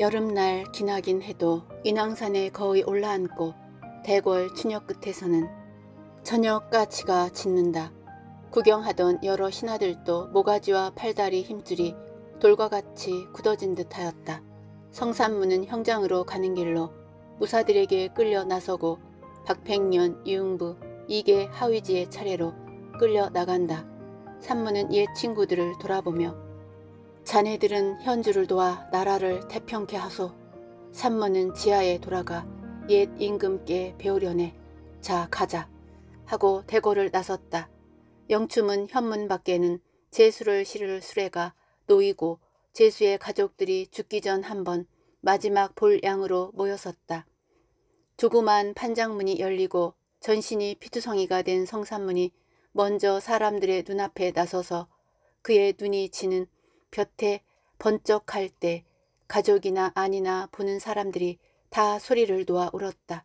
여름날 기나긴 해도 인왕산에 거의 올라앉고 대궐 추녀 끝에서는 저녁 까치가 짖는다. 구경하던 여러 신하들도 모가지와 팔다리 힘줄이 돌과 같이 굳어진 듯하였다. 성산문은 형장으로 가는 길로 무사들에게 끌려 나서고 박팽년, 이응부, 이계 하위지의 차례로 끌려 나간다. 산문은 옛 친구들을 돌아보며 자네들은 현주를 도와 나라를 태평케 하소. 산모는 지하에 돌아가 옛 임금께 배우려네. 자 가자 하고 대궐을 나섰다. 영춤은 현문 밖에는 제수를 실을 수레가 놓이고 제수의 가족들이 죽기 전 한 번 마지막 볼양으로 모여섰다. 조그만 판장문이 열리고 전신이 피투성이가 된 성산문이 먼저 사람들의 눈앞에 나서서 그의 눈이 치는 볕에 번쩍할 때 가족이나 아니나 보는 사람들이 다 소리를 놓아 울었다.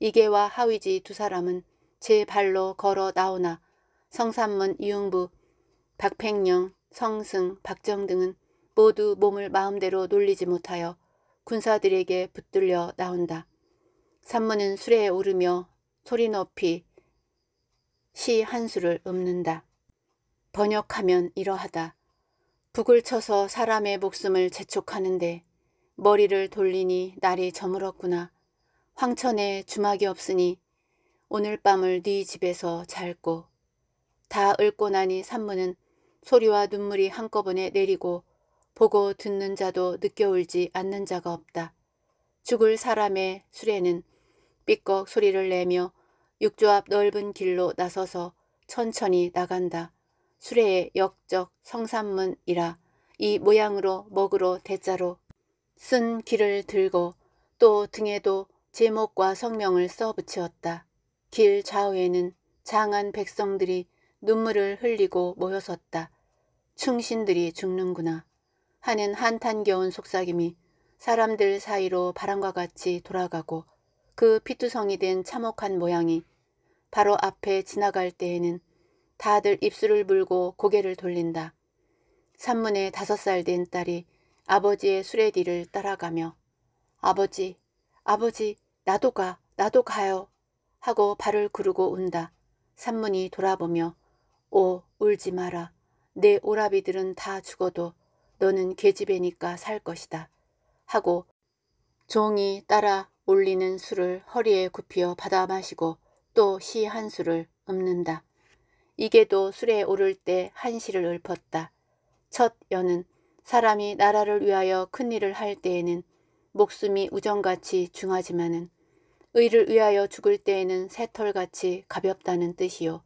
이계와 하위지 두 사람은 제 발로 걸어 나오나 성산문 이응부, 박팽령, 성승, 박정 등은 모두 몸을 마음대로 놀리지 못하여 군사들에게 붙들려 나온다. 산문은 수레에 오르며 소리 높이 시 한 수를 읊는다. 번역하면 이러하다. 북을 쳐서 사람의 목숨을 재촉하는데 머리를 돌리니 날이 저물었구나. 황천에 주막이 없으니 오늘 밤을 네 집에서 잘고 다 읊고 나니 산문은 소리와 눈물이 한꺼번에 내리고 보고 듣는 자도 느껴 울지 않는 자가 없다. 죽을 사람의 수레는 삐걱 소리를 내며 육조 앞 넓은 길로 나서서 천천히 나간다. 수레의 역적 성산문이라 이 모양으로 먹으로 대자로 쓴 길을 들고 또 등에도 제목과 성명을 써 붙이었다. 길 좌우에는 장한 백성들이 눈물을 흘리고 모여섰다. 충신들이 죽는구나 하는 한탄겨운 속삭임이 사람들 사이로 바람과 같이 돌아가고 그 피투성이 된 참혹한 모양이 바로 앞에 지나갈 때에는 다들 입술을 물고 고개를 돌린다. 산문의 다섯 살 된 딸이 아버지의 수레 뒤를 따라가며 아버지, 아버지, 나도 가, 나도 가요 하고 발을 구르고 운다. 산문이 돌아보며 오, 울지 마라. 내 오라비들은 다 죽어도 너는 계집애니까 살 것이다. 하고 종이 따라 올리는 술을 허리에 굽혀 받아 마시고 또 시 한 술을 읊는다. 이게도 술에 오를 때 한시를 읊었다. 첫 여는 사람이 나라를 위하여 큰 일을 할 때에는 목숨이 우정같이 중하지만은 의를 위하여 죽을 때에는 새털같이 가볍다는 뜻이요.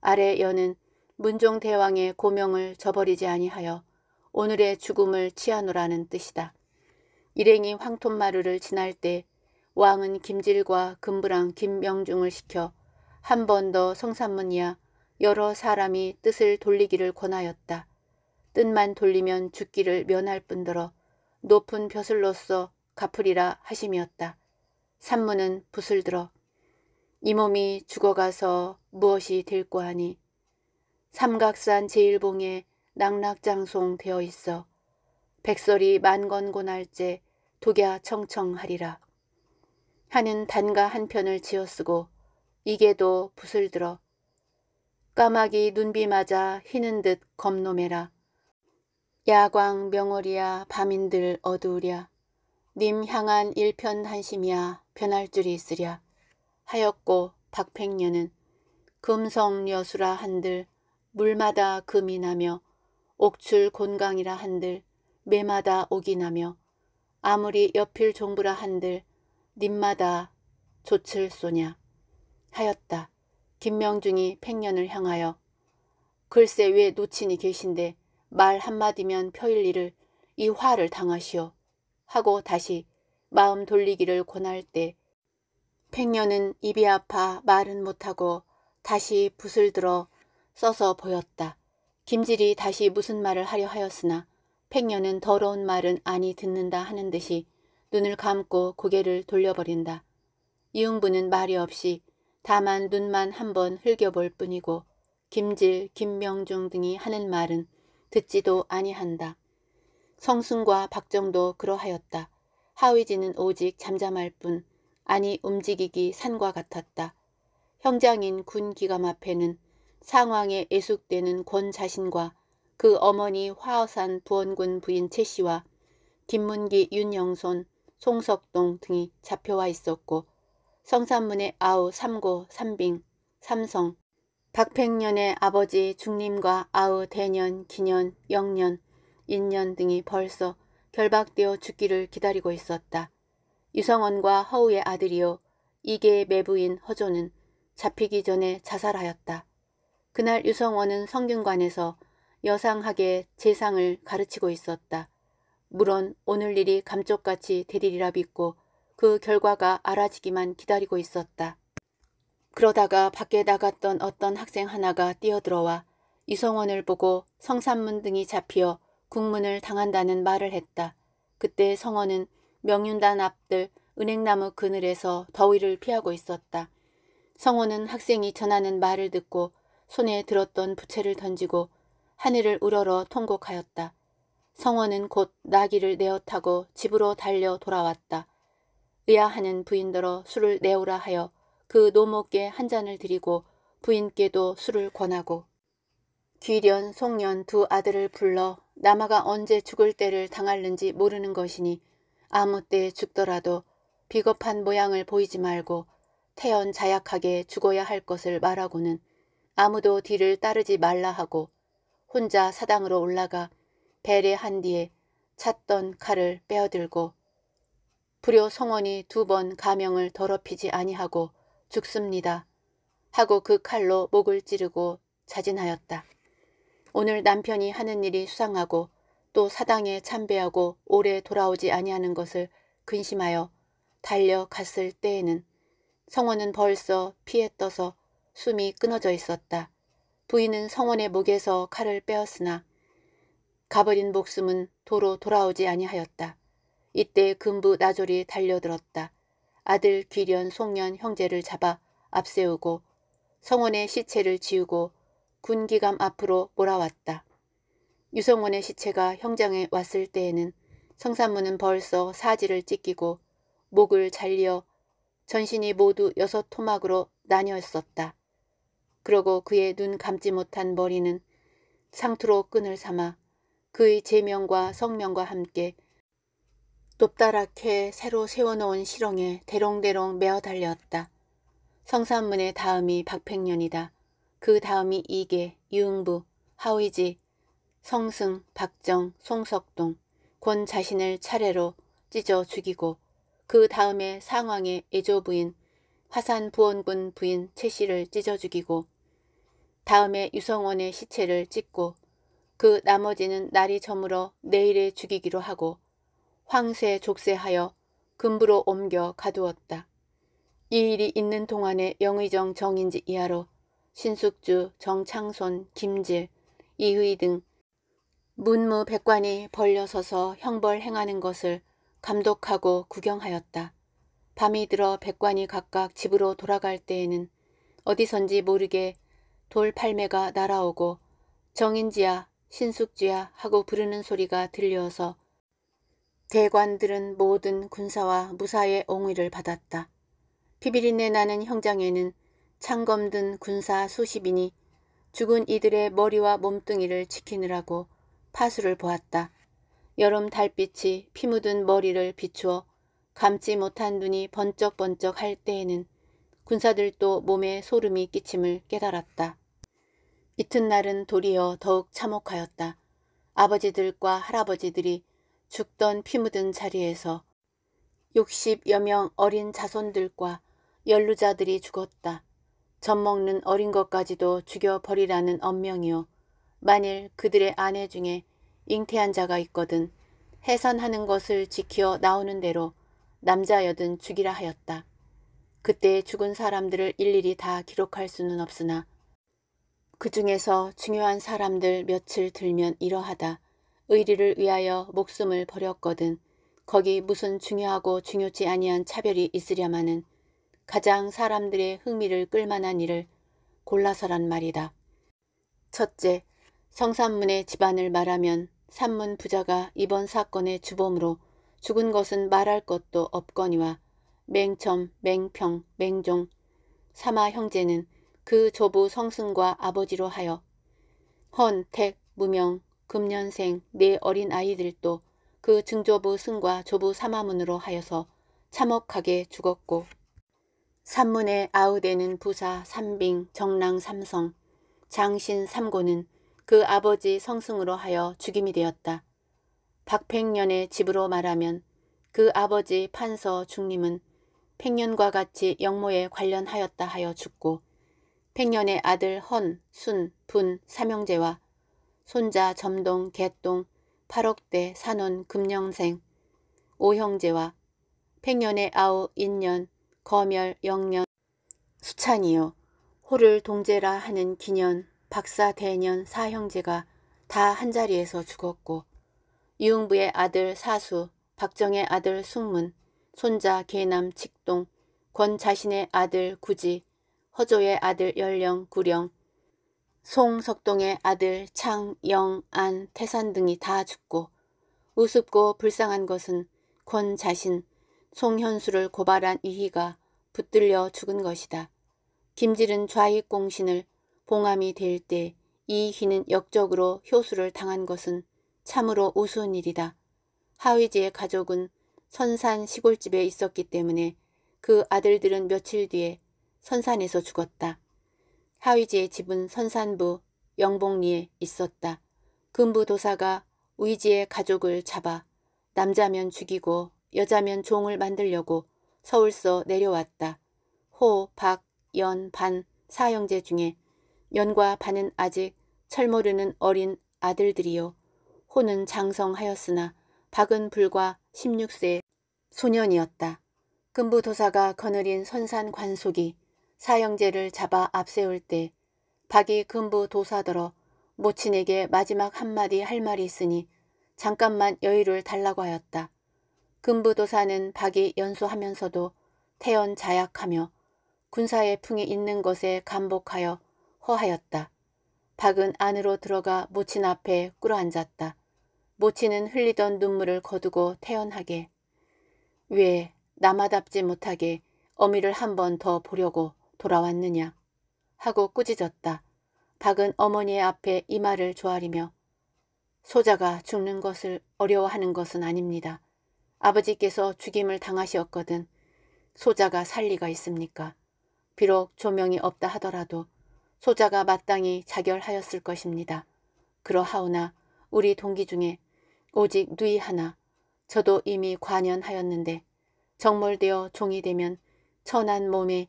아래 여는 문종대왕의 고명을 저버리지 아니하여 오늘의 죽음을 취하노라는 뜻이다. 일행이 황톤마루를 지날 때 왕은 김질과 금부랑 김명중을 시켜 한 번 더 성산문이야 여러 사람이 뜻을 돌리기를 권하였다. 뜻만 돌리면 죽기를 면할 뿐더러 높은 벼슬로서 갚으리라 하심이었다. 산문은 붓을 들어 이 몸이 죽어가서 무엇이 될꼬 하니 삼각산 제일봉에 낙낙장송 되어 있어 백설이 만건고날제 독야 청청하리라 하는 단가 한 편을 지어쓰고 이게도 붓을 들어 까마귀 눈비 맞아 희는 듯 검노매라. 야광 명월이야 밤인들 어두우랴. 님 향한 일편 한심이야 변할 줄이 있으랴. 하였고 박팽녀는 금성여수라 한들 물마다 금이 나며 옥출 곤강이라 한들 매마다 옥이 나며 아무리 옆필 종부라 한들 님마다 조칠 쏘냐 하였다. 김명중이 팽년을 향하여 글쎄 왜 노친이 계신데 말 한마디면 펴일리를 이 화를 당하시오 하고 다시 마음 돌리기를 권할 때 팽년은 입이 아파 말은 못하고 다시 붓을 들어 써서 보였다. 김질이 다시 무슨 말을 하려 하였으나 팽년은 더러운 말은 아니 듣는다 하는 듯이 눈을 감고 고개를 돌려버린다. 이응부는 말이 없이 다만 눈만 한번 흘겨볼 뿐이고 김질, 김명중 등이 하는 말은 듣지도 아니한다. 성순과 박정도 그러하였다. 하위진은 오직 잠잠할 뿐 아니 움직이기 산과 같았다. 형장인 군기감 앞에는 상황에 애숙되는 권 자신과 그 어머니 화어산 부원군 부인 최 씨와 김문기, 윤영손, 송석동 등이 잡혀와 있었고 성산문의 아우 삼고 삼빙 삼성 박팽년의 아버지 중림과 아우 대년 기년 영년 인년 등이 벌써 결박되어 죽기를 기다리고 있었다. 유성원과 허우의 아들이요 이계의 매부인 허조는 잡히기 전에 자살하였다. 그날 유성원은 성균관에서 여상하게 재상을 가르치고 있었다. 물론 오늘 일이 감쪽같이 되리리라 믿고 그 결과가 알아지기만 기다리고 있었다. 그러다가 밖에 나갔던 어떤 학생 하나가 뛰어들어와 이성원을 보고 성산문 등이 잡히어 국문을 당한다는 말을 했다. 그때 성원은 명륜단 앞들 은행나무 그늘에서 더위를 피하고 있었다. 성원은 학생이 전하는 말을 듣고 손에 들었던 부채를 던지고 하늘을 우러러 통곡하였다. 성원은 곧 나귀를 내어 타고 집으로 달려 돌아왔다. 리아하는 부인더러 술을 내오라 하여 그 노모께 한 잔을 드리고 부인께도 술을 권하고 귀련, 송년 두 아들을 불러 남아가 언제 죽을 때를 당할는지 모르는 것이니 아무 때 죽더라도 비겁한 모양을 보이지 말고 태연 자약하게 죽어야 할 것을 말하고는 아무도 뒤를 따르지 말라 하고 혼자 사당으로 올라가 배를 한 뒤에 찼던 칼을 빼어들고 불효 성원이 두 번 가명을 더럽히지 아니하고 죽습니다. 하고 그 칼로 목을 찌르고 자진하였다. 오늘 남편이 하는 일이 수상하고 또 사당에 참배하고 오래 돌아오지 아니하는 것을 근심하여 달려갔을 때에는 성원은 벌써 피에 떠서 숨이 끊어져 있었다. 부인은 성원의 목에서 칼을 빼었으나 가버린 목숨은 도로 돌아오지 아니하였다. 이때 금부 나졸이 달려들었다. 아들 귀련 송년 형제를 잡아 앞세우고 성원의 시체를 지우고 군기감 앞으로 몰아왔다. 유성원의 시체가 형장에 왔을 때에는 성산문은 벌써 사지를 찢기고 목을 잘려 전신이 모두 여섯 토막으로 나뉘었었다. 그러고 그의 눈 감지 못한 머리는 상투로 끈을 삼아 그의 제명과 성명과 함께 높다랗게 새로 세워놓은 실 o 에 대롱대롱 메어 달렸다. 성산문의 다음이 박팽년이다그 다음이 이계, 유흥부, 하위지, 성승, 박정, 송석동, 권 자신을 차례로 찢어 죽이고 그 다음에 상황의 애조부인 화산 부원군 부인 최 씨를 찢어 죽이고 다음에 유성원의 시체를 찢고 그 나머지는 날이 저물어 내일에 죽이기로 하고 황새 족쇄하여 금부로 옮겨 가두었다. 이 일이 있는 동안에 영의정 정인지 이하로 신숙주, 정창손, 김질, 이의 등 문무 백관이 벌려서서 형벌 행하는 것을 감독하고 구경하였다. 밤이 들어 백관이 각각 집으로 돌아갈 때에는 어디선지 모르게 돌팔매가 날아오고 정인지야 신숙주야 하고 부르는 소리가 들려서 대관들은 모든 군사와 무사의 옹위를 받았다. 피비린내 나는 형장에는 창검든 군사 수십인이 죽은 이들의 머리와 몸뚱이를 지키느라고 파수를 보았다. 여름 달빛이 피 묻은 머리를 비추어 감지 못한 눈이 번쩍번쩍 할 때에는 군사들도 몸에 소름이 끼침을 깨달았다. 이튿날은 도리어 더욱 참혹하였다. 아버지들과 할아버지들이 죽던 피 묻은 자리에서 60여 명 어린 자손들과 연루자들이 죽었다. 젖먹는 어린 것까지도 죽여버리라는 엄명이요. 만일 그들의 아내 중에 잉태한 자가 있거든 해산하는 것을 지키어 나오는 대로 남자여든 죽이라 하였다. 그때 죽은 사람들을 일일이 다 기록할 수는 없으나 그 중에서 중요한 사람들 며칠 들면 이러하다. 의리를 위하여 목숨을 버렸거든 거기 무슨 중요하고 중요치 아니한 차별이 있으려마는 가장 사람들의 흥미를 끌만한 일을 골라서란 말이다. 첫째, 성산문의 집안을 말하면 산문 부자가 이번 사건의 주범으로 죽은 것은 말할 것도 없거니와 맹첨, 맹평, 맹종, 사마 형제는 그 조부 성승과 아버지로 하여 헌, 택, 무명, 금년생 네 어린 아이들도 그 증조부 승과 조부 사마문으로 하여서 참혹하게 죽었고 산문에 아우대는 부사 삼빙 정랑 삼성 장신 삼고는 그 아버지 성승으로 하여 죽임이 되었다. 박팽년의 집으로 말하면 그 아버지 판서 중림은 팽년과 같이 영모에 관련하였다 하여 죽고 팽년의 아들 헌, 순, 분, 삼형제와 손자 점동 개똥 팔억대 산원 금령생 오형제와 팽년의 아우 인년 거멸 영년 수찬이요 호를 동제라 하는 기년 박사 대년 사형제가 다 한자리에서 죽었고 유흥부의 아들 사수 박정의 아들 숙문 손자 계남 직동 권 자신의 아들 구지 허조의 아들 연령 구령 송석동의 아들 창영안 태산 등이 다 죽고 우습고 불쌍한 것은 권 자신 송현수를 고발한 이희가 붙들려 죽은 것이다. 김질은 좌익 공신을 봉함이 될 때 이희는 역적으로 효수를 당한 것은 참으로 우스운 일이다. 하위지의 가족은 선산 시골집에 있었기 때문에 그 아들들은 며칠 뒤에 선산에서 죽었다. 하위지의 집은 선산부 영봉리에 있었다. 금부도사가 우이지의 가족을 잡아 남자면 죽이고 여자면 종을 만들려고 서울서 내려왔다. 호, 박, 연, 반, 사형제 중에 연과 반은 아직 철모르는 어린 아들들이요. 호는 장성하였으나 박은 불과 16세 소년이었다. 금부도사가 거느린 선산 관속이 사형제를 잡아 앞세울 때 박이 금부 도사들어 모친에게 마지막 한마디 할 말이 있으니 잠깐만 여유를 달라고 하였다. 금부 도사는 박이 연소하면서도 태연 자약하며 군사의 풍이 있는 것에 감복하여 허하였다. 박은 안으로 들어가 모친 앞에 꿇어앉았다. 모친은 흘리던 눈물을 거두고 태연하게 왜 남아답지 못하게 어미를 한 번 더 보려고 돌아왔느냐 하고 꾸짖었다. 박은 어머니의 앞에 이마를 조아리며 소자가 죽는 것을 어려워하는 것은 아닙니다. 아버지께서 죽임을 당하시었거든 소자가 살 리가 있습니까? 비록 조명이 없다 하더라도 소자가 마땅히 자결하였을 것입니다. 그러하오나 우리 동기 중에 오직 누이 하나 저도 이미 관연하였는데 정몰되어 종이 되면 천한 몸에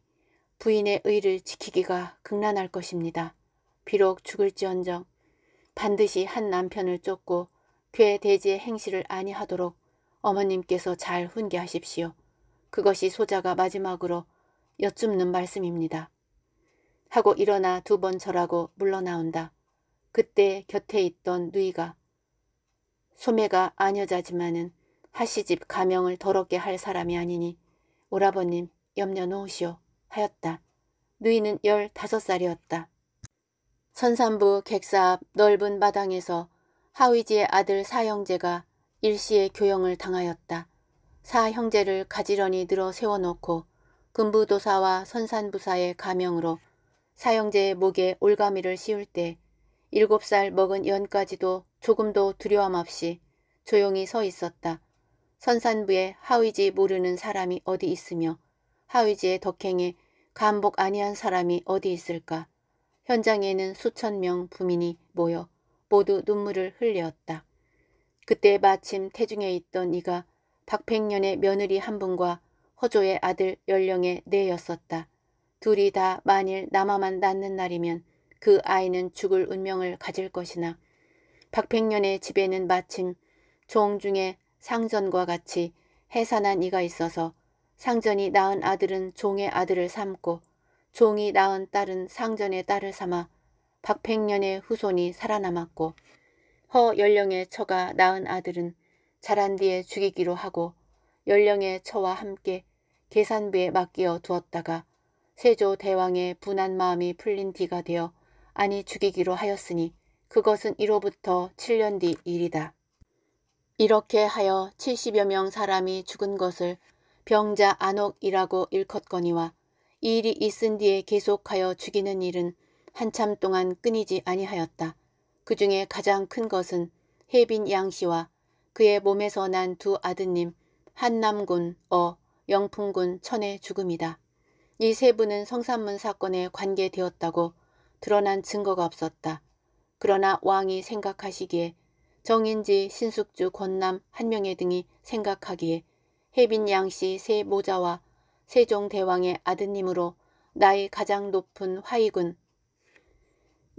부인의 의를 지키기가 극난할 것입니다. 비록 죽을지언정 반드시 한 남편을 쫓고 괴대지의 행실을 아니하도록 어머님께서 잘 훈계하십시오. 그것이 소자가 마지막으로 여쭙는 말씀입니다. 하고 일어나 두 번 절하고 물러나온다. 그때 곁에 있던 누이가 소매가 아녀자지만은 하시집 가명을 더럽게 할 사람이 아니니 오라버님 염려 놓으시오. 하였다. 누이는 열다섯 살이었다. 선산부 객사 앞 넓은 마당에서 하위지의 아들 사형제가 일시의 교형을 당하였다. 사형제를 가지런히 늘어 세워놓고 금부도사와 선산부사의 가명으로 사형제의 목에 올가미를 씌울 때 일곱 살 먹은 연까지도 조금도 두려움 없이 조용히 서 있었다. 선산부에 하위지 모르는 사람이 어디 있으며 하위지의 덕행에 간복 아니한 사람이 어디 있을까? 현장에는 수천 명 부민이 모여 모두 눈물을 흘렸다. 그때 마침 태중에 있던 이가 박백년의 며느리 한 분과 허조의 아들 연령의 네였었다. 둘이 다 만일 남아만 낳는 날이면 그 아이는 죽을 운명을 가질 것이나 박백년의 집에는 마침 종중에 상전과 같이 해산한 이가 있어서 상전이 낳은 아들은 종의 아들을 삼고 종이 낳은 딸은 상전의 딸을 삼아 박백년의 후손이 살아남았고 허 연령의 처가 낳은 아들은 자란 뒤에 죽이기로 하고 연령의 처와 함께 계산부에 맡겨 두었다가 세조 대왕의 분한 마음이 풀린 뒤가 되어 아니 죽이기로 하였으니 그것은 이로부터 7년 뒤 일이다. 이렇게 하여 70여 명 사람이 죽은 것을 병자 안옥이라고 일컫거니와 일이 있은 뒤에 계속하여 죽이는 일은 한참 동안 끊이지 아니하였다. 그 중에 가장 큰 것은 혜빈 양씨와 그의 몸에서 난 두 아드님 한남군, 어, 영풍군, 천의 죽음이다. 이 세 분은 성산문 사건에 관계되었다고 드러난 증거가 없었다. 그러나 왕이 생각하시기에 정인지, 신숙주, 권남, 한명회 등이 생각하기에 혜빈 양씨 세 모자와 세종대왕의 아드님으로 나이 가장 높은 화이군.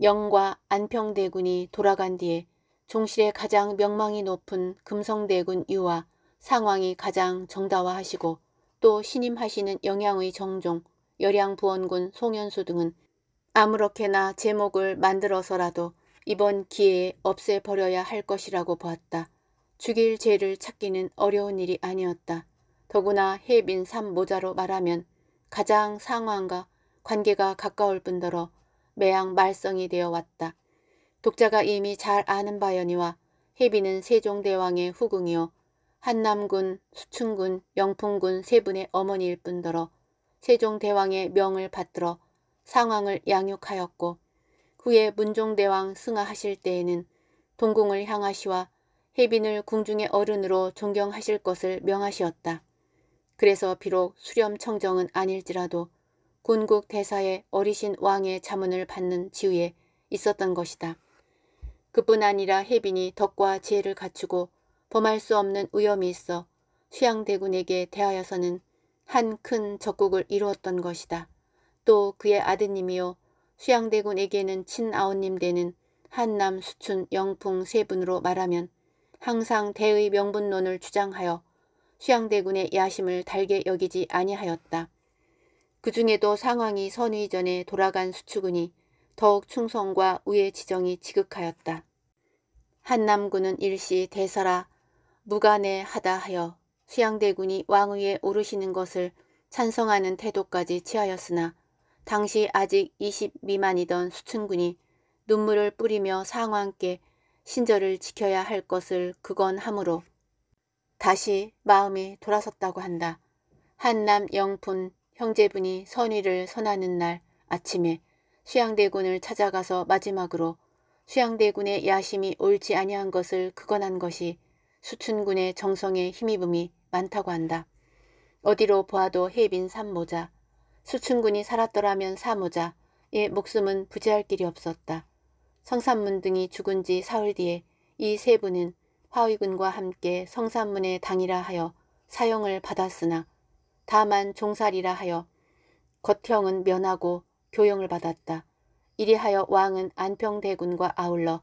영과 안평대군이 돌아간 뒤에 종실의 가장 명망이 높은 금성대군 유와 상황이 가장 정다화하시고 또 신임하시는 영양의 정종, 열양부원군 송현수 등은 아무렇게나 제목을 만들어서라도 이번 기회에 없애버려야 할 것이라고 보았다. 죽일 죄를 찾기는 어려운 일이 아니었다. 더구나 해빈 삼모자로 말하면 가장 상황과 관계가 가까울 뿐더러 매양 말썽이 되어 왔다. 독자가 이미 잘 아는 바연이와 해빈은 세종대왕의 후궁이요 한남군, 수춘군 영풍군 세 분의 어머니일 뿐더러 세종대왕의 명을 받들어 상황을 양육하였고 후에 문종대왕 승하하실 때에는 동궁을 향하시와 혜빈을 궁중의 어른으로 존경하실 것을 명하시었다. 그래서 비록 수렴청정은 아닐지라도 군국 대사의 어리신 왕의 자문을 받는 지위에 있었던 것이다. 그뿐 아니라 혜빈이 덕과 지혜를 갖추고 범할 수 없는 위험이 있어 수양대군에게 대하여서는 한 큰 적국을 이루었던 것이다. 또 그의 아드님이요 수양대군에게는 친아우님 되는 한남 수춘 영풍 세 분으로 말하면 항상 대의 명분론을 주장하여 수양대군의 야심을 달게 여기지 아니하였다. 그 중에도 상황이 선의 전에 돌아간 수축군이 더욱 충성과 우의 지정이 지극하였다. 한남군은 일시 대사라 무관에 하다 하여 수양대군이 왕위에 오르시는 것을 찬성하는 태도까지 취하였으나 당시 아직 20 미만이던 수춘군이 눈물을 뿌리며 상황께 신절을 지켜야 할 것을 그건 함으로 다시 마음이 돌아섰다고 한다. 한남 영분 형제분이 선의를 선하는 날 아침에 수양대군을 찾아가서 마지막으로 수양대군의 야심이 옳지 아니한 것을 그건한 것이 수춘군의 정성에 힘입음이 많다고 한다. 어디로 보아도 해빈 산모자, 수춘군이 살았더라면 사모자의 목숨은 부재할 길이 없었다. 성산문 등이 죽은 지 사흘 뒤에 이 세 분은 화위군과 함께 성산문의 당이라 하여 사형을 받았으나 다만 종살이라 하여 겉형은 면하고 교형을 받았다. 이리하여 왕은 안평대군과 아울러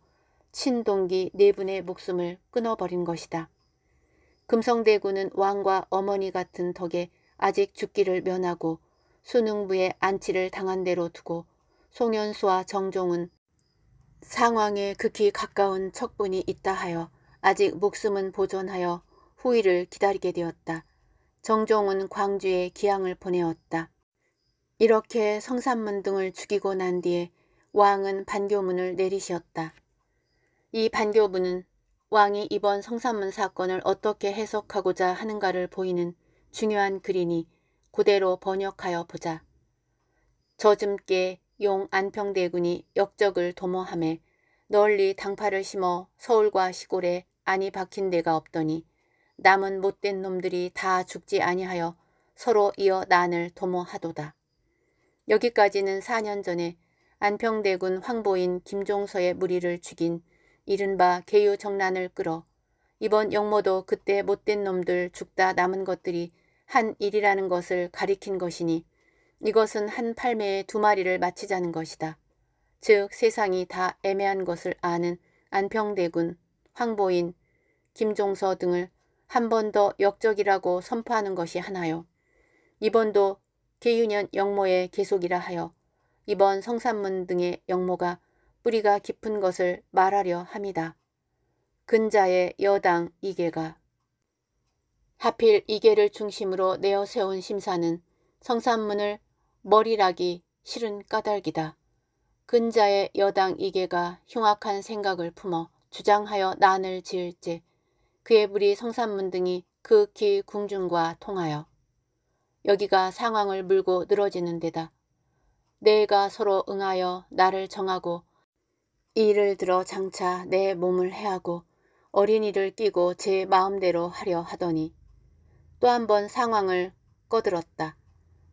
친동기 네 분의 목숨을 끊어버린 것이다. 금성대군은 왕과 어머니 같은 덕에 아직 죽기를 면하고 수능부에 안치를 당한 대로 두고 송현수와 정종은 상황에 극히 가까운 척분이 있다 하여 아직 목숨은 보존하여 후일을 기다리게 되었다. 정종은 광주에 기양을 보내었다. 이렇게 성산문 등을 죽이고 난 뒤에 왕은 반교문을 내리시었다이 반교문은 왕이 이번 성산문 사건을 어떻게 해석하고자 하는가를 보이는 중요한 글이니 그대로 번역하여 보자. 저즘께 용 안평대군이 역적을 도모함에 널리 당파를 심어 서울과 시골에 안이 박힌 데가 없더니 남은 못된 놈들이 다 죽지 아니하여 서로 이어 난을 도모하도다. 여기까지는 4년 전에 안평대군 황보인 김종서의 무리를 죽인 이른바 개유정난을 끌어 이번 영모도 그때 못된 놈들 죽다 남은 것들이 한 일이라는 것을 가리킨 것이니 이것은 한 팔매에 두 마리를 맞히자는 것이다. 즉 세상이 다 애매한 것을 아는 안평대군, 황보인, 김종서 등을 한 번 더 역적이라고 선포하는 것이 하나요. 이번도 계윤현 영모의 계속이라 하여 이번 성산문 등의 영모가 뿌리가 깊은 것을 말하려 합니다. 근자의 여당 이계가 하필 이계를 중심으로 내어 세운 심사는 성산문을 머리락이 실은 까닭이다. 근자의 여당 이계가 흉악한 생각을 품어 주장하여 난을 지을지 그의 불이 성산문 등이 극히 궁중과 통하여 여기가 상황을 물고 늘어지는 데다. 내가 서로 응하여 나를 정하고 이를 들어 장차 내 몸을 해하고 어린이를 끼고 제 마음대로 하려 하더니 또 한 번 상황을 꺼들었다.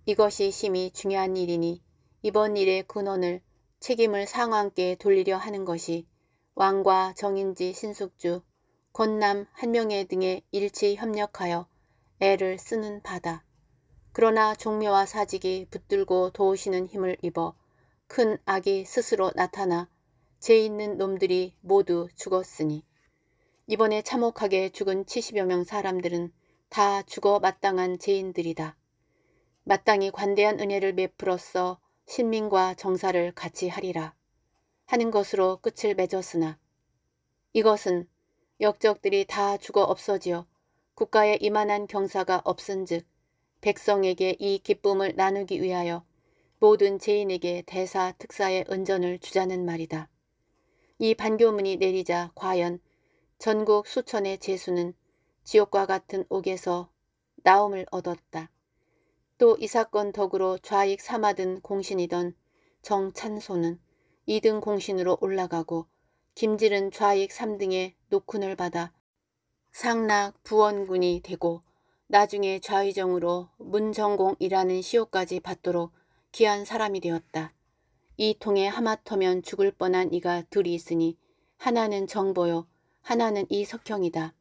이것이 심히 중요한 일이니 이번 일의 근원을 책임을 상황께 돌리려 하는 것이 왕과 정인지 신숙주, 권남 한명예 등의 일치 협력하여 애를 쓰는 바다. 그러나 종묘와 사직이 붙들고 도우시는 힘을 입어 큰 악이 스스로 나타나 죄 있는 놈들이 모두 죽었으니 이번에 참혹하게 죽은 70여 명 사람들은 다 죽어 마땅한 죄인들이다. 마땅히 관대한 은혜를 베풀어서 신민과 정사를 같이 하리라 하는 것으로 끝을 맺었으나 이것은 역적들이 다 죽어 없어지어 국가에 이만한 경사가 없은즉 백성에게 이 기쁨을 나누기 위하여 모든 제인에게 대사 특사의 은전을 주자는 말이다. 이 반교문이 내리자 과연 전국 수천의 재수는 지옥과 같은 옥에서 나옴을 얻었다. 또이 사건 덕으로 좌익 삼아든 공신이던 정찬소는 2등 공신으로 올라가고 김질은 좌익 3등의 노쿤을 받아 상락 부원군이 되고 나중에 좌의정으로 문정공이라는 시호까지 받도록 귀한 사람이 되었다. 이 통에 하마터면 죽을 뻔한 이가 둘이 있으니 하나는 정보요 하나는 이 석형이다.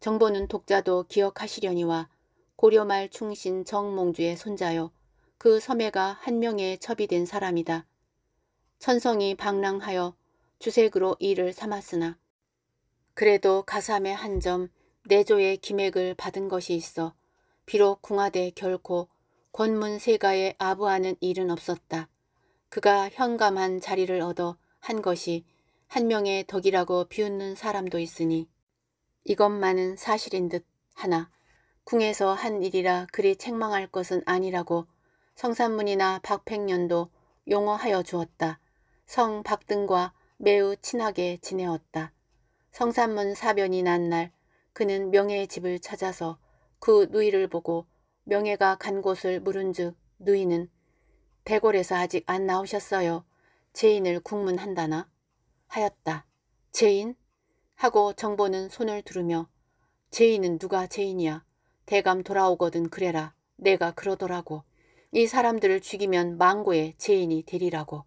정보는 독자도 기억하시려니와 고려말 충신 정몽주의 손자여그 섬에가 한 명의 첩이 된 사람이다. 천성이 방랑하여 주색으로 일을 삼았으나 그래도 가삼의 한 점 내조의 기맥을 받은 것이 있어 비록 궁화대 결코 권문 세가에 아부하는 일은 없었다. 그가 현감한 자리를 얻어 한 것이 한 명의 덕이라고 비웃는 사람도 있으니 이것만은 사실인 듯 하나 궁에서 한 일이라 그리 책망할 것은 아니라고 성산문이나 박팽년도 용어하여 주었다. 성 박등과 매우 친하게 지내었다. 성산문 사변이 난 날 그는 명예의 집을 찾아서 그 누이를 보고 명예가 간 곳을 물은즉 누이는 대궐에서 아직 안 나오셨어요. 제인을 국문한다나 하였다. 제인? 하고 정보는 손을 두르며 제인은 누가 제인이야? 대감 돌아오거든 그래라. 내가 그러더라고. 이 사람들을 죽이면 망고의 죄인이 되리라고.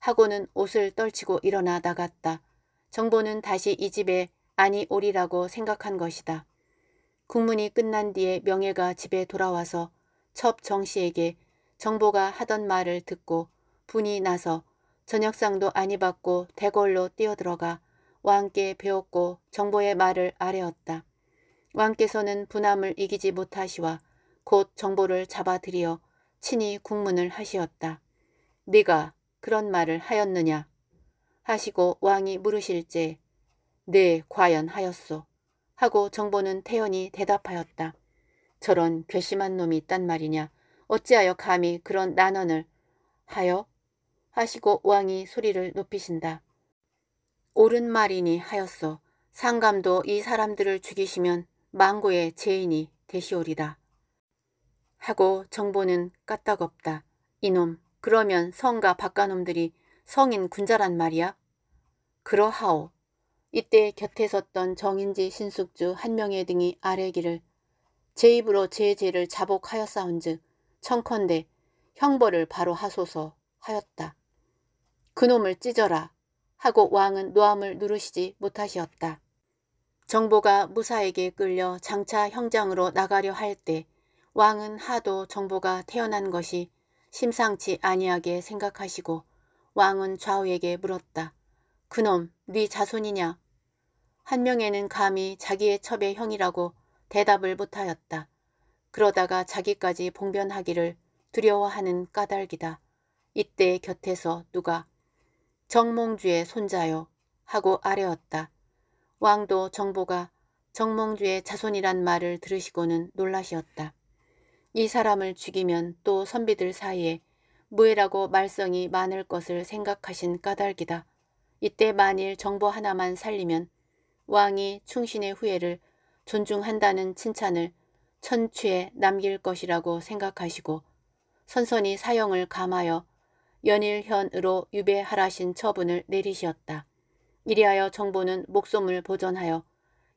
하고는 옷을 떨치고 일어나 나갔다. 정보는 다시 이 집에 아니 오리라고 생각한 것이다. 국문이 끝난 뒤에 명예가 집에 돌아와서 첩정 씨에게 정보가 하던 말을 듣고 분이 나서 저녁상도 아니 받고 대궐로 뛰어들어가 왕께 배웠고 정보의 말을 아뢰었다. 왕께서는 분함을 이기지 못하시와 곧 정보를 잡아들이어 친히 국문을 하시었다. 네가 그런 말을 하였느냐? 하시고 왕이 물으실제 네, 과연 하였소. 하고 정보는 태연히 대답하였다. 저런 괘씸한 놈이 있단 말이냐. 어찌하여 감히 그런 난언을 하여? 하시고 왕이 소리를 높이신다. 옳은 말이니 하였소. 상감도 이 사람들을 죽이시면 망고의 죄인이 되시오리다. 하고 정보는 까딱없다. 이놈 그러면 성과 바깥놈들이 성인 군자란 말이야? 그러하오. 이때 곁에 섰던 정인지 신숙주 한 명의 등이 아래기를 제 입으로 제 죄를 자복하였사온즉 청컨대 형벌을 바로 하소서 하였다. 그놈을 찢어라 하고 왕은 노함을 누르시지 못하시었다. 정보가 무사에게 끌려 장차 형장으로 나가려 할 때 왕은 하도 정보가 태어난 것이 심상치 아니하게 생각하시고 왕은 좌우에게 물었다. 그놈 네 자손이냐? 한 명에는 감히 자기의 첩의 형이라고 대답을 못하였다. 그러다가 자기까지 봉변하기를 두려워하는 까닭이다. 이때 곁에서 누가 정몽주의 손자요 하고 아뢰었다. 왕도 정보가 정몽주의 자손이란 말을 들으시고는 놀라시었다. 이 사람을 죽이면 또 선비들 사이에 무해라고 말썽이 많을 것을 생각하신 까닭이다. 이때 만일 정보 하나만 살리면 왕이 충신의 후예를 존중한다는 칭찬을 천추에 남길 것이라고 생각하시고 선선히 사형을 감하여 연일현으로 유배하라신 처분을 내리시었다. 이리하여 정보는 목숨을 보전하여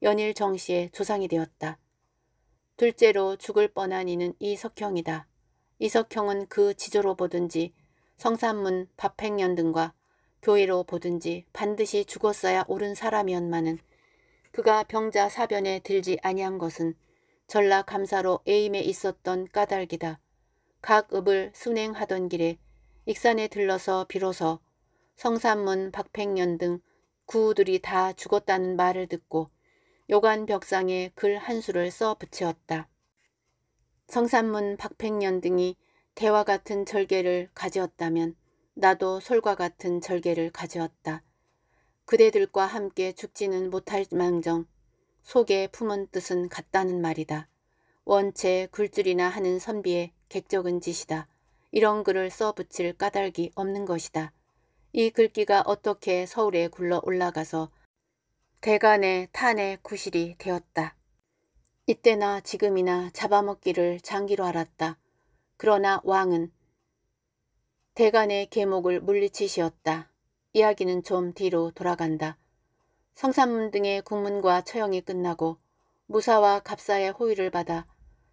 연일 정시에 조상이 되었다. 둘째로 죽을 뻔한 이는 이석형이다. 이석형은 그 지조로 보든지 성산문 밥행년 등과 교회로 보든지 반드시 죽었어야 옳은 사람이었마는 그가 병자 사변에 들지 아니한 것은 전라 감사로 에임에 있었던 까닭이다. 각 읍을 순행하던 길에 익산에 들러서 비로소 성산문 박팽년 등 구우들이 다 죽었다는 말을 듣고 요간 벽상에 글 한 수를 써 붙이었다. 성산문 박팽년 등이 대와 같은 절개를 가지었다면 나도 솔과 같은 절개를 가지었다. 그대들과 함께 죽지는 못할 망정 속에 품은 뜻은 같다는 말이다. 원체 굴줄이나 하는 선비의 객적은 짓이다. 이런 글을 써 붙일 까닭이 없는 것이다. 이 글귀가 어떻게 서울에 굴러 올라가서 대간의 탄의 구실이 되었다. 이때나 지금이나 잡아먹기를 장기로 알았다. 그러나 왕은 대간의 계목을 물리치시었다. 이야기는 좀 뒤로 돌아간다. 성산문 등의 국문과 처형이 끝나고 무사와 갑사의 호의를 받아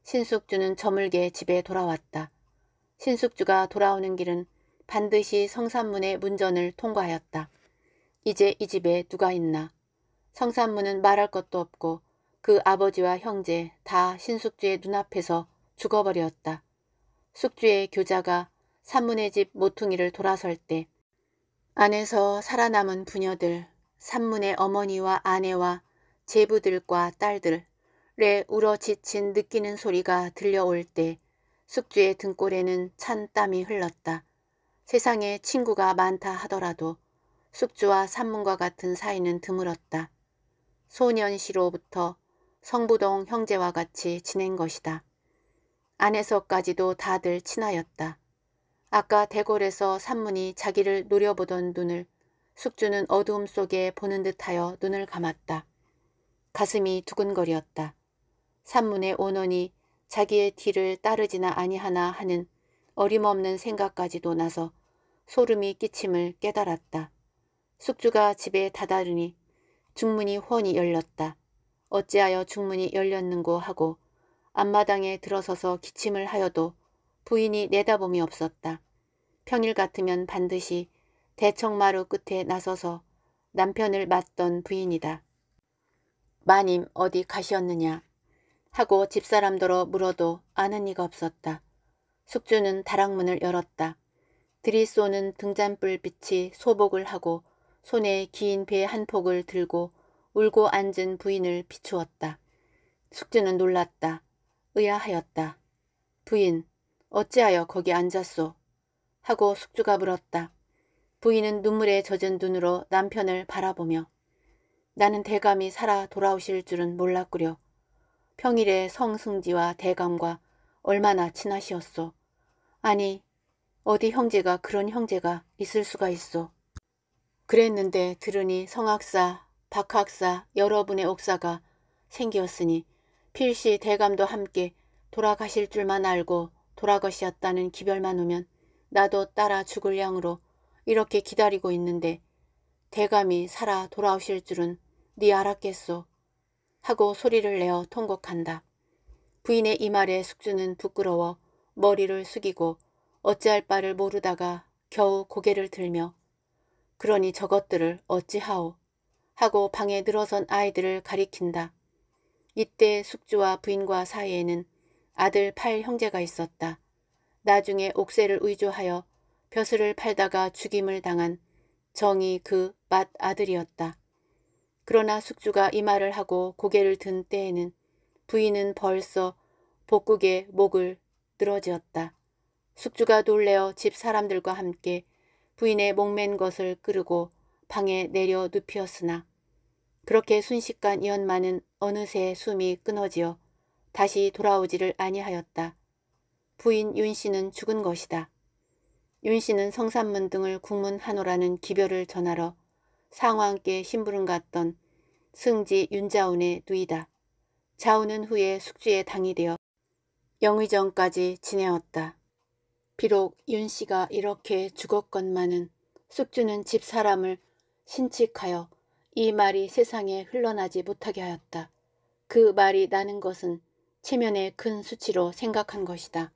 신숙주는 저물게 집에 돌아왔다. 신숙주가 돌아오는 길은 반드시 성산문의 문전을 통과하였다. 이제 이 집에 누가 있나. 성산문은 말할 것도 없고 그 아버지와 형제 다 신숙주의 눈앞에서 죽어버렸다. 숙주의 교자가 산문의 집 모퉁이를 돌아설 때 안에서 살아남은 부녀들, 산문의 어머니와 아내와 제부들과 딸들의 울어지친 느끼는 소리가 들려올 때 숙주의 등골에는 찬 땀이 흘렀다. 세상에 친구가 많다 하더라도 숙주와 산문과 같은 사이는 드물었다. 소년시로부터 성부동 형제와 같이 지낸 것이다. 안에서까지도 다들 친하였다. 아까 대궐에서 산문이 자기를 노려보던 눈을 숙주는 어두움 속에 보는 듯하여 눈을 감았다. 가슴이 두근거렸다. 산문의 온원이 자기의 뒤를 따르지나 아니하나 하는 어림없는 생각까지도 나서 소름이 끼침을 깨달았다. 숙주가 집에 다다르니 중문이 훤히 열렸다. 어찌하여 중문이 열렸는고 하고 앞마당에 들어서서 기침을 하여도 부인이 내다봄이 없었다. 평일 같으면 반드시 대청마루 끝에 나서서 남편을 맞던 부인이다. 마님 어디 가셨느냐 하고 집사람더러 물어도 아는 이가 없었다. 숙주는 다락문을 열었다. 들이쏘는 등잔불 빛이 소복을 하고 손에 긴 배 한 폭을 들고 울고 앉은 부인을 비추었다. 숙주는 놀랐다. 의아하였다. 부인, 어찌하여 거기 앉았소? 하고 숙주가 물었다. 부인은 눈물에 젖은 눈으로 남편을 바라보며 나는 대감이 살아 돌아오실 줄은 몰랐구려. 평일에 성승지와 대감과 얼마나 친하시었소. 아니 어디 형제가 그런 형제가 있을 수가 있어. 그랬는데 들으니 성학사, 박학사 여러분의 옥사가 생기었으니 필시 대감도 함께 돌아가실 줄만 알고 돌아가셨다는 기별만 오면 나도 따라 죽을 양으로 이렇게 기다리고 있는데 대감이 살아 돌아오실 줄은 네 알았겠소 하고 소리를 내어 통곡한다. 부인의 이 말에 숙주는 부끄러워 머리를 숙이고 어찌할 바를 모르다가 겨우 고개를 들며 그러니 저것들을 어찌하오 하고 방에 늘어선 아이들을 가리킨다. 이때 숙주와 부인과 사이에는 아들 팔 형제가 있었다. 나중에 옥새를 의조하여 벼슬을 팔다가 죽임을 당한 정이 그 맏아들이었다. 그러나 숙주가 이 말을 하고 고개를 든 때에는 부인은 벌써 복국에 목을 늘어지었다. 숙주가 놀래어 집 사람들과 함께 부인의 목맨 것을 끌고 방에 내려 눕히었으나 그렇게 순식간 연마는 어느새 숨이 끊어지어 다시 돌아오지를 아니하였다. 부인 윤 씨는 죽은 것이다. 윤 씨는 성산문 등을 국문하노라는 기별을 전하러 상황께 심부름 갔던 승지 윤자운의 누이다. 좌우는 후에 숙주의 당이 되어 영의정까지 지내었다. 비록 윤 씨가 이렇게 죽었건만은 숙주는 집 사람을 신칙하여 이 말이 세상에 흘러나지 못하게 하였다. 그 말이 나는 것은 체면의 큰 수치로 생각한 것이다.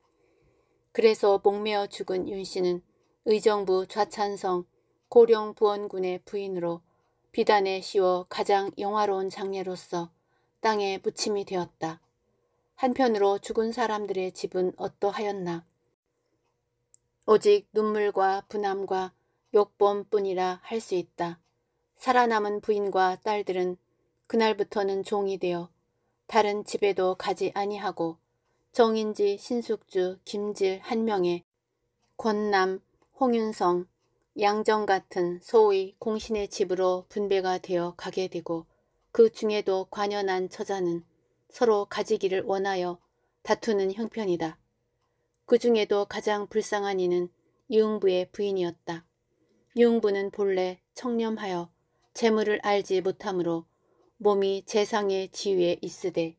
그래서 목매어 죽은 윤 씨는 의정부 좌찬성 고령 부원군의 부인으로 비단에 씌워 가장 영화로운 장례로서 땅에 부침이 되었다. 한편으로 죽은 사람들의 집은 어떠하였나. 오직 눈물과 분함과 욕범뿐이라 할 수 있다. 살아남은 부인과 딸들은 그날부터는 종이 되어 다른 집에도 가지 아니하고 정인지 신숙주 김질 한 명에 권남 홍윤성 양정 같은 소위 공신의 집으로 분배가 되어 가게 되고 그 중에도 관연한 처자는 서로 가지기를 원하여 다투는 형편이다. 그 중에도 가장 불쌍한 이는 이응부의 부인이었다. 이응부는 본래 청렴하여 재물을 알지 못하므로 몸이 재상의 지위에 있으되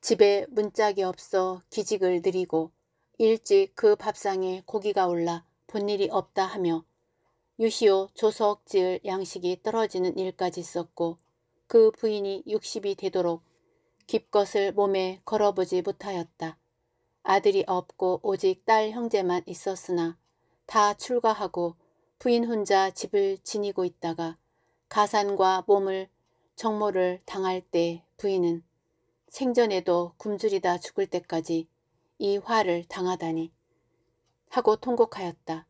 집에 문짝이 없어 기직을 드리고 일찍 그 밥상에 고기가 올라 본 일이 없다 하며 유시오 조석 지을 양식이 떨어지는 일까지 썼고 그 부인이 60이 되도록 깊것을 몸에 걸어보지 못하였다. 아들이 없고 오직 딸 형제만 있었으나 다 출가하고 부인 혼자 집을 지니고 있다가 가산과 몸을 정모를 당할 때 부인은 생전에도 굶주리다 죽을 때까지 이 화를 당하다니 하고 통곡하였다.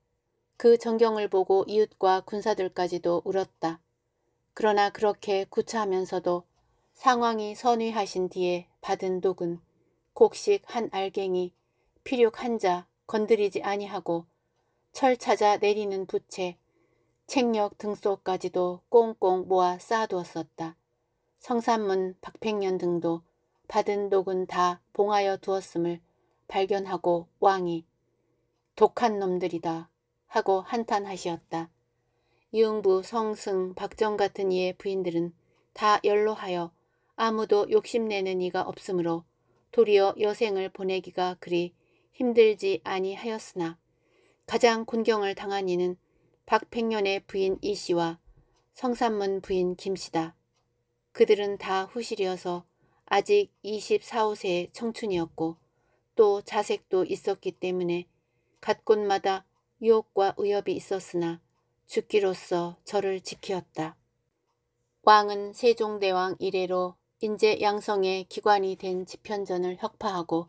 그 전경을 보고 이웃과 군사들까지도 울었다. 그러나 그렇게 구차하면서도 상황이 선위하신 뒤에 받은 독은 곡식 한 알갱이, 피륙 한 자 건드리지 아니하고 철 찾아 내리는 부채, 책력 등소까지도 꽁꽁 모아 쌓아두었었다. 성산문 박팽년 등도 받은 독은 다 봉하여 두었음을 발견하고 왕이 독한 놈들이다 하고 한탄하시었다. 이응부, 성승, 박정 같은 이의 부인들은 다 연로하여 아무도 욕심내는 이가 없으므로 도리어 여생을 보내기가 그리 힘들지 아니하였으나 가장 곤경을 당한 이는 박팽년의 부인 이씨와 성산문 부인 김씨다. 그들은 다 후실이어서 아직 24호세의 청춘이었고 또 자색도 있었기 때문에 갓 곳마다 유혹과 의협이 있었으나 죽기로서 저를 지키었다. 왕은 세종대왕 이래로 인제 양성의 기관이 된 집현전을 혁파하고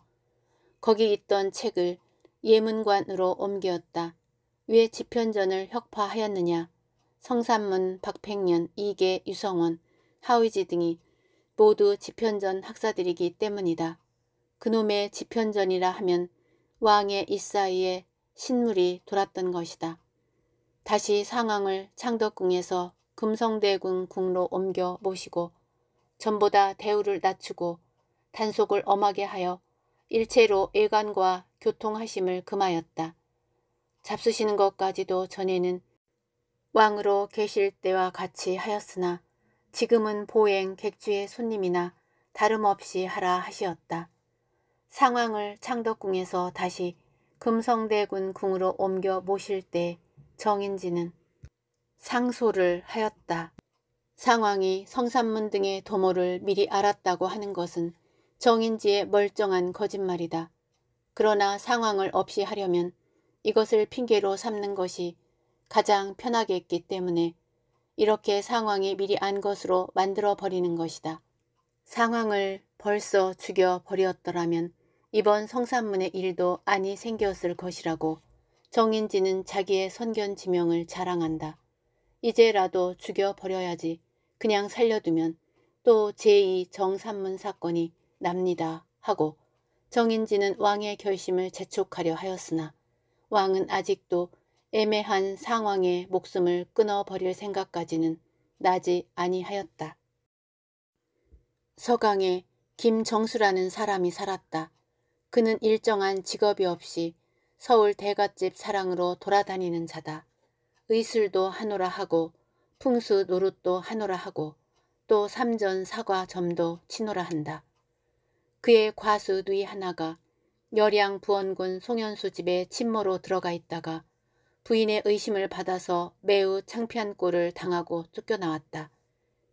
거기 있던 책을 예문관으로 옮겼다. 왜 집현전을 혁파하였느냐. 성산문 박팽년, 이계 유성원, 하위지 등이 모두 집현전 학사들이기 때문이다. 그놈의 집현전이라 하면 왕의 이 사이에 신물이 돌았던 것이다. 다시 상황을 창덕궁에서 금성대군 궁로 옮겨 모시고 전보다 대우를 낮추고 단속을 엄하게 하여 일체로 일관과 교통하심을 금하였다. 잡수시는 것까지도 전에는 왕으로 계실 때와 같이 하였으나 지금은 보행 객주의 손님이나 다름없이 하라 하시었다. 상황을 창덕궁에서 다시 금성대군 궁으로 옮겨 모실 때 정인지는 상소를 하였다. 상황이 성산문 등의 도모를 미리 알았다고 하는 것은 정인지의 멀쩡한 거짓말이다. 그러나 상황을 없이 하려면 이것을 핑계로 삼는 것이 가장 편하게 했기 때문에 이렇게 상황이 미리 안 것으로 만들어버리는 것이다. 상황을 벌써 죽여버렸더라면 이번 성산문의 일도 안이 생겼을 것이라고 정인지는 자기의 선견 지명을 자랑한다. 이제라도 죽여버려야지. 그냥 살려두면 또 제2 정산문 사건이 납니다 하고 정인지는 왕의 결심을 재촉하려 하였으나 왕은 아직도 애매한 상황에 목숨을 끊어버릴 생각까지는 나지 아니하였다. 서강에 김정수라는 사람이 살았다. 그는 일정한 직업이 없이 서울 대갓집 사랑으로 돌아다니는 자다. 의술도 하노라 하고 풍수 노릇도 하노라 하고 또 삼전 사과 점도 치노라 한다. 그의 과수 누이 하나가 열양 부원군 송현수 집에 침모로 들어가 있다가 부인의 의심을 받아서 매우 창피한 꼴을 당하고 쫓겨나왔다.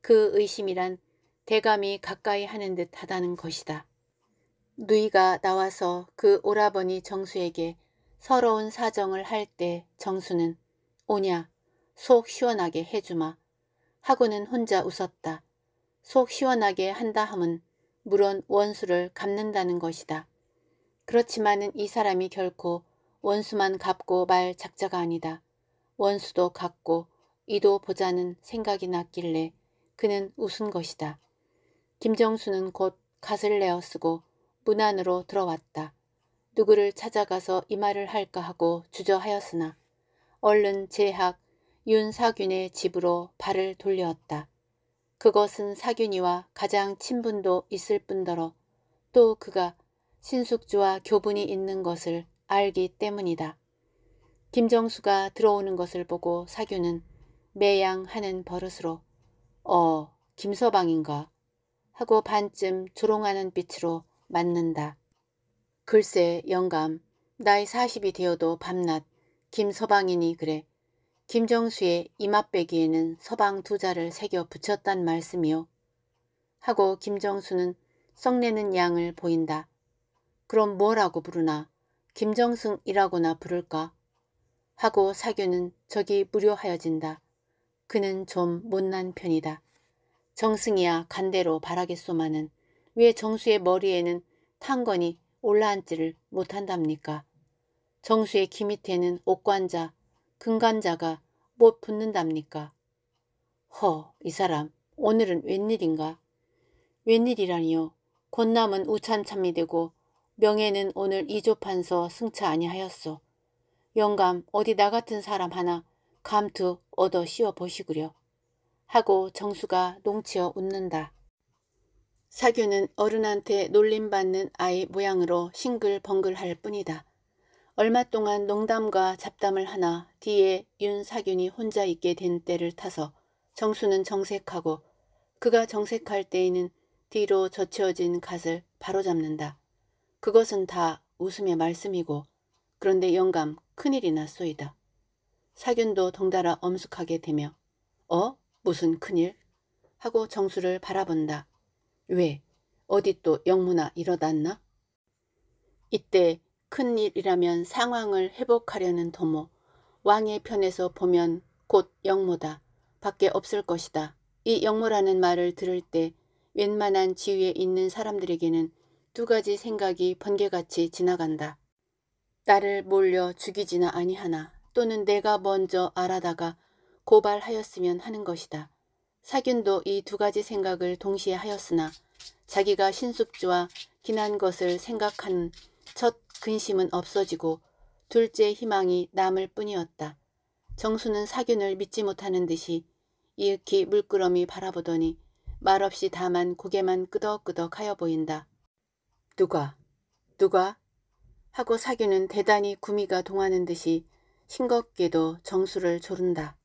그 의심이란 대감이 가까이 하는 듯 하다는 것이다. 누이가 나와서 그 오라버니 정수에게 서러운 사정을 할 때 정수는 오냐 속 시원하게 해주마 하고는 혼자 웃었다. 속 시원하게 한다 함은 물론 원수를 갚는다는 것이다. 그렇지만은 이 사람이 결코 원수만 갚고 말 작자가 아니다. 원수도 갚고 이도 보자는 생각이 났길래 그는 웃은 것이다. 김정수는 곧 갓을 내어 쓰고 문 안으로 들어왔다. 누구를 찾아가서 이 말을 할까 하고 주저하였으나 얼른 제학 윤사균의 집으로 발을 돌려었다. 그것은 사균이와 가장 친분도 있을 뿐더러 또 그가 신숙주와 교분이 있는 것을 알기 때문이다. 김정수가 들어오는 것을 보고 사균은 매양하는 버릇으로 어 김서방인가 하고 반쯤 조롱하는 빛으로 맞는다. 글쎄 영감 나이 40이 되어도 밤낮 김서방이니 그래. 김정수의 이마빼기에는 서방 두 자를 새겨 붙였단 말씀이요. 하고 김정수는 썩내는 양을 보인다. 그럼 뭐라고 부르나? 김정승이라고나 부를까? 하고 사교는 적이 무료하여진다. 그는 좀 못난 편이다. 정승이야 간대로 바라겠소마는 왜 정수의 머리에는 탄건이 올라앉지를 못한답니까? 정수의 기 밑에는 옥관자, 금관자가 못 붙는답니까? 허, 이 사람 오늘은 웬일인가? 웬일이라니요. 곤남은 우찬참이 되고 명예는 오늘 이조판서 승차 아니하였소. 영감 어디 나 같은 사람 하나 감투 얻어 씌워 보시구려. 하고 정수가 농치어 웃는다. 사규는 어른한테 놀림받는 아이 모양으로 싱글벙글할 뿐이다. 얼마 동안 농담과 잡담을 하나 뒤에 윤사균이 혼자 있게 된 때를 타서 정수는 정색하고 그가 정색할 때에는 뒤로 젖혀진 갓을 바로잡는다. 그것은 다 웃음의 말씀이고 그런데 영감 큰일이 났소이다. 사균도 덩달아 엄숙하게 되며 어? 무슨 큰일? 하고 정수를 바라본다. 왜? 어디 또 영문아 일어났나? 이때 큰일이라면 상황을 회복하려는 도모 왕의 편에서 보면 곧 영모다. 밖에 없을 것이다. 이 영모라는 말을 들을 때 웬만한 지위에 있는 사람들에게는 두 가지 생각이 번개같이 지나간다. 나를 몰려 죽이지나 아니하나 또는 내가 먼저 알아다가 고발하였으면 하는 것이다. 사균도 이 두 가지 생각을 동시에 하였으나 자기가 신숙주와 기난 것을 생각한 첫 근심은 없어지고 둘째 희망이 남을 뿐이었다. 정수는 사균을 믿지 못하는 듯이 이윽히 물끄러미 바라보더니 말없이 다만 고개만 끄덕끄덕 하여 보인다. 누가? 누가? 하고 사균은 대단히 구미가 동하는 듯이 싱겁게도 정수를 조른다.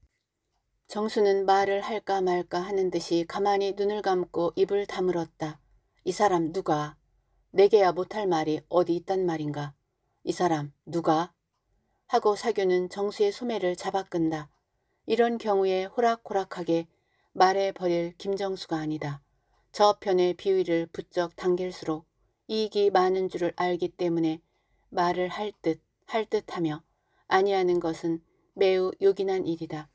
정수는 말을 할까 말까 하는 듯이 가만히 눈을 감고 입을 다물었다. 이 사람 누가? 내게야 못할 말이 어디 있단 말인가? 이 사람 누가? 하고 사규는 정수의 소매를 잡아끈다. 이런 경우에 호락호락하게 말해버릴 김정수가 아니다. 저편의 비위를 부쩍 당길수록 이익이 많은 줄을 알기 때문에 말을 할 듯 할 듯하며 아니하는 것은 매우 요긴한 일이다.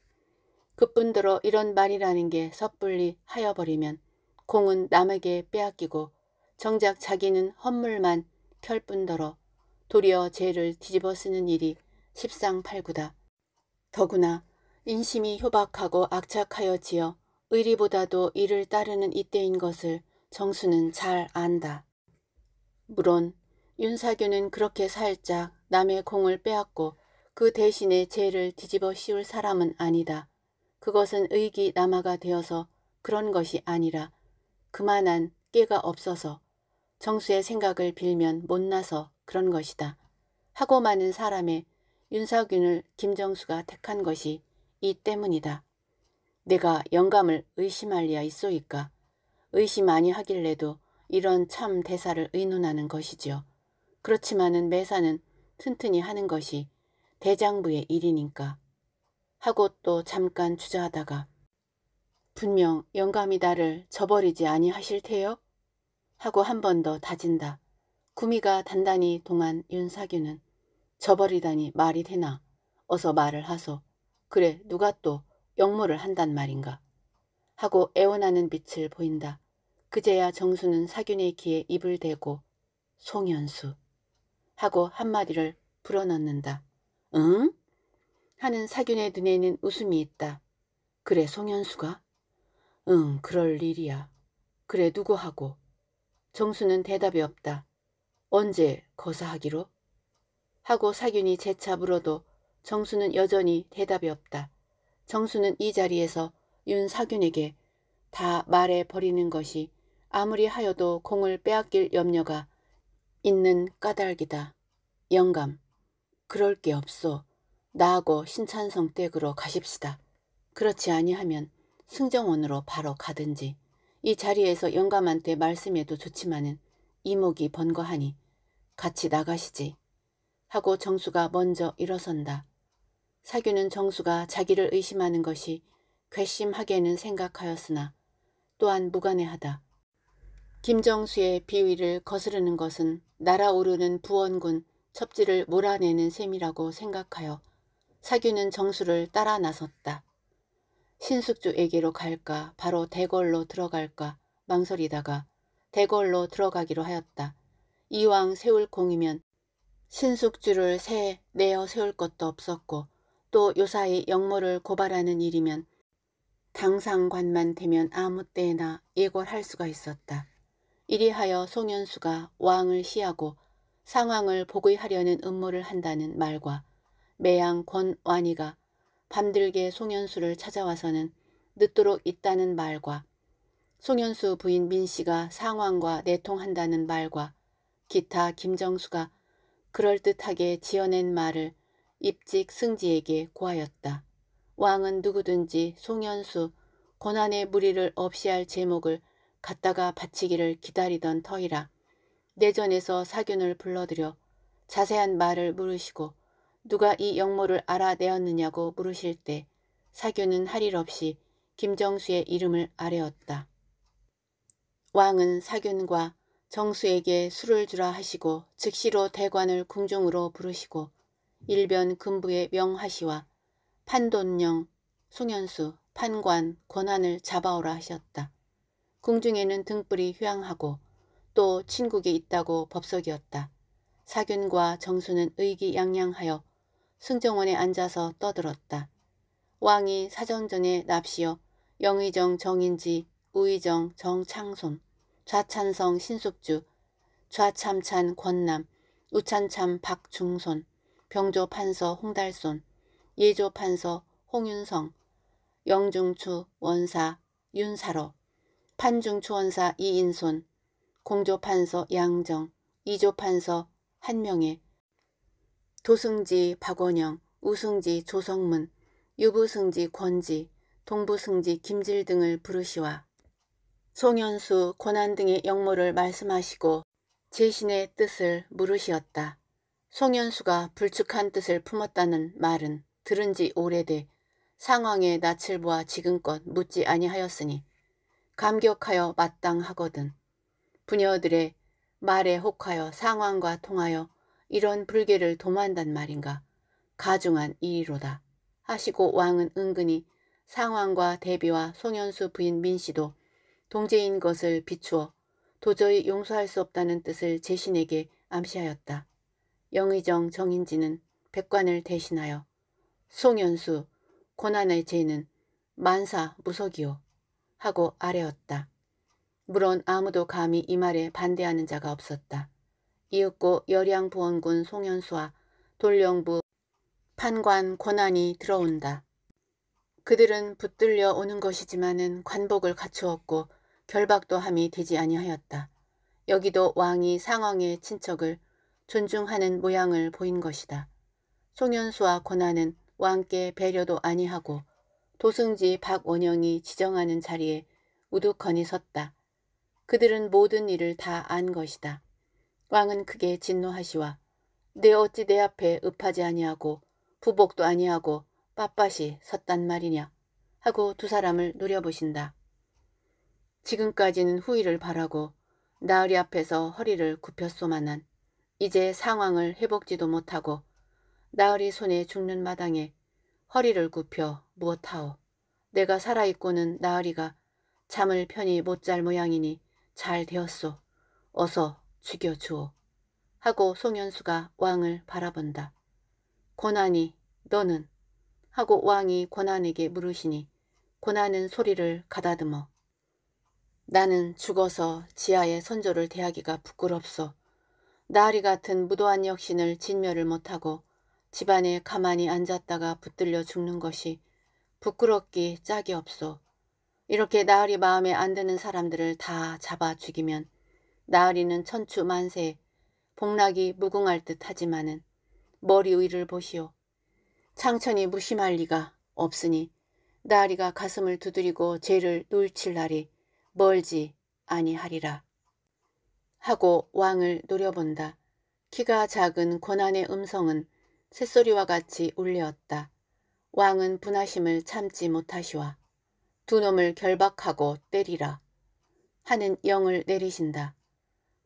그뿐더러 이런 말이라는 게 섣불리 하여버리면 공은 남에게 빼앗기고 정작 자기는 헛물만 켤 뿐더러 도리어 죄를 뒤집어 쓰는 일이 십상팔구다. 더구나 인심이 효박하고 악착하여 지어 의리보다도 이를 따르는 이때인 것을 정수는 잘 안다. 물론 윤사규는 그렇게 살짝 남의 공을 빼앗고 그 대신에 죄를 뒤집어 씌울 사람은 아니다. 그것은 의기 남하가 되어서 그런 것이 아니라 그만한 깨가 없어서 정수의 생각을 빌면 못나서 그런 것이다. 하고 많은 사람의 윤석윤을 김정수가 택한 것이 이 때문이다. 내가 영감을 의심할 리야 있소이까. 의심 많이 하길래도 이런 참 대사를 의논하는 것이지요. 그렇지만은 매사는 튼튼히 하는 것이 대장부의 일이니까. 하고 또 잠깐 주저하다가 분명 영감이 나를 저버리지 아니하실 테요? 하고 한 번 더 다진다. 구미가 단단히 동한 윤사규는 저버리다니 말이 되나 어서 말을 하소. 그래 누가 또 역모를 한단 말인가 하고 애원하는 빛을 보인다. 그제야 정수는 사균의 귀에 입을 대고 송현수 하고 한마디를 불어넣는다. 응? 하는 사균의 눈에는 웃음이 있다. 그래 송현수가? 응 그럴 일이야. 그래 누구하고? 정수는 대답이 없다. 언제 거사하기로? 하고 사균이 재차 물어도 정수는 여전히 대답이 없다. 정수는 이 자리에서 윤사균에게 다 말해버리는 것이 아무리 하여도 공을 빼앗길 염려가 있는 까닭이다. 영감, 그럴 게 없어. 나하고 신찬성 댁으로 가십시다. 그렇지 아니하면 승정원으로 바로 가든지 이 자리에서 영감한테 말씀해도 좋지만은 이목이 번거하니 같이 나가시지. 하고 정수가 먼저 일어선다. 사규는 정수가 자기를 의심하는 것이 괘씸하게는 생각하였으나 또한 무관해하다. 김정수의 비위를 거스르는 것은 날아오르는 부원군 첩지를 몰아내는 셈이라고 생각하여 사규는 정수를 따라 나섰다. 신숙주에게로 갈까 바로 대궐로 들어갈까 망설이다가 대궐로 들어가기로 하였다. 이왕 세울 공이면 신숙주를 새 내어 세울 것도 없었고 또 요사이 역모를 고발하는 일이면 당상관만 되면 아무 때나 예고할 수가 있었다. 이리하여 송현수가 왕을 시하고 상황을 복의하려는 음모를 한다는 말과 매양 권완이가 밤들게 송현수를 찾아와서는 늦도록 있다는 말과 송현수 부인 민씨가 상황과 내통한다는 말과 기타 김정수가 그럴듯하게 지어낸 말을 입직 승지에게 고하였다. 왕은 누구든지 송현수 고난의 무리를 없이 할 제목을 갖다가 바치기를 기다리던 터이라 내전에서 사균을 불러들여 자세한 말을 물으시고 누가 이 역모를 알아내었느냐고 물으실 때 사교는 할일 없이 김정수의 이름을 아뢰었다. 왕은 사균과 정수에게 술을 주라 하시고 즉시로 대관을 궁중으로 부르시고 일변 금부의 명하시와 판돈령, 송현수, 판관, 권한을 잡아오라 하셨다. 궁중에는 등불이 휴양하고 또 친국에 있다고 법석이었다. 사균과 정수는 의기양양하여 승정원에 앉아서 떠들었다. 왕이 사정전에 납시어 영의정 정인지, 우의정 정창손, 좌찬성 신숙주, 좌참찬 권남, 우찬참 박중손, 병조판서 홍달손, 예조판서 홍윤성, 영중추 원사 윤사로, 판중추 원사 이인손, 공조판서 양정, 이조판서 한명의 도승지 박원영, 우승지 조성문, 유부승지 권지, 동부승지 김질 등을 부르시와 송현수 권한 등의 역모를 말씀하시고 제신의 뜻을 물으시었다. 송현수가 불축한 뜻을 품었다는 말은 들은 지 오래돼 상황의 낯을 보아 지금껏 묻지 아니하였으니 감격하여 마땅하거든. 부녀들의 말에 혹하여 상황과 통하여 이런 불계를 도모한단 말인가. 가중한 일이로다. 하시고 왕은 은근히 상황과 대비와 송현수 부인 민씨도 동제인 것을 비추어 도저히 용서할 수 없다는 뜻을 제신에게 암시하였다. 영의정 정인지는 백관을 대신하여 송현수 고난의 죄는 만사 무속이요 하고 아뢰었다. 물론 아무도 감히 이 말에 반대하는 자가 없었다. 이윽고 열양보원군 송현수와 돌령부 판관 권한이 들어온다. 그들은 붙들려 오는 것이지만은 관복을 갖추었고 결박도 함이 되지 아니하였다. 여기도 왕이 상황의 친척을 존중하는 모양을 보인 것이다. 송현수와 권한은 왕께 배려도 아니하고 도승지 박원영이 지정하는 자리에 우두커니 섰다. 그들은 모든 일을 다 안 것이다. 왕은 크게 진노하시와 내 어찌 내 앞에 읍하지 아니하고 부복도 아니하고 빳빳이 섰단 말이냐 하고 두 사람을 노려보신다. 지금까지는 후위를 바라고 나으리 앞에서 허리를 굽혔소만한 이제 상황을 회복지도 못하고 나으리 손에 죽는 마당에 허리를 굽혀 무엇하오. 내가 살아있고는 나으리가 잠을 편히 못 잘 모양이니 잘 되었소. 어서 죽여주오. 하고 송현수가 왕을 바라본다. 고난이 너는 하고 왕이 고난에게 물으시니 고난은 소리를 가다듬어 나는 죽어서 지하의 선조를 대하기가 부끄럽소. 나리 같은 무도한 역신을 진멸을 못하고 집안에 가만히 앉았다가 붙들려 죽는 것이 부끄럽기 짝이 없소. 이렇게 나으리 마음에 안 드는 사람들을 다 잡아 죽이면 나으리는 천추만세 복락이 무궁할 듯 하지만은 머리 위를 보시오. 창천이 무심할 리가 없으니 나으리가 가슴을 두드리고 죄를 눌칠 날이 멀지 아니하리라. 하고 왕을 노려본다. 키가 작은 권한의 음성은 새소리와 같이 울려었다. 왕은 분하심을 참지 못하시와 두 놈을 결박하고 때리라 하는 영을 내리신다.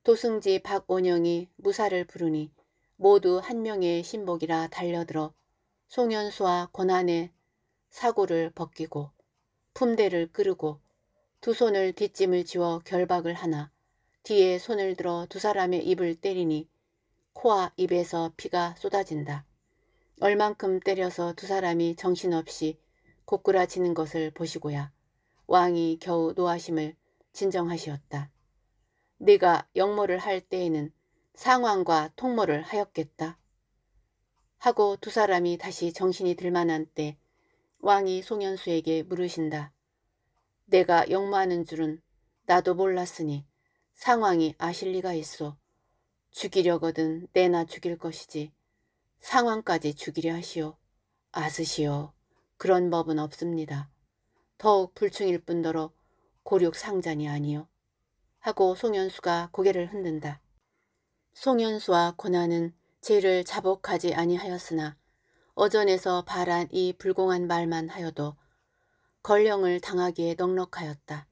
도승지 박온영이 무사를 부르니 모두 한 명의 신복이라 달려들어 송현수와 권한의 사고를 벗기고 품대를 끄르고 두 손을 뒷짐을 지워 결박을 하나 뒤에 손을 들어 두 사람의 입을 때리니 코와 입에서 피가 쏟아진다. 얼만큼 때려서 두 사람이 정신없이 고꾸라지는 것을 보시고야 왕이 겨우 노하심을 진정하시었다. 네가 역모를 할 때에는 상황과 통모를 하였겠다. 하고 두 사람이 다시 정신이 들만한 때 왕이 송현수에게 물으신다. 내가 역모하는 줄은 나도 몰랐으니 상황이 아실 리가 있어. 죽이려거든 내나 죽일 것이지. 상황까지 죽이려 하시오. 아스시오. 그런 법은 없습니다. 더욱 불충일 뿐더러 고륙상잔이 아니요. 하고 송현수가 고개를 흔든다. 송현수와 고난은 죄를 자복하지 아니하였으나 어전에서 발한 이 불공한 말만 하여도 걸령을 당하기에 넉넉하였다.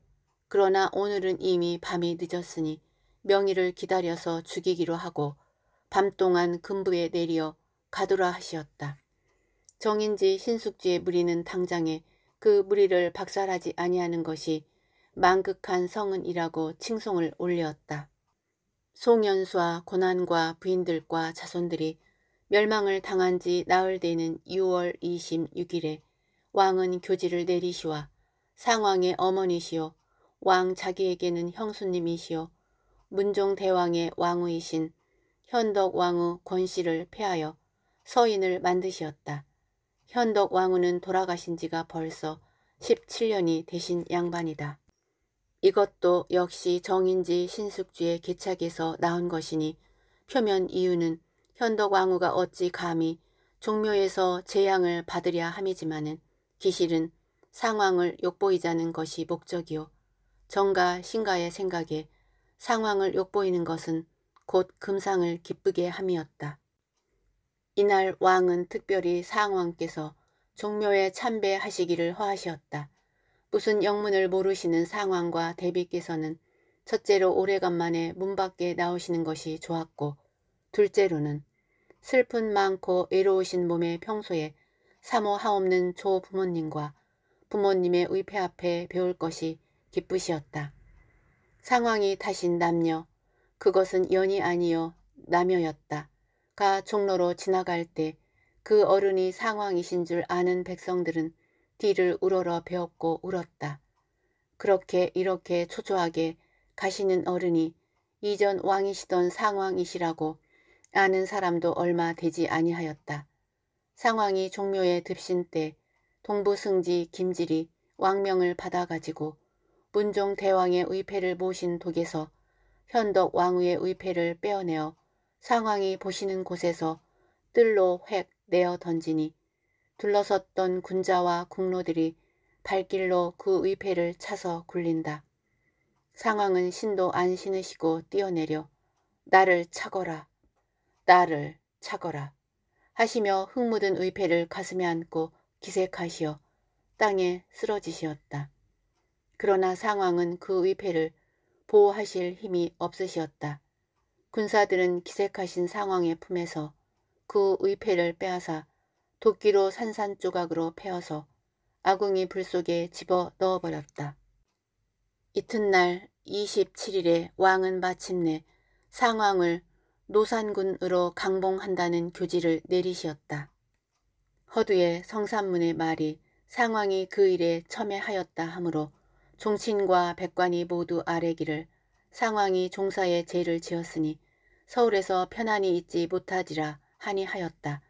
그러나 오늘은 이미 밤이 늦었으니 명의를 기다려서 죽이기로 하고 밤동안 금부에 내리어 가두라 하시었다. 정인지 신숙지의 무리는 당장에 그 무리를 박살하지 아니하는 것이 망극한 성은이라고 칭송을 올렸다. 송연수와 고난과 부인들과 자손들이 멸망을 당한 지 나흘 되는 6월 26일에 왕은 교지를 내리시와 상왕의 어머니시오 왕 자기에게는 형수님이시오 문종 대왕의 왕후이신 현덕 왕후 권씨를 폐하여 서인을 만드시었다. 현덕 왕후는 돌아가신 지가 벌써 17년이 되신 양반이다. 이것도 역시 정인지 신숙주의 개착에서 나온 것이니 표면 이유는 현덕왕후가 어찌 감히 종묘에서 재앙을 받으랴 함이지만은 기실은 상황을 욕보이자는 것이 목적이요. 정가 신가의 생각에 상황을 욕보이는 것은 곧 금상을 기쁘게 함이었다. 이날 왕은 특별히 상왕께서 종묘에 참배하시기를 허하셨다. 무슨 영문을 모르시는 상황과 대비께서는 첫째로 오래간만에 문 밖에 나오시는 것이 좋았고 둘째로는 슬픈 많고 외로우신 몸에 평소에 사모하옵는 조부모님과 부모님의 의패 앞에 배울 것이 기쁘시었다. 상황이 타신 남녀, 그것은 연이 아니요 남여였다. 가 종로로 지나갈 때 그 어른이 상황이신 줄 아는 백성들은 뒤를 우러러 베었고 울었다. 그렇게 이렇게 초조하게 가시는 어른이 이전 왕이시던 상왕이시라고 아는 사람도 얼마 되지 아니하였다. 상황이 종묘에 듭신 때 동부승지 김질이 왕명을 받아가지고 문종 대왕의 의패를 모신 독에서 현덕 왕후의 의패를 빼어내어 상황이 보시는 곳에서 뜰로 획 내어 던지니 둘러섰던 군자와 국로들이 발길로 그 의패를 차서 굴린다. 상황은 신도 안 신으시고 뛰어내려 나를 차거라 나를 차거라 하시며 흙 묻은 의패를 가슴에 안고 기색하시어 땅에 쓰러지시었다. 그러나 상황은 그 의패를 보호하실 힘이 없으시었다. 군사들은 기색하신 상황의 품에서 그 의패를 빼앗아 도끼로 산산조각으로 패어서 아궁이 불 속에 집어 넣어버렸다. 이튿날 27일에 왕은 마침내 상황을 노산군으로 강봉한다는 교지를 내리시었다. 허두의 성산문의 말이 상황이 그 일에 첨예하였다 하므로 종친과 백관이 모두 아래기를 상황이 종사에 죄를 지었으니 서울에서 편안히 있지 못하지라 하니 하였다.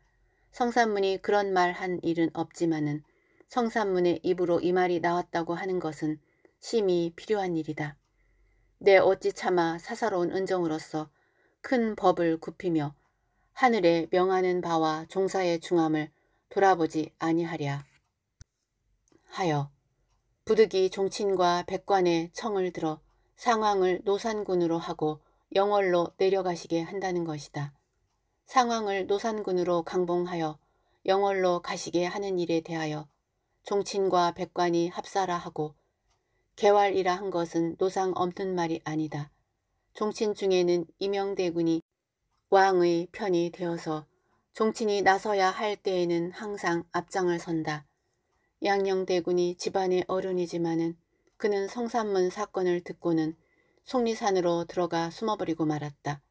성산문이 그런 말 한 일은 없지만은 성산문의 입으로 이 말이 나왔다고 하는 것은 심히 필요한 일이다. 내 어찌 참아 사사로운 은정으로서 큰 법을 굽히며 하늘에 명하는 바와 종사의 중함을 돌아보지 아니하랴 하여 부득이 종친과 백관의 청을 들어 상황을 노산군으로 하고 영월로 내려가시게 한다는 것이다. 상황을 노산군으로 강봉하여 영월로 가시게 하는 일에 대하여 종친과 백관이 합사라 하고 개활이라 한 것은 노상 없는 말이 아니다. 종친 중에는 이명대군이 왕의 편이 되어서 종친이 나서야 할 때에는 항상 앞장을 선다. 양녕대군이 집안의 어른이지만은 그는 성산문 사건을 듣고는 속리산으로 들어가 숨어버리고 말았다.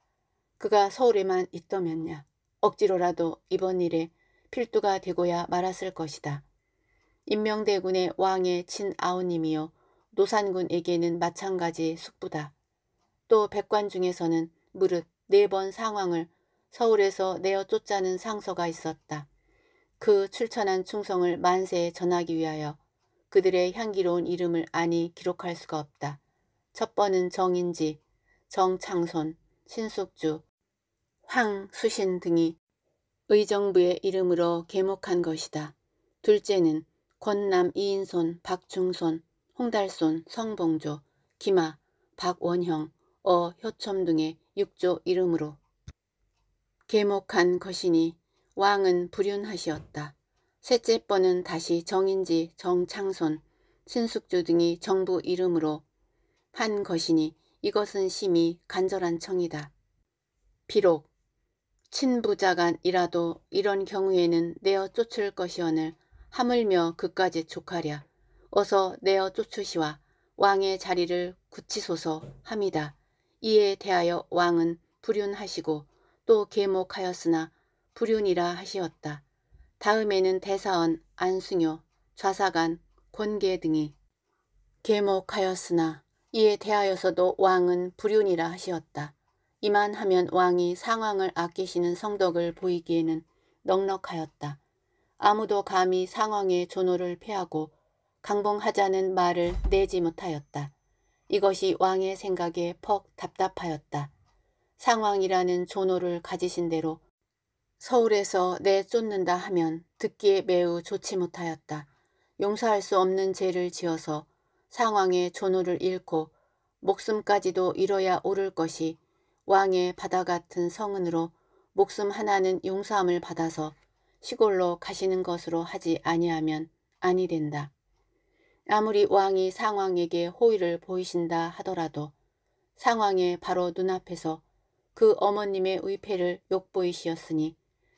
그가 서울에만 있더면야 억지로라도 이번 일에 필두가 되고야 말았을 것이다. 인명대군의 왕의 친아우님이요 노산군에게는 마찬가지 숙부다. 또 백관 중에서는 무릇 네 번 상황을 서울에서 내어 쫓자는 상서가 있었다. 그 출천한 충성을 만세에 전하기 위하여 그들의 향기로운 이름을 아니 기록할 수가 없다. 첫 번은 정인지, 정창손, 신숙주, 황, 수신 등이 의정부의 이름으로 계목한 것이다. 둘째는 권남 이인손, 박중손, 홍달손, 성봉조, 김하, 박원형, 어, 효첨 등의 육조 이름으로 계목한 것이니 왕은 불륜하시었다. 셋째 번은 다시 정인지, 정창손, 신숙조 등이 정부 이름으로 한 것이니 이것은 심히 간절한 청이다. 비록 친부자간이라도 이런 경우에는 내어 쫓을 것이오늘 하물며 그까지 족하랴. 어서 내어 쫓으시와 왕의 자리를 굳히소서 합니다 이에 대하여 왕은 불륜하시고 또 계목하였으나 불륜이라 하시었다. 다음에는 대사원 안승효, 좌사관 권계 등이 계목하였으나 이에 대하여서도 왕은 불륜이라 하시었다. 이만 하면 왕이 상황을 아끼시는 성덕을 보이기에는 넉넉하였다. 아무도 감히 상황의 존호를 피하고 강봉하자는 말을 내지 못하였다. 이것이 왕의 생각에 퍽 답답하였다. 상황이라는 존호를 가지신 대로 서울에서 내 쫓는다 하면 듣기에 매우 좋지 못하였다. 용서할 수 없는 죄를 지어서 상황의 존호를 잃고 목숨까지도 잃어야 오를 것이 왕의 바다 같은 성은으로 목숨 하나는 용서함을 받아서 시골로 가시는 것으로 하지 아니하면 아니 된다. 아무리 왕이 상왕에게 호의를 보이신다 하더라도 상왕의 바로 눈앞에서 그 어머님의 위패를 욕보이시었으니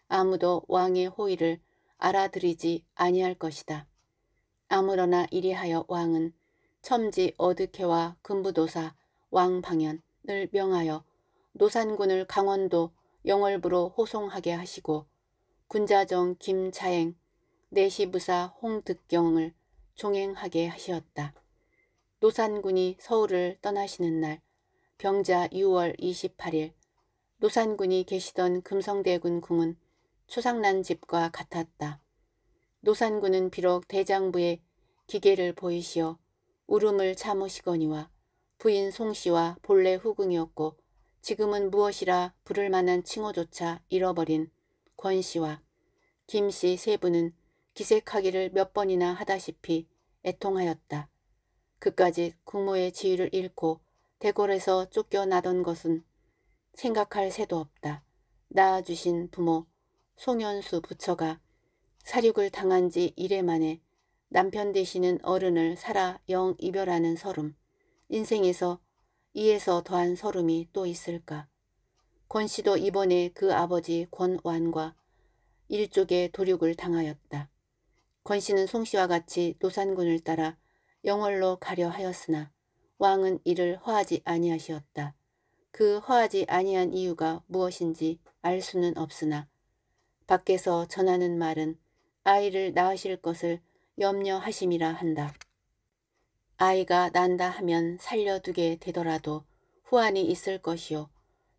아무도 왕의 호의를 알아들이지 아니할 것이다. 아무러나 이리하여 왕은 첨지 어득해와 금부도사 왕방연을 명하여 노산군을 강원도 영월부로 호송하게 하시고 군자정 김자행 내시부사 홍득경을 종행하게 하시었다. 노산군이 서울을 떠나시는 날 병자 6월 28일 노산군이 계시던 금성대군 궁은 초상난 집과 같았다. 노산군은 비록 대장부의 기계를 보이시어 울음을 참으시거니와 부인 송씨와 본래 후궁이었고 지금은 무엇이라 부를 만한 칭호조차 잃어버린 권 씨와 김씨세 분은 기색하기를 몇 번이나 하다시피 애통하였다. 그까지 국모의 지위를 잃고 대궐에서 쫓겨나던 것은 생각할 새도 없다. 낳아주신 부모 송현수 부처가 사륙을 당한 지 이래 만에 남편 되시는 어른을 살아 영 이별하는 설움 인생에서 이에서 더한 서름이 또 있을까. 권 씨도 이번에 그 아버지 권완과 일족의 도륙을 당하였다. 권 씨는 송 씨와 같이 노산군을 따라 영월로 가려 하였으나 왕은 이를 허하지 아니하시었다. 그 허하지 아니한 이유가 무엇인지 알 수는 없으나 밖에서 전하는 말은 아이를 낳으실 것을 염려하심이라 한다. 아이가 난다 하면 살려두게 되더라도 후안이 있을 것이요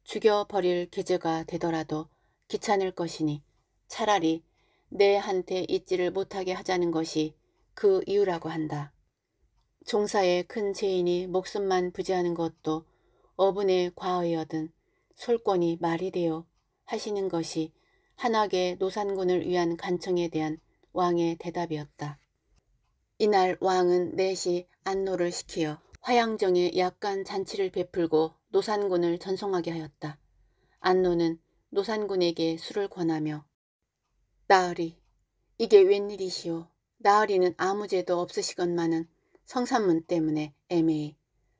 죽여버릴 계제가 되더라도 귀찮을 것이니 차라리 내한테 잊지를 못하게 하자는 것이 그 이유라고 한다. 종사의 큰 죄인이 목숨만 부지하는 것도 어분의 과의여든 솔권이 말이 되어 하시는 것이 한학의 노산군을 위한 간청에 대한 왕의 대답이었다. 이날 왕은 내시 안노를 시키어 화양정에 약간 잔치를 베풀고 노산군을 전송하게 하였다. 안노는 노산군에게 술을 권하며 나으리 이게 웬일이시오. 나으리는 아무 죄도 없으시건만은 성산문 때문에 애매해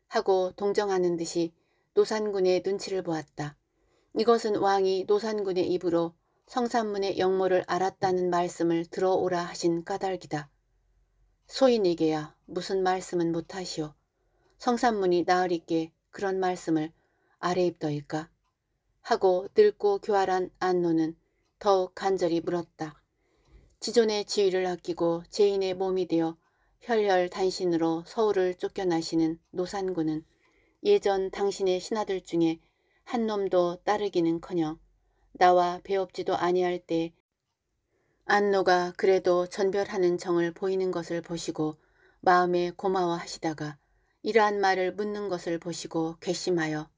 하고 동정하는 듯이 노산군의 눈치를 보았다. 이것은 왕이 노산군의 입으로 성산문의 역모를 알았다는 말씀을 들어오라 하신 까닭이다. 소인에게야 무슨 말씀은 못하시오. 성산문이 나으리께 그런 말씀을 아래 입더일까? 하고 늙고 교활한 안노는 더욱 간절히 물었다. 지존의 지위를 아끼고 제인의 몸이 되어 혈혈단신으로 서울을 쫓겨나시는 노산군은 예전 당신의 신하들 중에 한 놈도 따르기는커녕 나와 배업지도 아니할 때 안노가 그래도 전별하는 정을 보이는 것을 보시고 마음에 고마워하시다가 이러한 말을 묻는 것을 보시고 괘씸하여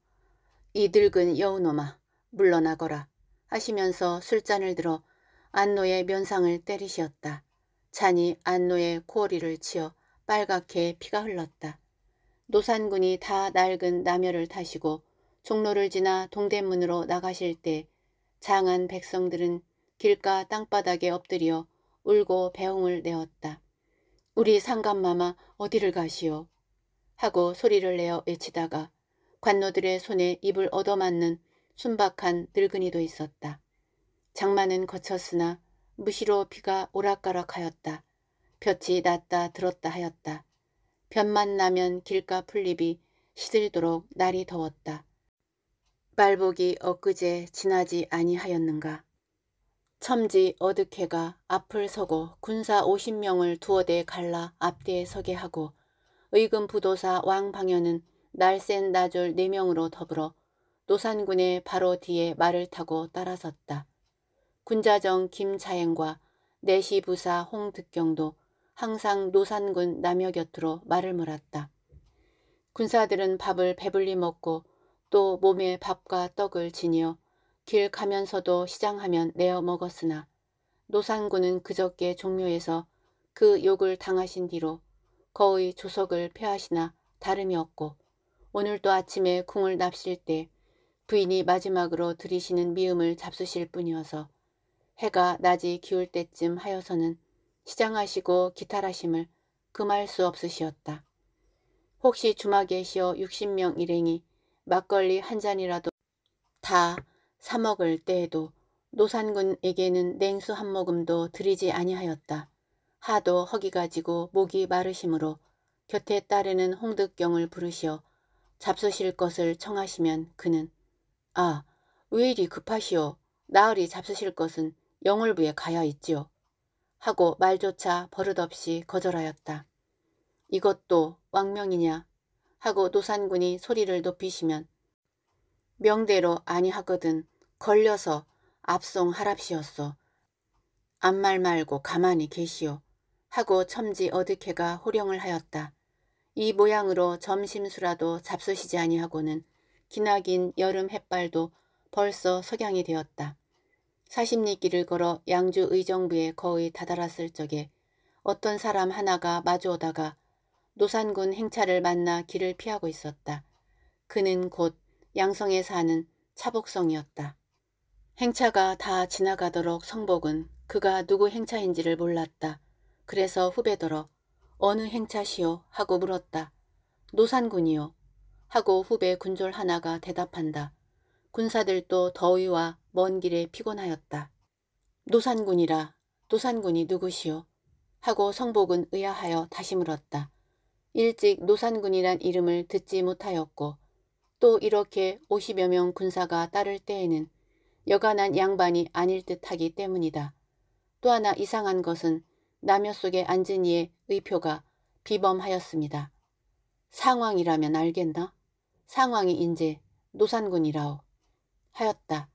이 늙은 여우놈아 물러나거라 하시면서 술잔을 들어 안노의 면상을 때리시었다. 잔이 안노의 코리를 치어 빨갛게 피가 흘렀다. 노산군이 다 낡은 남열을 타시고 종로를 지나 동대문으로 나가실 때 장한 백성들은 길가 땅바닥에 엎드려 울고 배웅을 내었다. 우리 상감마마 어디를 가시오? 하고 소리를 내어 외치다가 관노들의 손에 입을 얻어맞는 순박한 늙은이도 있었다. 장마는 거쳤으나 무시로 비가 오락가락하였다. 볕이 났다 들었다 하였다. 볕만 나면 길가 풀잎이 시들도록 날이 더웠다. 말복이 엊그제 지나지 아니하였는가. 첨지 어득해가 앞을 서고 군사 50명을 두어대 갈라 앞대에 서게 하고 의금 부도사 왕방현은 날센 나졸 4명으로 더불어 노산군의 바로 뒤에 말을 타고 따라섰다. 군자정 김자행과 내시 부사 홍득경도 항상 노산군 남여 곁으로 말을 물었다 군사들은 밥을 배불리 먹고 또 몸에 밥과 떡을 지니어 길 가면서도 시장하면 내어 먹었으나 노산군은 그저께 종묘에서 그 욕을 당하신 뒤로 거의 조석을 폐하시나 다름이 없고 오늘도 아침에 궁을 납실 때 부인이 마지막으로 들이시는 미음을 잡수실 뿐이어서 해가 낮이 기울 때쯤 하여서는 시장하시고 기탈하심을 금할 수 없으시었다. 혹시 주막에 쉬어 60명 일행이 막걸리 한 잔이라도 다사 먹을 때에도 노산군에게는 냉수 한 모금도 드리지 아니하였다. 하도 허기 가지고 목이 마르심으로 곁에 따르는 홍득경을 부르시어 잡수실 것을 청하시면 그는 아, 왜 이리 급하시오. 나으리 잡수실 것은 영월부에 가야 있지요. 하고 말조차 버릇없이 거절하였다. 이것도 왕명이냐 하고 노산군이 소리를 높이시면 명대로 아니하거든 걸려서 압송하랍시었소. 암말 말고 가만히 계시오. 하고 첨지 어득해가 호령을 하였다. 이 모양으로 점심수라도 잡수시지 아니하고는 기나긴 여름 햇발도 벌써 석양이 되었다. 사십리 길을 걸어 양주 의정부에 거의 다다랐을 적에 어떤 사람 하나가 마주오다가 노산군 행차를 만나 길을 피하고 있었다. 그는 곧 양성에 사는 차복성이었다. 행차가 다 지나가도록 성복은 그가 누구 행차인지를 몰랐다. 그래서 후배더러 어느 행차시오 하고 물었다. 노산군이요 하고 후배 군졸 하나가 대답한다. 군사들도 더위와 먼 길에 피곤하였다. 노산군이라 노산군이 누구시오? 하고 성복은 의아하여 다시 물었다. 일찍 노산군이란 이름을 듣지 못하였고 또 이렇게 50여 명 군사가 따를 때에는 여간한 양반이 아닐 듯하기 때문이다. 또 하나 이상한 것은 남녀 속에 앉은 이의 의표가 비범하였습니다. 상황이라면 알겠나? 상황이 인제 노산군이라오. 하였다.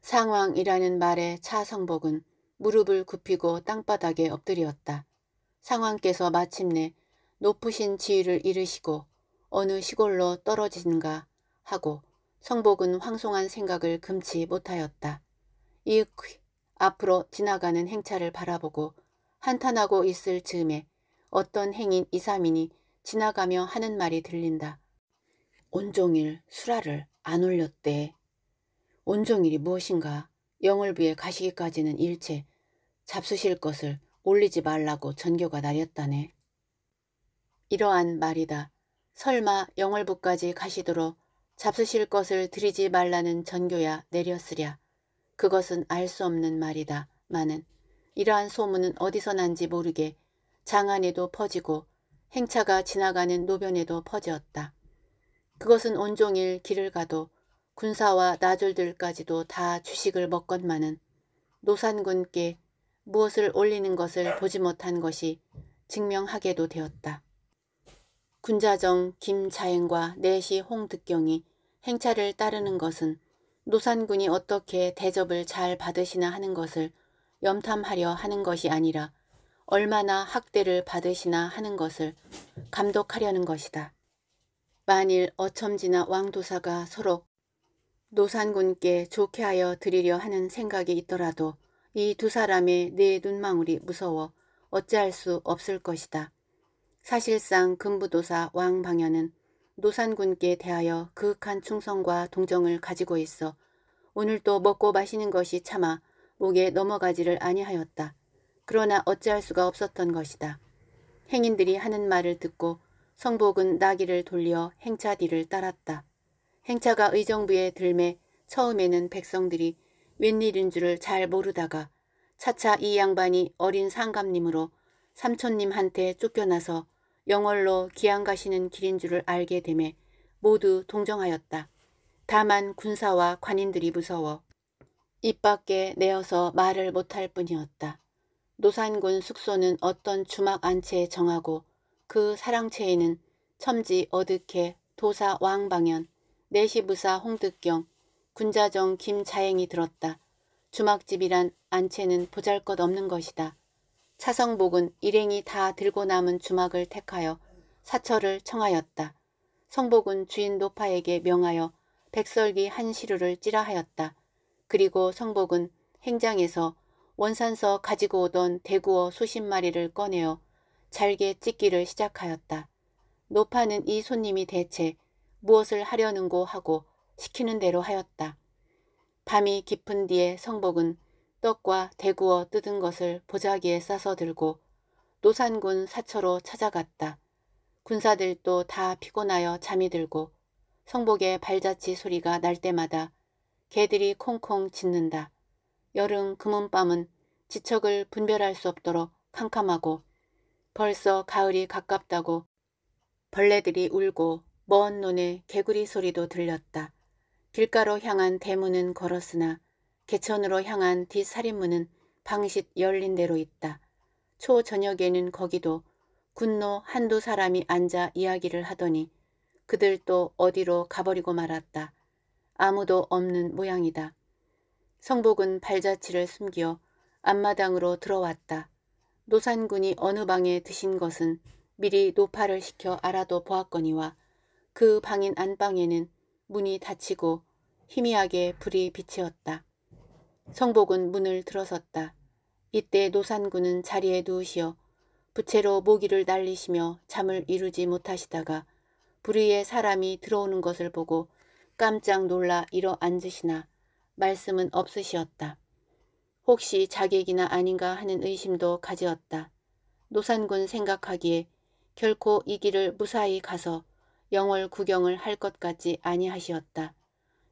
상황이라는 말에 차성복은 무릎을 굽히고 땅바닥에 엎드리었다. 상황께서 마침내 높으신 지위를 잃으시고 어느 시골로 떨어진가 하고 성복은 황송한 생각을 금치 못하였다. 이윽히 앞으로 지나가는 행차를 바라보고 한탄하고 있을 즈음에 어떤 행인 이삼인이 지나가며 하는 말이 들린다. 온종일 수라를 안 올렸대. 온종일이 무엇인가 영을부에 가시기까지는 일체 잡수실 것을 올리지 말라고 전교가 날렸다네 이러한 말이다. 설마 영월부까지 가시도록 잡수실 것을 드리지 말라는 전교야 내렸으랴. 그것은 알 수 없는 말이다. 마는 이러한 소문은 어디서 난지 모르게 장안에도 퍼지고 행차가 지나가는 노변에도 퍼졌다 그것은 온종일 길을 가도 군사와 나졸들까지도 다 주식을 먹건만은 노산군께 무엇을 올리는 것을 보지 못한 것이 증명하게도 되었다. 군자정 김자행과 내시 홍득경이 행차를 따르는 것은 노산군이 어떻게 대접을 잘 받으시나 하는 것을 염탐하려 하는 것이 아니라 얼마나 학대를 받으시나 하는 것을 감독하려는 것이다. 만일 어첨지나 왕도사가 서로 노산군께 좋게 하여 드리려 하는 생각이 있더라도 이 두 사람의 내 네 눈망울이 무서워 어찌할 수 없을 것이다. 사실상 금부도사 왕방현은 노산군께 대하여 그윽한 충성과 동정을 가지고 있어 오늘도 먹고 마시는 것이 참아 목에 넘어가지를 아니하였다. 그러나 어찌할 수가 없었던 것이다. 행인들이 하는 말을 듣고 성복은 나귀를 돌려 행차 뒤를 따랐다. 행차가 의정부에 들매 처음에는 백성들이 웬일인 줄을 잘 모르다가 차차 이 양반이 어린 상감님으로 삼촌님한테 쫓겨나서 영월로 기양 가시는 길인 줄을 알게 되매 모두 동정하였다. 다만 군사와 관인들이 무서워 입 밖에 내어서 말을 못할 뿐이었다. 노산군 숙소는 어떤 주막 안채에 정하고 그 사랑채에는 첨지 어득해 도사 왕방연 내시부사 홍득경, 군자정 김자행이 들었다. 주막집이란 안채는 보잘것 없는 것이다. 차성복은 일행이 다 들고 남은 주막을 택하여 사철을 청하였다. 성복은 주인 노파에게 명하여 백설기 한 시루를 찌라하였다. 그리고 성복은 행장에서 원산서 가지고 오던 대구어 수십 마리를 꺼내어 잘게 찢기를 시작하였다. 노파는 이 손님이 대체 무엇을 하려는고 하고 시키는 대로 하였다. 밤이 깊은 뒤에 성복은 떡과 대구어 뜯은 것을 보자기에 싸서 들고 노산군 사처로 찾아갔다. 군사들도 다 피곤하여 잠이 들고 성복의 발자취 소리가 날 때마다 개들이 콩콩 짖는다. 여름 금은밤은 지척을 분별할 수 없도록 캄캄하고 벌써 가을이 가깝다고 벌레들이 울고 먼논에 개구리 소리도 들렸다. 길가로 향한 대문은 걸었으나 개천으로 향한 뒷살인문은 방식 열린 대로 있다. 초저녁에는 거기도 군노 한두 사람이 앉아 이야기를 하더니 그들 도 어디로 가버리고 말았다. 아무도 없는 모양이다. 성복은 발자취를 숨겨 앞마당으로 들어왔다. 노산군이 어느 방에 드신 것은 미리 노파를 시켜 알아도 보았거니와 그 방인 안방에는 문이 닫히고 희미하게 불이 비치었다. 성복은 문을 들어섰다. 이때 노산군은 자리에 누우시어 부채로 모기를 날리시며 잠을 이루지 못하시다가 불의의 사람이 들어오는 것을 보고 깜짝 놀라 일어 앉으시나 말씀은 없으시었다. 혹시 자객이나 아닌가 하는 의심도 가지었다. 노산군 생각하기에 결코 이 길을 무사히 가서 영월 구경을 할 것 같지 아니하시었다.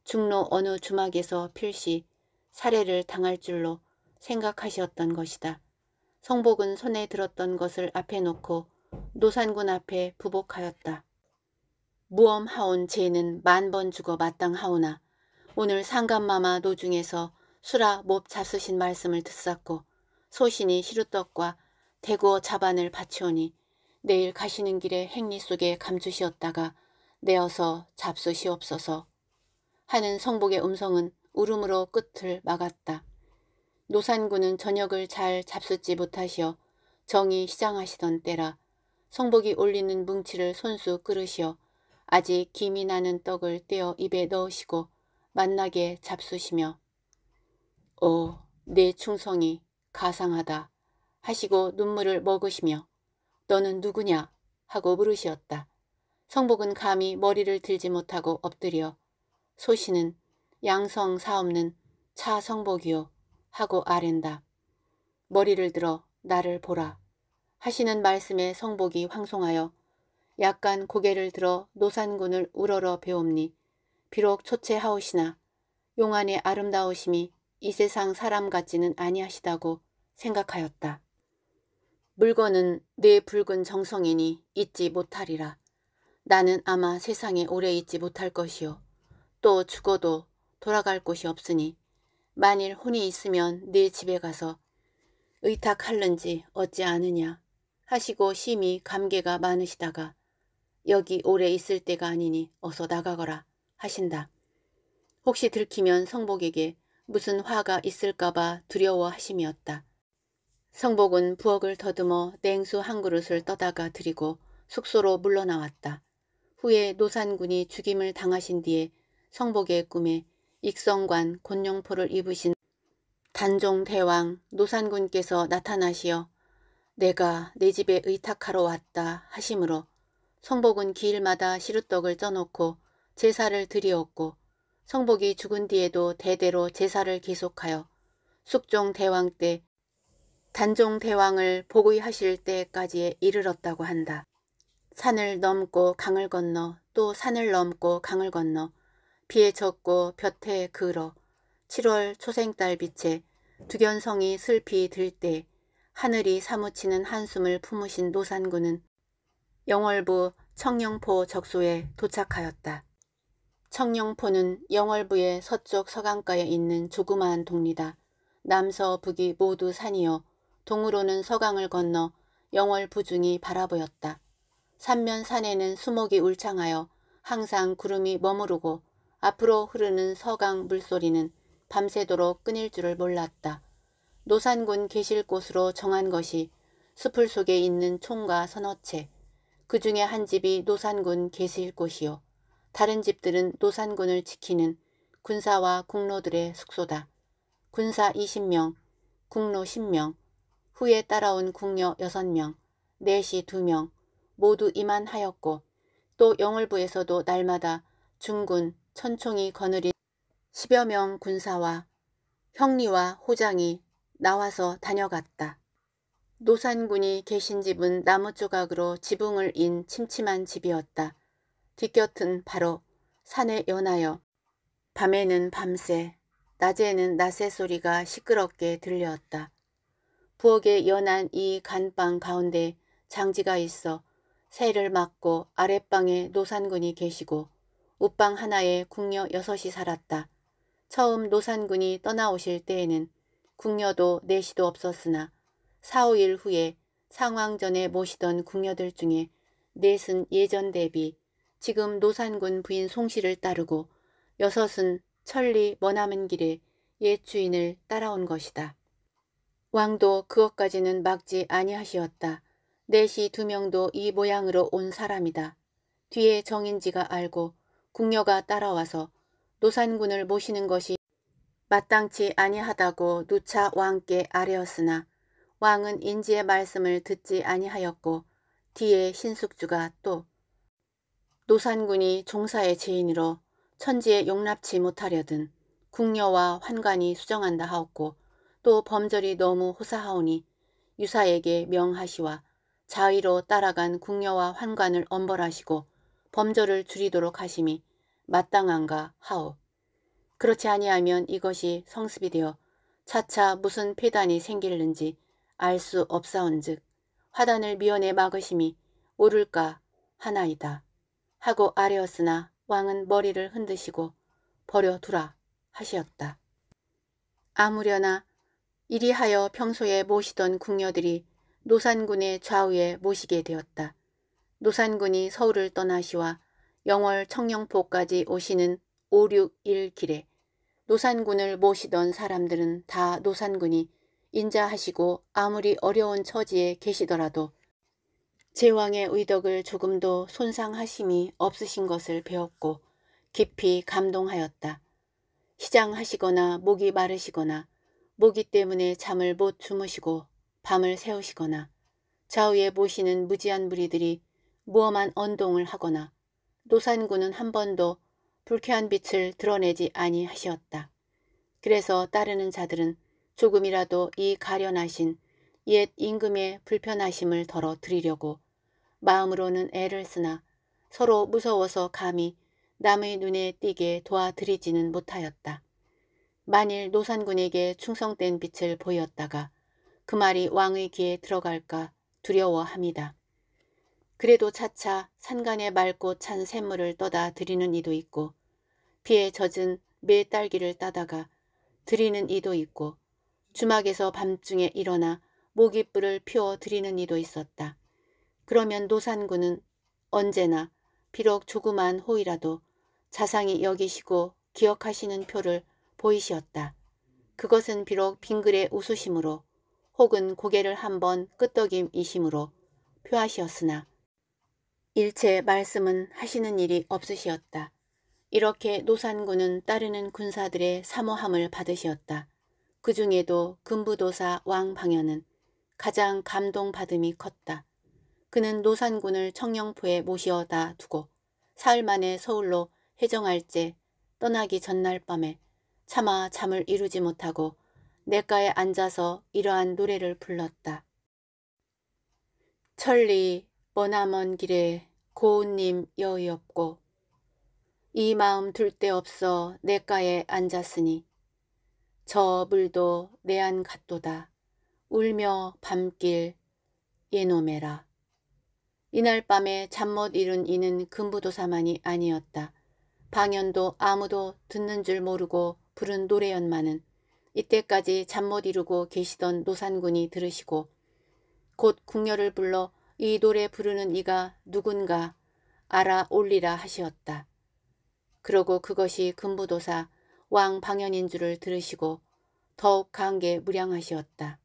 중로 어느 주막에서 필시 살해를 당할 줄로 생각하셨던 것이다. 성복은 손에 들었던 것을 앞에 놓고 노산군 앞에 부복하였다. 무엄하온 죄는 만 번 죽어 마땅하오나 오늘 상감마마 노중에서 수라 몹 잡수신 말씀을 듣쌌고 소신이 시루떡과 대구어 자반을 바치오니 내일 가시는 길에 행리 속에 감추시었다가 내어서 잡수시옵소서 하는 성복의 음성은 울음으로 끝을 막았다. 노산군은 저녁을 잘 잡수지 못하시어 정이 시장하시던 때라 성복이 올리는 뭉치를 손수 끓으시어 아직 김이 나는 떡을 떼어 입에 넣으시고 만나게 잡수시며 오, 어, 내 충성이 가상하다 하시고 눈물을 먹으시며 너는 누구냐 하고 물으시었다. 성복은 감히 머리를 들지 못하고 엎드려 소신은 양성사없는 차성복이요 하고 아랜다. 머리를 들어 나를 보라 하시는 말씀에 성복이 황송하여 약간 고개를 들어 노산군을 우러러 배옵니 비록 초췌하오시나 용안의 아름다우심이 이 세상 사람 같지는 아니하시다고 생각하였다. 물건은 내 붉은 정성이니 잊지 못하리라. 나는 아마 세상에 오래 있지 못할 것이요. 또 죽어도 돌아갈 곳이 없으니 만일 혼이 있으면 네 집에 가서 의탁할는지 어찌 아느냐 하시고 심히 감개가 많으시다가 여기 오래 있을 때가 아니니 어서 나가거라 하신다. 혹시 들키면 성복에게 무슨 화가 있을까봐 두려워하심이었다. 성복은 부엌을 더듬어 냉수 한 그릇을 떠다가 드리고 숙소로 물러나왔다. 후에 노산군이 죽임을 당하신 뒤에 성복의 꿈에 익성관 곤룡포를 입으신 단종대왕 노산군께서 나타나시어 내가 내 집에 의탁하러 왔다 하심으로 성복은 길마다 시루떡을 쪄놓고 제사를 드리었고 성복이 죽은 뒤에도 대대로 제사를 계속하여 숙종대왕 때 단종대왕을 복의하실 때까지에 이르렀다고 한다. 산을 넘고 강을 건너 또 산을 넘고 강을 건너 비에 젖고 볕에 그러 7월 초생달 빛에 두견성이 슬피 들 때 하늘이 사무치는 한숨을 품으신 노산군은 영월부 청령포 적소에 도착하였다. 청령포는 영월부의 서쪽 서강가에 있는 조그마한 동리다. 남서 북이 모두 산이요 동으로는 서강을 건너 영월 부중이 바라보였다. 산면 산에는 수목이 울창하여 항상 구름이 머무르고 앞으로 흐르는 서강 물소리는 밤새도록 끊일 줄을 몰랐다. 노산군 계실 곳으로 정한 것이 수풀 속에 있는 총과 서너 채, 그 중에 한 집이 노산군 계실 곳이요. 다른 집들은 노산군을 지키는 군사와 국로들의 숙소다. 군사 20명, 국로 10명, 후에 따라온 국녀 6명, 내시 2명 모두 이만하였고또 영월부에서도 날마다 중군, 천총이 거느린 십여명 군사와 형리와 호장이 나와서 다녀갔다. 노산군이 계신 집은 나무 조각으로 지붕을 인 침침한 집이었다. 뒷곁은 바로 산에 연하여 밤에는 밤새 낮에는 낮새 소리가 시끄럽게 들렸다. 부엌에 연한 이 간방 가운데 장지가 있어 새를 막고 아랫방에 노산군이 계시고 옷방 하나에 궁녀 여섯이 살았다. 처음 노산군이 떠나오실 때에는 궁녀도 내시도 없었으나 4, 5일 후에 상황전에 모시던 궁녀들 중에 넷은 예전 대비 지금 노산군 부인 송씨를 따르고 여섯은 천리 머나먼 길에 옛 주인을 따라온 것이다. 왕도 그것까지는 막지 아니하시었다. 넷이 두 명도 이 모양으로 온 사람이다. 뒤에 정인지가 알고 궁녀가 따라와서 노산군을 모시는 것이 마땅치 아니하다고 누차 왕께 아뢰었으나 왕은 인지의 말씀을 듣지 아니하였고 뒤에 신숙주가 또 노산군이 종사의 지인으로 천지에 용납치 못하려든 궁녀와 환관이 수정한다 하옵고 또 범절이 너무 호사하오니 유사에게 명하시와 자의로 따라간 궁녀와 환관을 엄벌하시고 범절을 줄이도록 하심이 마땅한가 하오. 그렇지 아니하면 이것이 성습이 되어 차차 무슨 폐단이 생길는지 알 수 없사온즉 화단을 미연에 막으심이 오를까 하나이다. 하고 아뢰었으나 왕은 머리를 흔드시고 버려두라 하시었다. 아무려나 이리하여 평소에 모시던 궁녀들이 노산군의 좌우에 모시게 되었다. 노산군이 서울을 떠나시와 영월 청령포까지 오시는 5, 6, 1 길에 노산군을 모시던 사람들은 다 노산군이 인자하시고 아무리 어려운 처지에 계시더라도 제왕의 의덕을 조금도 손상하심이 없으신 것을 배웠고 깊이 감동하였다. 시장하시거나 목이 마르시거나 모기 때문에 잠을 못 주무시고 밤을 새우시거나 좌우에 모시는 무지한 무리들이 무엄한 언동을 하거나 노산군은 한 번도 불쾌한 빛을 드러내지 아니하시었다. 그래서 따르는 자들은 조금이라도 이 가련하신 옛 임금의 불편하심을 덜어 드리려고 마음으로는 애를 쓰나 서로 무서워서 감히 남의 눈에 띄게 도와드리지는 못하였다. 만일 노산군에게 충성된 빛을 보였다가 그 말이 왕의 귀에 들어갈까 두려워합니다 그래도 차차 산간에 맑고 찬 샘물을 떠다 드리는 이도 있고 비에 젖은 매 딸기를 따다가 드리는 이도 있고 주막에서 밤중에 일어나 모깃불을 피워 드리는 이도 있었다. 그러면 노산군은 언제나 비록 조그만 호이라도 자상히 여기시고 기억하시는 표를 보이시었다. 그것은 비록 빙글의 웃으심으로 혹은 고개를 한번 끄떡임이심으로 표하시었으나 일체 말씀은 하시는 일이 없으시었다. 이렇게 노산군은 따르는 군사들의 사모함을 받으시었다. 그 중에도 금부도사 왕방현은 가장 감동받음이 컸다. 그는 노산군을 청령포에 모시어다 두고 사흘 만에 서울로 해정할제 떠나기 전날 밤에 차마 잠을 이루지 못하고 내가에 앉아서 이러한 노래를 불렀다. 천리 머나먼 길에 고운님 여의없고 이 마음 둘 데 없어 내가에 앉았으니 저 물도 내 안갓도다 울며 밤길 예노메라 이날 밤에 잠 못 이룬 이는 금부도사만이 아니었다. 방연도 아무도 듣는 줄 모르고 부른 노래연만은 이때까지 잠 못 이루고 계시던 노산군이 들으시고 곧 궁녀를 불러 이 노래 부르는 이가 누군가 알아올리라 하시었다. 그러고 그것이 금부도사 왕방연인 줄을 들으시고 더욱 강게 무량하시었다.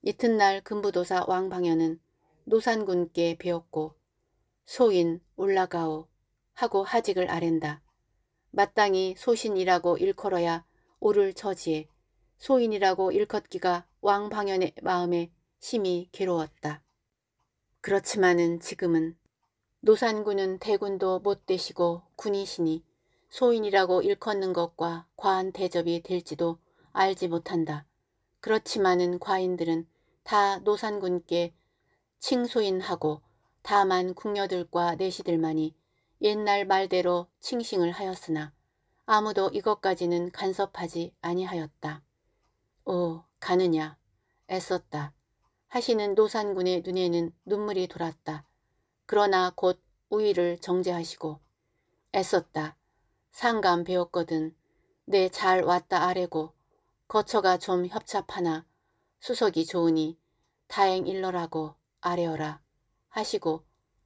이튿날 금부도사 왕방연은 노산군께 배웠고 소인 올라가오 하고 하직을 아랜다. 마땅히 소신이라고 일컬어야 오를 처지에 소인이라고 일컫기가 왕방연의 마음에 심히 괴로웠다. 그렇지만은 지금은 노산군은 대군도 못 되시고 군이시니 소인이라고 일컫는 것과 과한 대접이 될지도 알지 못한다. 그렇지만은 과인들은 다 노산군께 칭소인하고 다만 궁녀들과 내시들만이 옛날 말대로 칭싱을 하였으나 아무도 이것까지는 간섭하지 아니하였다. 오 가느냐 애썼다. 하시는 노산군의 눈에는 눈물이 돌았다. 그러나 곧 우위를 정제하시고 애썼다. 상감 배웠거든. 내잘 네, 왔다 아래고 거처가 좀 협잡하나 수석이 좋으니 다행 일러라고 아래어라 하시고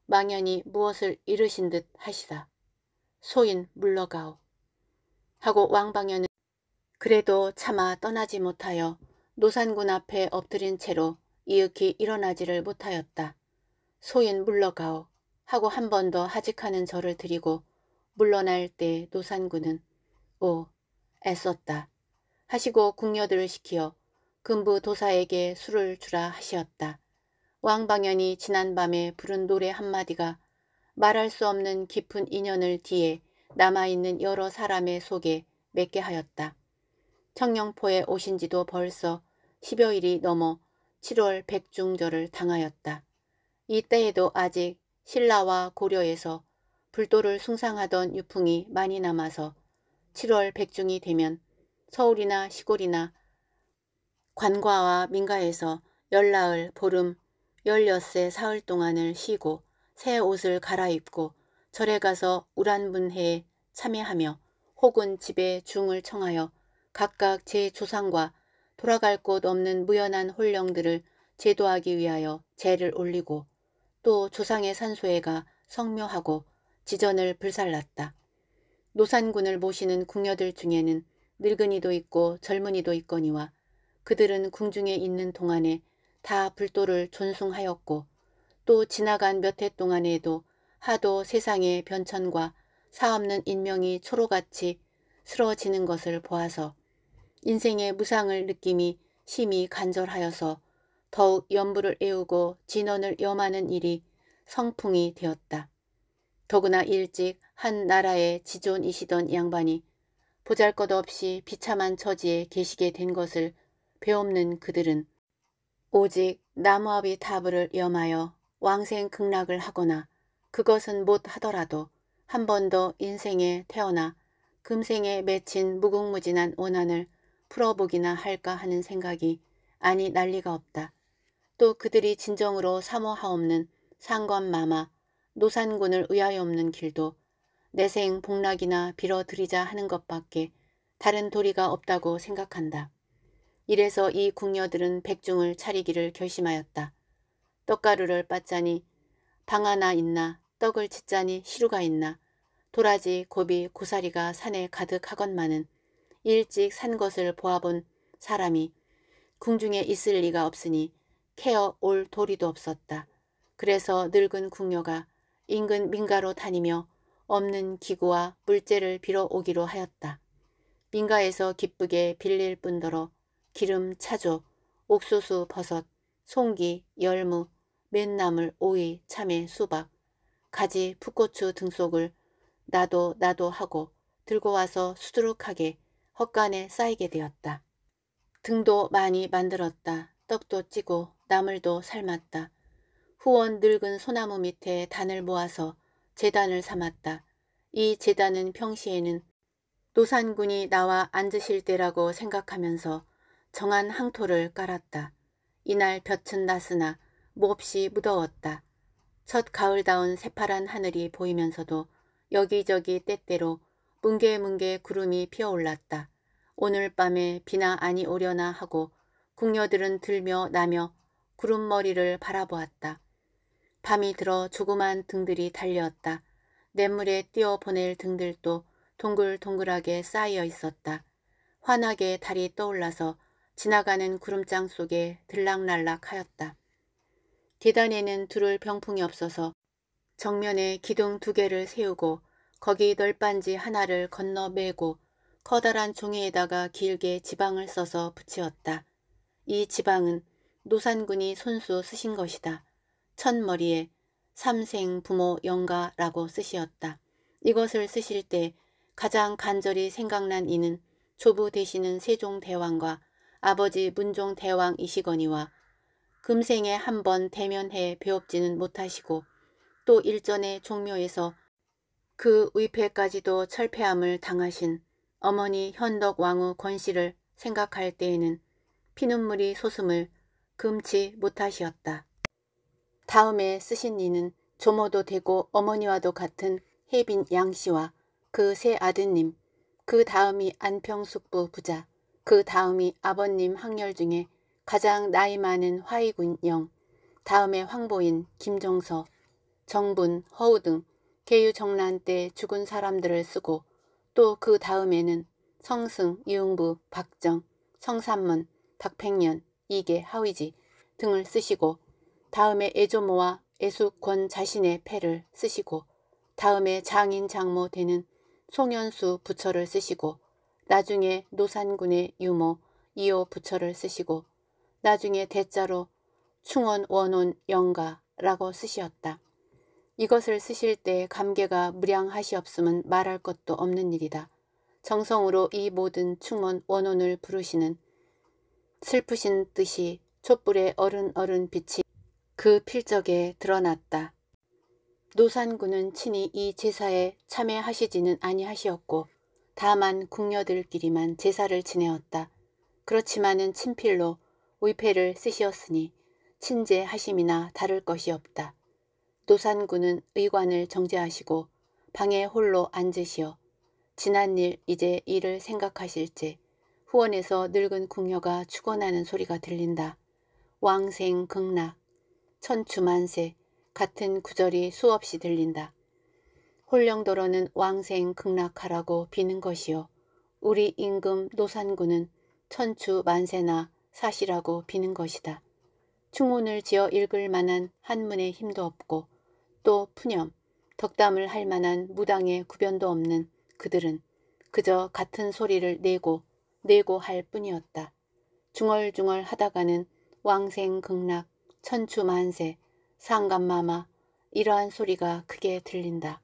망연히 무엇을 잃으신 듯 하시다. 소인 물러가오. 하고 왕방연은 그래도 차마 떠나지 못하여 노산군 앞에 엎드린 채로 이윽히 일어나지를 못하였다. 소인 물러가오 하고 한 번 더 하직하는 절을 드리고 물러날 때 노산군은 오 애썼다 하시고 궁녀들을 시키어 금부 도사에게 술을 주라 하시었다. 왕방연이 지난밤에 부른 노래 한마디가 말할 수 없는 깊은 인연을 뒤에 남아있는 여러 사람의 속에 맺게 하였다. 청령포에 오신 지도 벌써 십여 일이 넘어 7월 백중절을 당하였다. 이때에도 아직 신라와 고려에서 불도를 숭상하던 유풍이 많이 남아서 7월 백중이 되면 서울이나 시골이나 관과와 민가에서 열나흘 보름 열여세 사흘 동안을 쉬고 새 옷을 갈아입고 절에 가서 우란분해에 참여하며 혹은 집에 중을 청하여 각각 제 조상과 돌아갈 곳 없는 무연한 혼령들을 제도하기 위하여 제를 올리고 또 조상의 산소에가 성묘하고 지전을 불살랐다. 노산군을 모시는 궁녀들 중에는 늙은이도 있고 젊은이도 있거니와 그들은 궁중에 있는 동안에 다 불도를 존숭하였고 또 지나간 몇 해 동안에도 하도 세상의 변천과 사없는 인명이 초로같이 쓰러지는 것을 보아서 인생의 무상을 느낌이 심히 간절하여서 더욱 염불을 애우고 진언을 염하는 일이 성풍이 되었다. 더구나 일찍 한 나라의 지존이시던 양반이 보잘것없이 비참한 처지에 계시게 된 것을 배없는 그들은 오직 나무아비 타부를 염하여 왕생 극락을 하거나 그것은 못 하더라도 한 번 더 인생에 태어나 금생에 맺힌 무궁무진한 원한을 풀어보기나 할까 하는 생각이 아니 난리가 없다. 또 그들이 진정으로 사모하옵는 상관마마 노산군을 의하여없는 길도 내생 복락이나 빌어드리자 하는 것밖에 다른 도리가 없다고 생각한다. 이래서 이 궁녀들은 백중을 차리기를 결심하였다. 떡가루를 빻자니 방 하나 있나 떡을 짓자니 시루가 있나 도라지, 고비, 고사리가 산에 가득하건만은 일찍 산 것을 보아본 사람이 궁중에 있을 리가 없으니 케어 올 도리도 없었다. 그래서 늙은 궁녀가 인근 민가로 다니며 없는 기구와 물재를 빌어오기로 하였다. 민가에서 기쁘게 빌릴 뿐더러 기름, 차조, 옥수수, 버섯, 송기, 열무, 맨나물, 오이, 참외, 수박, 가지, 풋고추 등속을 나도 나도 하고 들고 와서 수두룩하게 헛간에 쌓이게 되었다. 등도 많이 만들었다. 떡도 찌고 나물도 삶았다. 후원 늙은 소나무 밑에 단을 모아서 재단을 삼았다. 이 재단은 평시에는 노산군이 나와 앉으실 때라고 생각하면서 정한 항토를 깔았다. 이날 볕은 났으나 몹시 무더웠다. 첫 가을다운 새파란 하늘이 보이면서도 여기저기 때때로 뭉게뭉게 구름이 피어올랐다. 오늘 밤에 비나 아니 오려나 하고 궁녀들은 들며 나며 구름머리를 바라보았다. 밤이 들어 조그만 등들이 달렸다. 냇물에 뛰어보낼 등들도 동글동글하게 쌓여 있었다. 환하게 달이 떠올라서 지나가는 구름장 속에 들락날락하였다. 계단에는 둘을 병풍이 없어서 정면에 기둥 두 개를 세우고 거기 널빤지 하나를 건너 메고 커다란 종이에다가 길게 지방을 써서 붙이었다. 이 지방은 노산군이 손수 쓰신 것이다. 첫머리에 삼생 부모 영가라고 쓰시었다. 이것을 쓰실 때 가장 간절히 생각난 이는 조부 되시는 세종대왕과 아버지 문종대왕이시거니와 금생에 한 번 대면해 배웁지는 못하시고 또 일전에 종묘에서 그 위패까지도 철폐함을 당하신 어머니 현덕 왕후 권씨를 생각할 때에는 피눈물이 솟음을 금치 못하시었다. 다음에 쓰신 이는 조모도 되고 어머니와도 같은 혜빈 양씨와 그 세 아드님, 그 다음이 안평숙부 부자, 그 다음이 아버님 학열 중에 가장 나이 많은 화이군 영, 다음에 황보인, 김종서 정분, 허우 등 개유정란 때 죽은 사람들을 쓰고 또 그 다음에는 성승, 이응부, 박정, 성산문 박팽년, 이계, 하위지 등을 쓰시고 다음에 애조모와 애수권 자신의 패를 쓰시고 다음에 장인 장모 되는 송현수 부처를 쓰시고 나중에 노산군의 유모 이호 부처를 쓰시고 나중에 대자로 충원 원혼 영가라고 쓰시었다. 이것을 쓰실 때 감개가 무량하시없음은 말할 것도 없는 일이다. 정성으로 이 모든 충원 원혼을 부르시는 슬프신 뜻이 촛불의 어른어른 빛이 그 필적에 드러났다. 노산군은 친히 이 제사에 참여하시지는 아니하시었고 다만 궁녀들끼리만 제사를 지내었다. 그렇지만은 친필로 위패를 쓰시었으니 친제하심이나 다를 것이 없다. 노산군은 의관을 정제하시고 방에 홀로 앉으시어 지난 일 이제 일을 생각하실지 후원에서 늙은 궁녀가 축원하는 소리가 들린다. 왕생 극락 천추만세 같은 구절이 수없이 들린다. 홀령도로는 왕생 극락하라고 비는 것이요. 우리 임금 노산군은 천추만세나 사시라고 비는 것이다. 충혼을 지어 읽을 만한 한문의 힘도 없고 또 푸념, 덕담을 할 만한 무당의 구변도 없는 그들은 그저 같은 소리를 내고 내고 할 뿐이었다. 중얼중얼 하다가는 왕생극락, 천추만세, 상감마마 이러한 소리가 크게 들린다.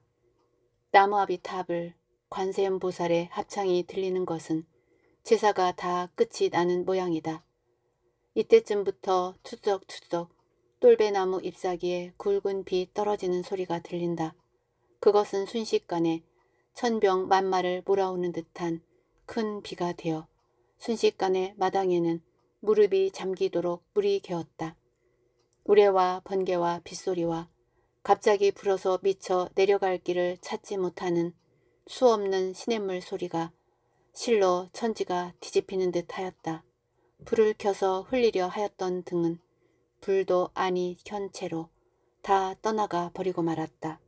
나무아비 탑을 관세음보살의 합창이 들리는 것은 제사가 다 끝이 나는 모양이다. 이때쯤부터 투덕투덕 돌배나무 잎사귀에 굵은 비 떨어지는 소리가 들린다. 그것은 순식간에 천병 만마를 몰아오는 듯한 큰 비가 되어 순식간에 마당에는 무릎이 잠기도록 물이 개었다. 우레와 번개와 빗소리와 갑자기 불어서 미쳐 내려갈 길을 찾지 못하는 수없는 시냇물 소리가 실로 천지가 뒤집히는 듯 하였다. 불을 켜서 흘리려 하였던 등은 불도 아니 현채로 다 떠나가 버리고 말았다.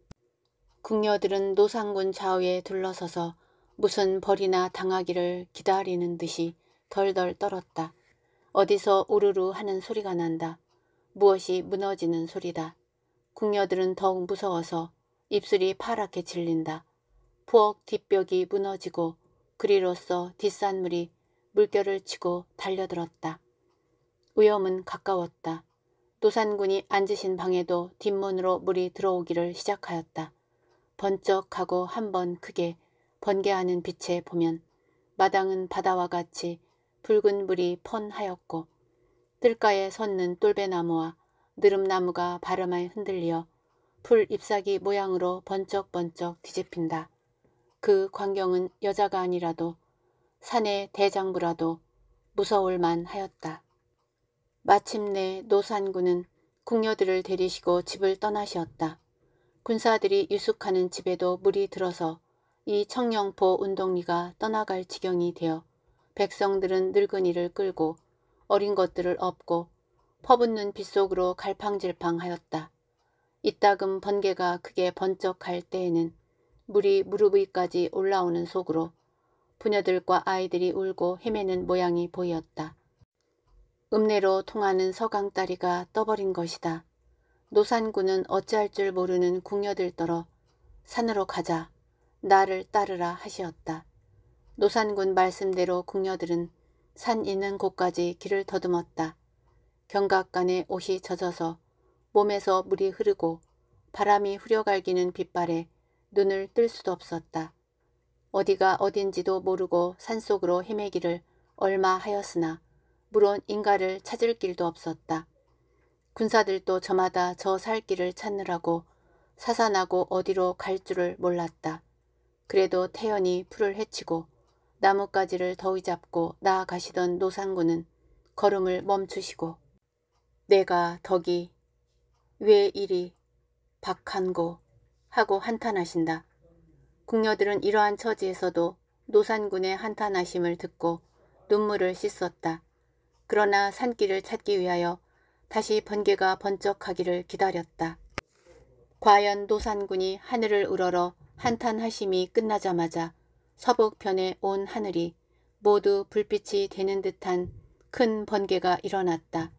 궁녀들은 노상군 좌우에 둘러서서 무슨 벌이나 당하기를 기다리는 듯이 덜덜 떨었다. 어디서 우르르 하는 소리가 난다. 무엇이 무너지는 소리다. 궁녀들은 더욱 무서워서 입술이 파랗게 질린다. 부엌 뒷벽이 무너지고 그리로써 뒷산물이 물결을 치고 달려들었다. 위험은 가까웠다. 노산군이 앉으신 방에도 뒷문으로 물이 들어오기를 시작하였다. 번쩍하고 한 번 크게 번개하는 빛에 보면 마당은 바다와 같이 붉은 물이 펀하였고 뜰가에 섰는 똘배나무와 느릅나무가 바람에 흔들려 풀 잎사귀 모양으로 번쩍번쩍 뒤집힌다. 그 광경은 여자가 아니라도 산의 대장부라도 무서울만 하였다. 마침내 노산군은 궁녀들을 데리시고 집을 떠나시었다. 군사들이 유숙하는 집에도 물이 들어서 이 청령포 운동리가 떠나갈 지경이 되어 백성들은 늙은이를 끌고 어린 것들을 업고 퍼붓는 빗속으로 갈팡질팡하였다. 이따금 번개가 크게 번쩍할 때에는 물이 무릎 위까지 올라오는 속으로 부녀들과 아이들이 울고 헤매는 모양이 보였었다 읍내로 통하는 서강다리가 떠버린 것이다. 노산군은 어찌할 줄 모르는 궁녀들 떨어 산으로 가자 나를 따르라 하시었다. 노산군 말씀대로 궁녀들은 산 있는 곳까지 길을 더듬었다. 경각간에 옷이 젖어서 몸에서 물이 흐르고 바람이 후려갈기는 빗발에 눈을 뜰 수도 없었다. 어디가 어딘지도 모르고 산속으로 헤매기를 얼마 하였으나 물론 인가를 찾을 길도 없었다. 군사들도 저마다 저 살 길을 찾느라고 사산하고 어디로 갈 줄을 몰랐다. 그래도 태연이 풀을 헤치고 나뭇가지를 더위 잡고 나아가시던 노상군은 걸음을 멈추시고 내가 덕이 왜 이리 박한고 하고 한탄하신다. 궁녀들은 이러한 처지에서도 노산군의 한탄하심을 듣고 눈물을 씻었다. 그러나 산길을 찾기 위하여 다시 번개가 번쩍하기를 기다렸다. 과연 노산군이 하늘을 우러러 한탄하심이 끝나자마자 서북편의 온 하늘이 모두 불빛이 되는 듯한 큰 번개가 일어났다.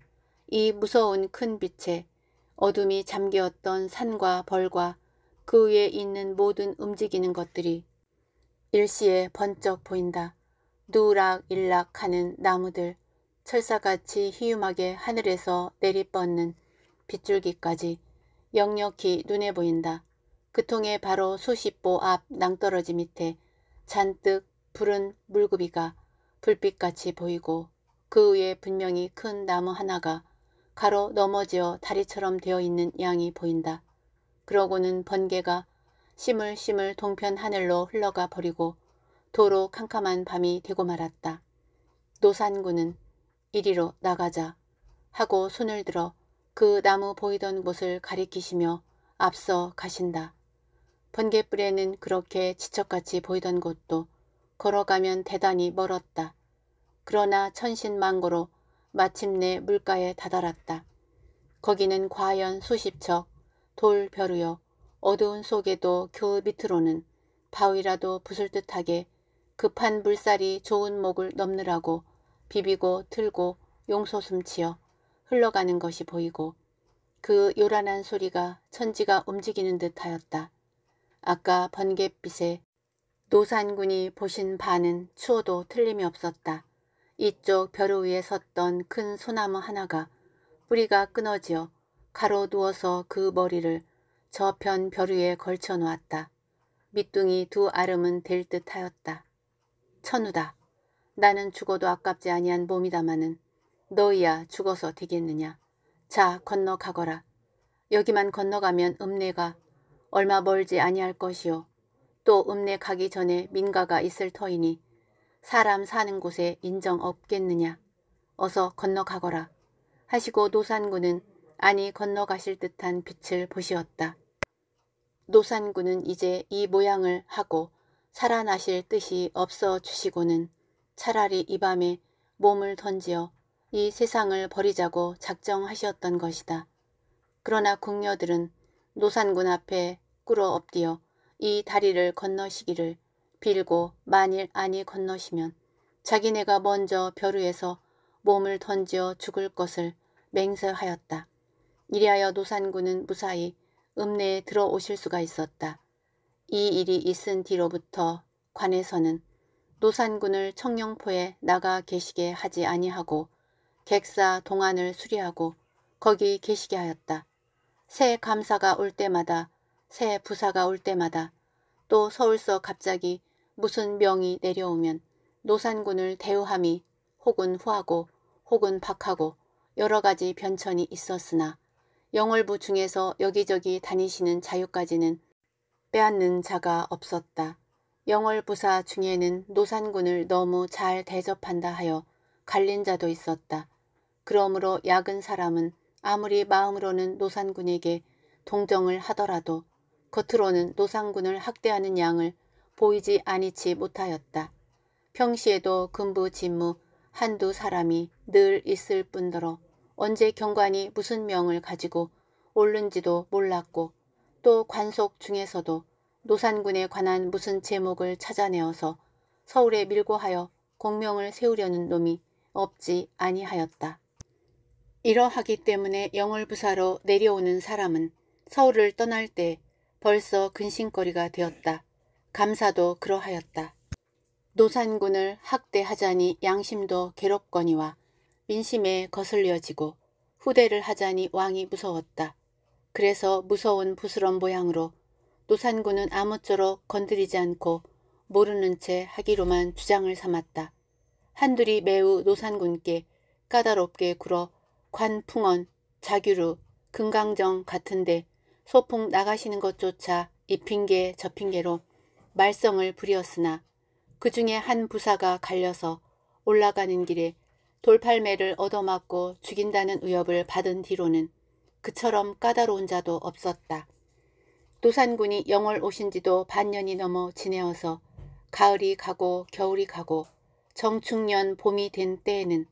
이 무서운 큰 빛에 어둠이 잠겨었던 산과 벌과 그 위에 있는 모든 움직이는 것들이 일시에 번쩍 보인다. 누락일락하는 나무들, 철사같이 희유막에 하늘에서 내리뻗는 빗줄기까지 역력히 눈에 보인다. 그 통에 바로 수십 보앞 낭떠러지 밑에 잔뜩 푸른 물구비가 불빛같이 보이고 그 위에 분명히 큰 나무 하나가 가로 넘어지어 다리처럼 되어 있는 양이 보인다. 그러고는 번개가 시물시물 동편 하늘로 흘러가 버리고 도로 캄캄한 밤이 되고 말았다. 노산군은 이리로 나가자 하고 손을 들어 그 나무 보이던 곳을 가리키시며 앞서 가신다. 번개불에는 그렇게 지척같이 보이던 곳도 걸어가면 대단히 멀었다. 그러나 천신망고로 마침내 물가에 다다랐다. 거기는 과연 수십 척 돌벼루여 어두운 속에도 그 밑으로는 바위라도 부술 듯하게 급한 물살이 좋은 목을 넘느라고 비비고 틀고 용솟음치어 흘러가는 것이 보이고 그 요란한 소리가 천지가 움직이는 듯하였다. 아까 번갯빛에 노산군이 보신 반은 추워도 틀림이 없었다. 이쪽 벼루 위에 섰던 큰 소나무 하나가 뿌리가 끊어지어 가로 누워서 그 머리를 저편 벼루에 걸쳐 놓았다. 밑둥이 두 아름은 될 듯하였다. 천우다. 나는 죽어도 아깝지 아니한 몸이다마는 너희야 죽어서 되겠느냐. 자 건너가거라. 여기만 건너가면 읍내가 얼마 멀지 아니할 것이요. 또 읍내 가기 전에 민가가 있을 터이니 사람 사는 곳에 인정 없겠느냐. 어서 건너가거라. 하시고 노산군은 아니 건너가실 듯한 빛을 보시었다. 노산군은 이제 이 모양을 하고 살아나실 뜻이 없어 주시고는 차라리 이 밤에 몸을 던지어 이 세상을 버리자고 작정하셨던 것이다. 그러나 궁녀들은 노산군 앞에 꿇어 엎디어 이 다리를 건너시기를 빌고 만일 아니 건너시면 자기네가 먼저 벼루에서 몸을 던지어 죽을 것을 맹세하였다. 이리하여 노산군은 무사히 읍내에 들어오실 수가 있었다. 이 일이 있은 뒤로부터 관에서는 노산군을 청령포에 나가 계시게 하지 아니하고 객사 동안을 수리하고 거기 계시게 하였다. 새 감사가 올 때마다 새 부사가 올 때마다 또 서울서 갑자기 무슨 명이 내려오면 노산군을 대우함이 혹은 후하고 혹은 박하고 여러 가지 변천이 있었으나 영월부 중에서 여기저기 다니시는 자유까지는 빼앗는 자가 없었다. 영월부사 중에는 노산군을 너무 잘 대접한다 하여 갈린 자도 있었다. 그러므로 약은 사람은 아무리 마음으로는 노산군에게 동정을 하더라도 겉으로는 노산군을 학대하는 양을 보이지 아니치 못하였다. 평시에도 금부 진무 한두 사람이 늘 있을 뿐더러 언제 경관이 무슨 명을 가지고 옳는지도 몰랐고 또 관속 중에서도 노산군에 관한 무슨 제목을 찾아내어서 서울에 밀고 하여 공명을 세우려는 놈이 없지 아니하였다. 이러하기 때문에 영월부사로 내려오는 사람은 서울을 떠날 때 벌써 근심거리가 되었다. 감사도 그러하였다. 노산군을 학대하자니 양심도 괴롭거니와 민심에 거슬려지고 후대를 하자니 왕이 무서웠다. 그래서 무서운 부스런 모양으로 노산군은 아무쪼록 건드리지 않고 모르는 채 하기로만 주장을 삼았다. 한둘이 매우 노산군께 까다롭게 굴어 관풍원, 자규루, 금강정 같은데 소풍 나가시는 것조차 이 핑계 접 핑계로 말썽을 부리었으나 그 중에 한 부사가 갈려서 올라가는 길에 돌팔매를 얻어맞고 죽인다는 위협을 받은 뒤로는 그처럼 까다로운 자도 없었다. 노산군이 영월 오신 지도 반년이 넘어 지내어서 가을이 가고 겨울이 가고 정축년 봄이 된 때에는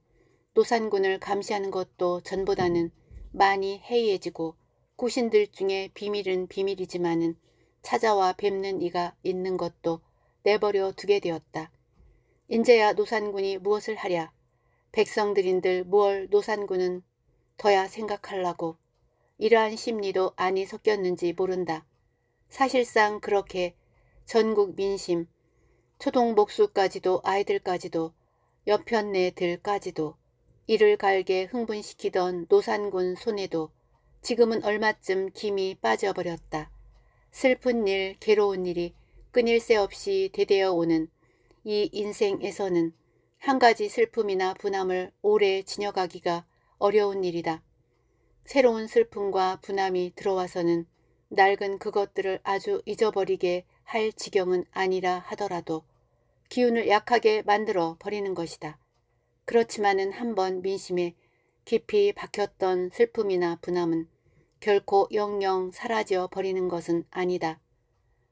노산군을 감시하는 것도 전보다는 많이 해이해지고 구신들 중에 비밀은 비밀이지만은 찾아와 뵙는 이가 있는 것도 내버려 두게 되었다. 인제야 노산군이 무엇을 하랴 백성들인들 무얼 노산군은 더야 생각하려고 이러한 심리도 안이 섞였는지 모른다. 사실상 그렇게 전국 민심, 초동 복수까지도 아이들까지도 옆편네 들까지도 이를 갈게 흥분시키던 노산군 손에도 지금은 얼마쯤 김이 빠져버렸다. 슬픈 일, 괴로운 일이 끊일 새 없이 대대어 오는 이 인생에서는 한 가지 슬픔이나 분함을 오래 지녀가기가 어려운 일이다. 새로운 슬픔과 분함이 들어와서는 낡은 그것들을 아주 잊어버리게 할 지경은 아니라 하더라도 기운을 약하게 만들어 버리는 것이다. 그렇지만은 한번 민심에 깊이 박혔던 슬픔이나 분함은 결코 영영 사라져 버리는 것은 아니다.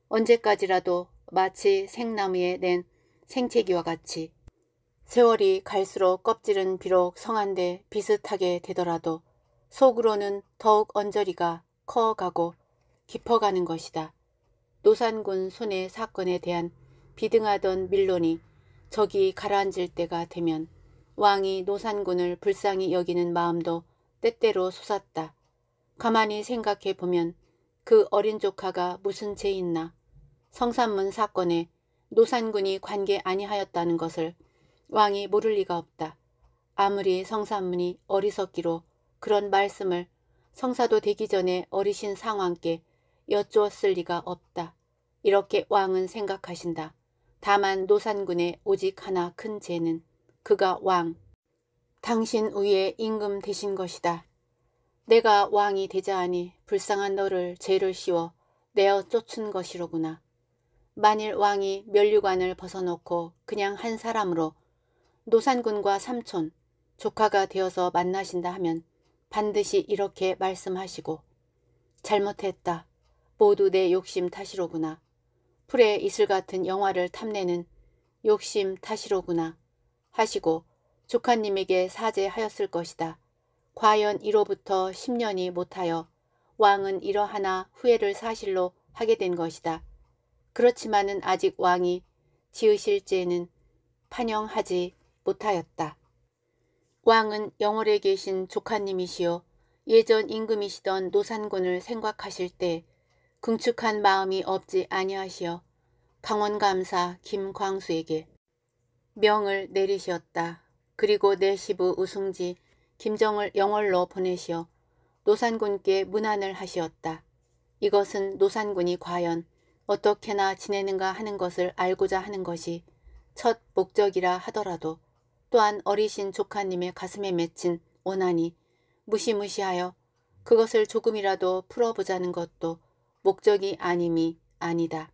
언제까지라도 마치 생나무에 낸 생채기와 같이 세월이 갈수록 껍질은 비록 성한데 비슷하게 되더라도 속으로는 더욱 언저리가 커가고 깊어가는 것이다. 노산군 손해 사건에 대한 비등하던 밀론이 적이 가라앉을 때가 되면 왕이 노산군을 불쌍히 여기는 마음도 때때로 솟았다. 가만히 생각해 보면 그 어린 조카가 무슨 죄 있나. 성산문 사건에 노산군이 관계 아니하였다는 것을 왕이 모를 리가 없다. 아무리 성산문이 어리석기로 그런 말씀을 성사도 되기 전에 어리신 상황께 여쭈었을 리가 없다. 이렇게 왕은 생각하신다. 다만 노산군의 오직 하나 큰 죄는 그가 왕, 당신 위에 임금 되신 것이다. 내가 왕이 되자 하니 불쌍한 너를 죄를 씌워 내어 쫓은 것이로구나. 만일 왕이 면류관을 벗어놓고 그냥 한 사람으로 노산군과 삼촌, 조카가 되어서 만나신다 하면 반드시 이렇게 말씀하시고 잘못했다. 모두 내 욕심 탓이로구나. 풀의 이슬 같은 영화를 탐내는 욕심 탓이로구나 하시고 조카님에게 사죄하였을 것이다. 과연 이로부터 10년이 못하여 왕은 이러하나 후회를 사실로 하게 된 것이다. 그렇지만은 아직 왕이 지으실 죄는 판영하지 못하였다. 왕은 영월에 계신 조카님이시요 예전 임금이시던 노산군을 생각하실 때 궁축한 마음이 없지 아니하시어 강원감사 김광수에게 명을 내리시었다. 그리고 내 시부 우승지 김정을 영월로 보내시어 노산군께 문안을 하시었다. 이것은 노산군이 과연 어떻게나 지내는가 하는 것을 알고자 하는 것이 첫 목적이라 하더라도 또한 어리신 조카님의 가슴에 맺힌 원한이 무시무시하여 그것을 조금이라도 풀어보자는 것도 목적이 아님이 아니다.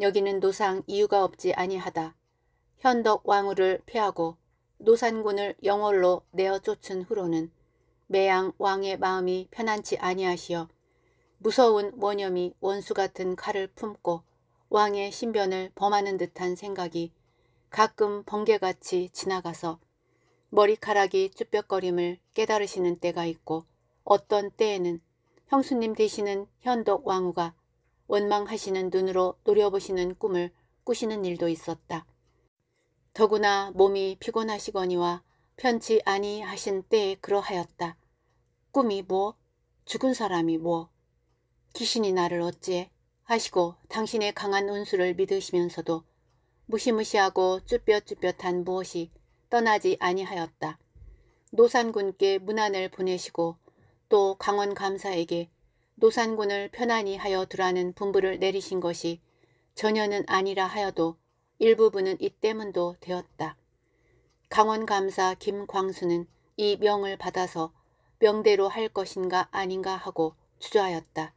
여기는 노상 이유가 없지 아니하다. 현덕 왕후를 피하고 노산군을 영월로 내어 쫓은 후로는 매양 왕의 마음이 편안치 아니하시어 무서운 원념이 원수 같은 칼을 품고 왕의 신변을 범하는 듯한 생각이 가끔 번개같이 지나가서 머리카락이 쭈뼛거림을 깨달으시는 때가 있고 어떤 때에는 형수님 되시는 현덕 왕후가 원망하시는 눈으로 노려보시는 꿈을 꾸시는 일도 있었다. 더구나 몸이 피곤하시거니와 편치 아니하신 때에 그러하였다. 꿈이 뭐? 죽은 사람이 뭐? 귀신이 나를 어찌해? 하시고 당신의 강한 운수를 믿으시면서도 무시무시하고 쭈뼛쭈뼛한 무엇이 떠나지 아니하였다. 노산군께 문안을 보내시고 또 강원 감사에게 노산군을 편안히 하여 두라는 분부를 내리신 것이 전혀는 아니라 하여도 일부분은 이 때문도 되었다. 강원감사 김광수는 이 명을 받아서 명대로 할 것인가 아닌가 하고 주저하였다.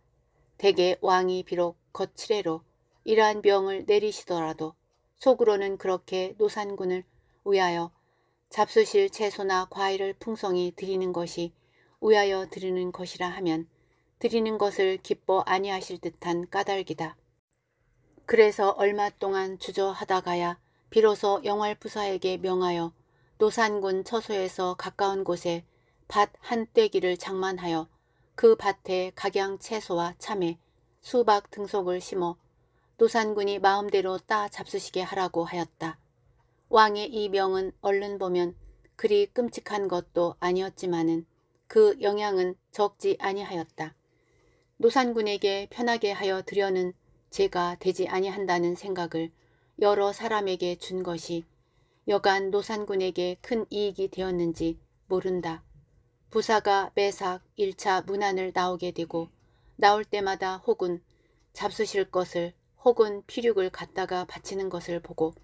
대개 왕이 비록 거칠해로 이러한 명을 내리시더라도 속으로는 그렇게 노산군을 위하여 잡수실 채소나 과일을 풍성히 드리는 것이 우하여 드리는 것이라 하면 드리는 것을 기뻐 아니하실 듯한 까닭이다. 그래서 얼마 동안 주저하다가야 비로소 영활부사에게 명하여 노산군 처소에서 가까운 곳에 밭 한 떼기를 장만하여 그 밭에 각양 채소와 참외, 수박 등속을 심어 노산군이 마음대로 따 잡수시게 하라고 하였다. 왕의 이 명은 얼른 보면 그리 끔찍한 것도 아니었지만은 그 영향은 적지 아니하였다. 노산군에게 편하게 하여 드려는 제가 되지 아니한다는 생각을 여러 사람에게 준 것이 여간 노산군에게 큰 이익이 되었는지 모른다. 부사가 매삭 1차 문안을 나오게 되고 나올 때마다 혹은 잡수실 것을 혹은 피륙을 갖다가 바치는 것을 보고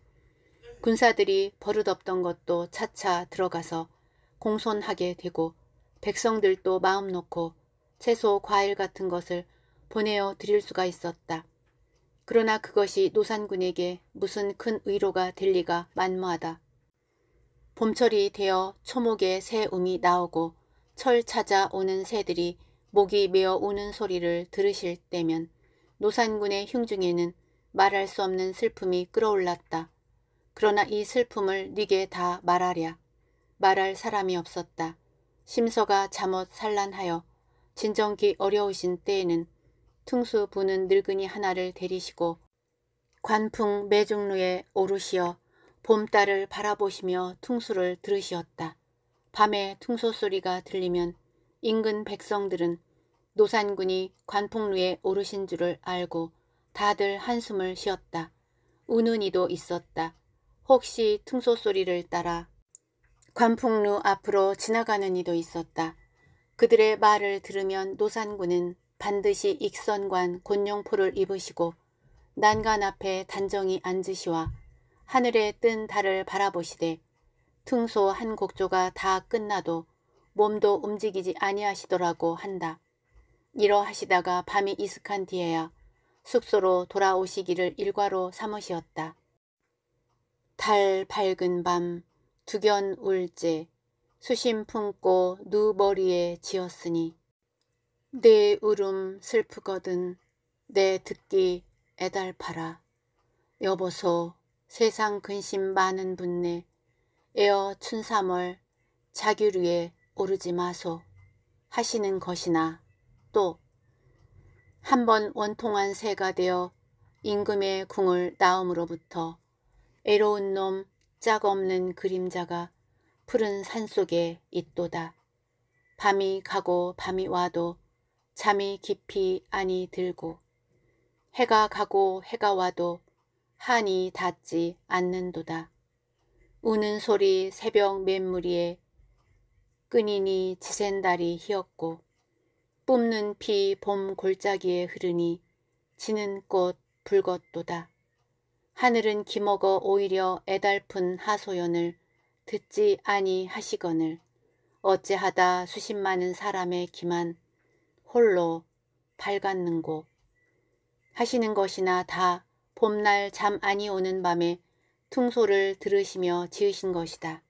군사들이 버릇없던 것도 차차 들어가서 공손하게 되고 백성들도 마음 놓고 채소, 과일 같은 것을 보내어 드릴 수가 있었다. 그러나 그것이 노산군에게 무슨 큰위로가될 리가 만무하다. 봄철이 되어 초목에 새 음이 나오고 철 찾아오는 새들이 목이 메어 우는 소리를 들으실 때면 노산군의 흉중에는 말할 수 없는 슬픔이 끌어올랐다. 그러나 이 슬픔을 네게 다 말하랴. 말할 사람이 없었다. 심서가 잠옷 산란하여 진정기 어려우신 때에는 퉁수 부는 늙은이 하나를 데리시고 관풍 매중루에 오르시어 봄달을 바라보시며 퉁수를 들으시었다. 밤에 퉁소 소리가 들리면 인근 백성들은 노산군이 관풍루에 오르신 줄을 알고 다들 한숨을 쉬었다. 우는 이도 있었다. 혹시 퉁소 소리를 따라 관풍루 앞으로 지나가는 이도 있었다. 그들의 말을 들으면 노산군은 반드시 익선관 곤룡포를 입으시고 난간 앞에 단정히 앉으시와 하늘에 뜬 달을 바라보시되 퉁소 한 곡조가 다 끝나도 몸도 움직이지 아니하시더라고 한다. 이러하시다가 밤이 이슥한 뒤에야 숙소로 돌아오시기를 일과로 삼으시었다. 달 밝은 밤 두견 울제 수심 품고 누 머리에 지었으니 내 울음 슬프거든 내 듣기 애달파라 여보소 세상 근심 많은 분네 에어 춘삼월 자규류에 오르지 마소 하시는 것이나 또 한 번 원통한 새가 되어 임금의 궁을 나음으로부터 애로운 놈 짝없는 그림자가 푸른 산속에 있도다. 밤이 가고 밤이 와도 잠이 깊이 안이 들고 해가 가고 해가 와도 한이 닿지 않는도다. 우는 소리 새벽 맨무리에 끈이니 지센달이 희었고 뿜는 피 봄 골짜기에 흐르니 지는 꽃불었도다 하늘은 기먹어 오히려 애달픈 하소연을 듣지 아니하시거늘 어찌하다 수십 만은 사람의 기만 홀로 밝았는 곳 하시는 것이나 다 봄날 잠 아니 오는 밤에 퉁소를 들으시며 지으신 것이다.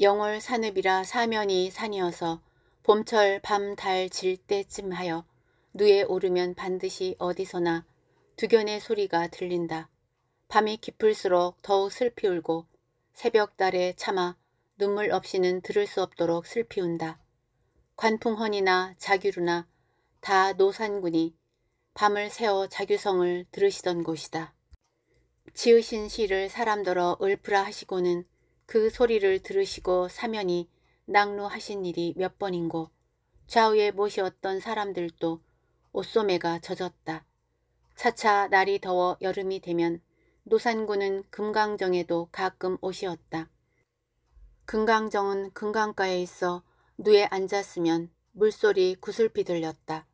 영월 산읍이라 사면이 산이어서 봄철 밤 달 질 때쯤 하여 누에 오르면 반드시 어디서나 두견의 소리가 들린다. 밤이 깊을수록 더욱 슬피 울고 새벽 달에 차마 눈물 없이는 들을 수 없도록 슬피 운다. 관풍헌이나 자규루나 다 노산군이 밤을 새워 자규성을 들으시던 곳이다. 지으신 시를 사람더러 을프라 하시고는 그 소리를 들으시고 사면이 낙로하신 일이 몇 번인고 좌우에 모시었던 사람들도 옷소매가 젖었다. 차차 날이 더워 여름이 되면 노산군은 금강정에도 가끔 오시었다. 금강정은 금강가에 있어 누에 앉았으면 물소리 구슬피 들렸다.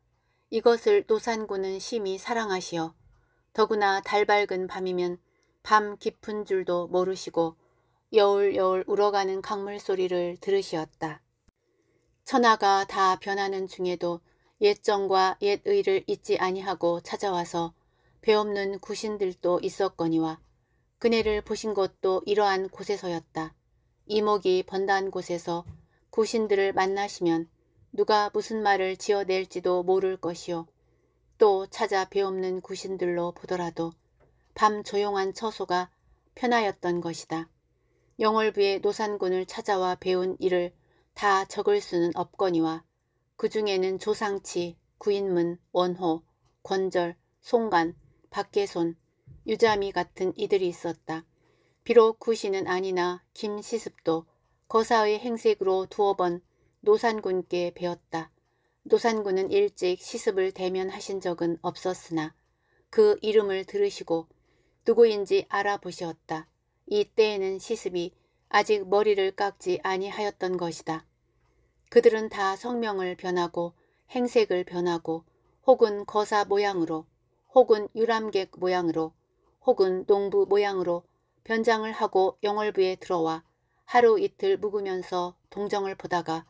이것을 노산군은 심히 사랑하시어 더구나 달 밝은 밤이면 밤 깊은 줄도 모르시고 여울여울 울어가는 강물 소리를 들으시었다. 천하가 다 변하는 중에도 옛 정과 옛 의를 잊지 아니하고 찾아와서 배없는 구신들도 있었거니와 그네를 보신 것도 이러한 곳에서였다. 이목이 번다한 곳에서 구신들을 만나시면 누가 무슨 말을 지어낼지도 모를 것이요. 또 찾아 배없는 구신들로 보더라도 밤 조용한 처소가 편하였던 것이다. 영월부의 노산군을 찾아와 배운 일을 다 적을 수는 없거니와 그 중에는 조상치, 구인문, 원호, 권절, 송간, 박계손, 유자미 같은 이들이 있었다. 비록 구시는 아니나 김시습도 거사의 행색으로 두어 번 노산군께 배웠다. 노산군은 일찍 시습을 대면하신 적은 없었으나 그 이름을 들으시고 누구인지 알아보시었다. 이때에는 시습이 아직 머리를 깎지 아니하였던 것이다. 그들은 다 성명을 변하고 행색을 변하고 혹은 거사 모양으로 혹은 유람객 모양으로 혹은 농부 모양으로 변장을 하고 영월부에 들어와 하루 이틀 묵으면서 동정을 보다가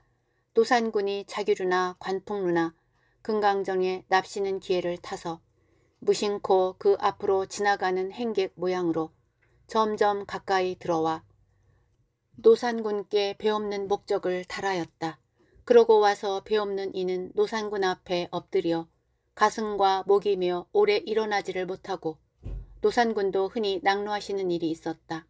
노산군이 자규루나 관풍루나 금강정에 납시는 기회를 타서 무심코 그 앞으로 지나가는 행객 모양으로 점점 가까이 들어와 노산군께 배없는 목적을 달하였다. 그러고 와서 배없는 이는 노산군 앞에 엎드려 가슴과 목이며 오래 일어나지를 못하고 노산군도 흔히 낙로하시는 일이 있었다.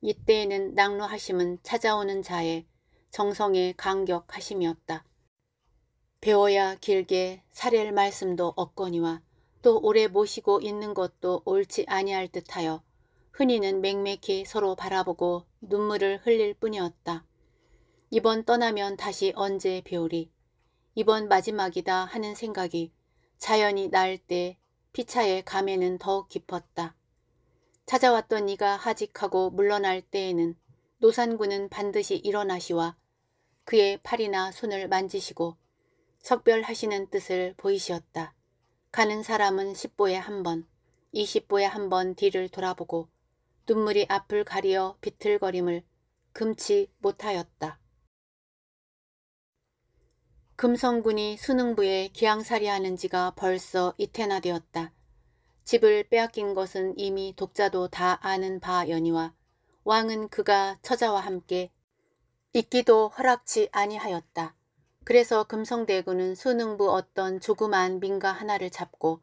이때에는 낙로하심은 찾아오는 자의 정성에 강격하심이었다. 배워야 길게 사례를 말씀도 없거니와또 오래 모시고 있는 것도 옳지 아니할 듯하여 흔히는 맹맥히 서로 바라보고 눈물을 흘릴 뿐이었다. 이번 떠나면 다시 언제 배우리. 이번 마지막이다 하는 생각이 자연히 날 때 피차의 감에는 더욱 깊었다. 찾아왔던 이가 하직하고 물러날 때에는 노산군은 반드시 일어나시와 그의 팔이나 손을 만지시고 석별하시는 뜻을 보이시었다. 가는 사람은 10보에 한 번, 20보에 한 번 뒤를 돌아보고 눈물이 앞을 가리어 비틀거림을 금치 못하였다. 금성군이 수능부에 기양살이하는 지가 벌써 이태나 되었다. 집을 빼앗긴 것은 이미 독자도 다 아는 바연이와 왕은 그가 처자와 함께 있기도 허락치 아니하였다. 그래서 금성대군은 수능부 어떤 조그만 민가 하나를 잡고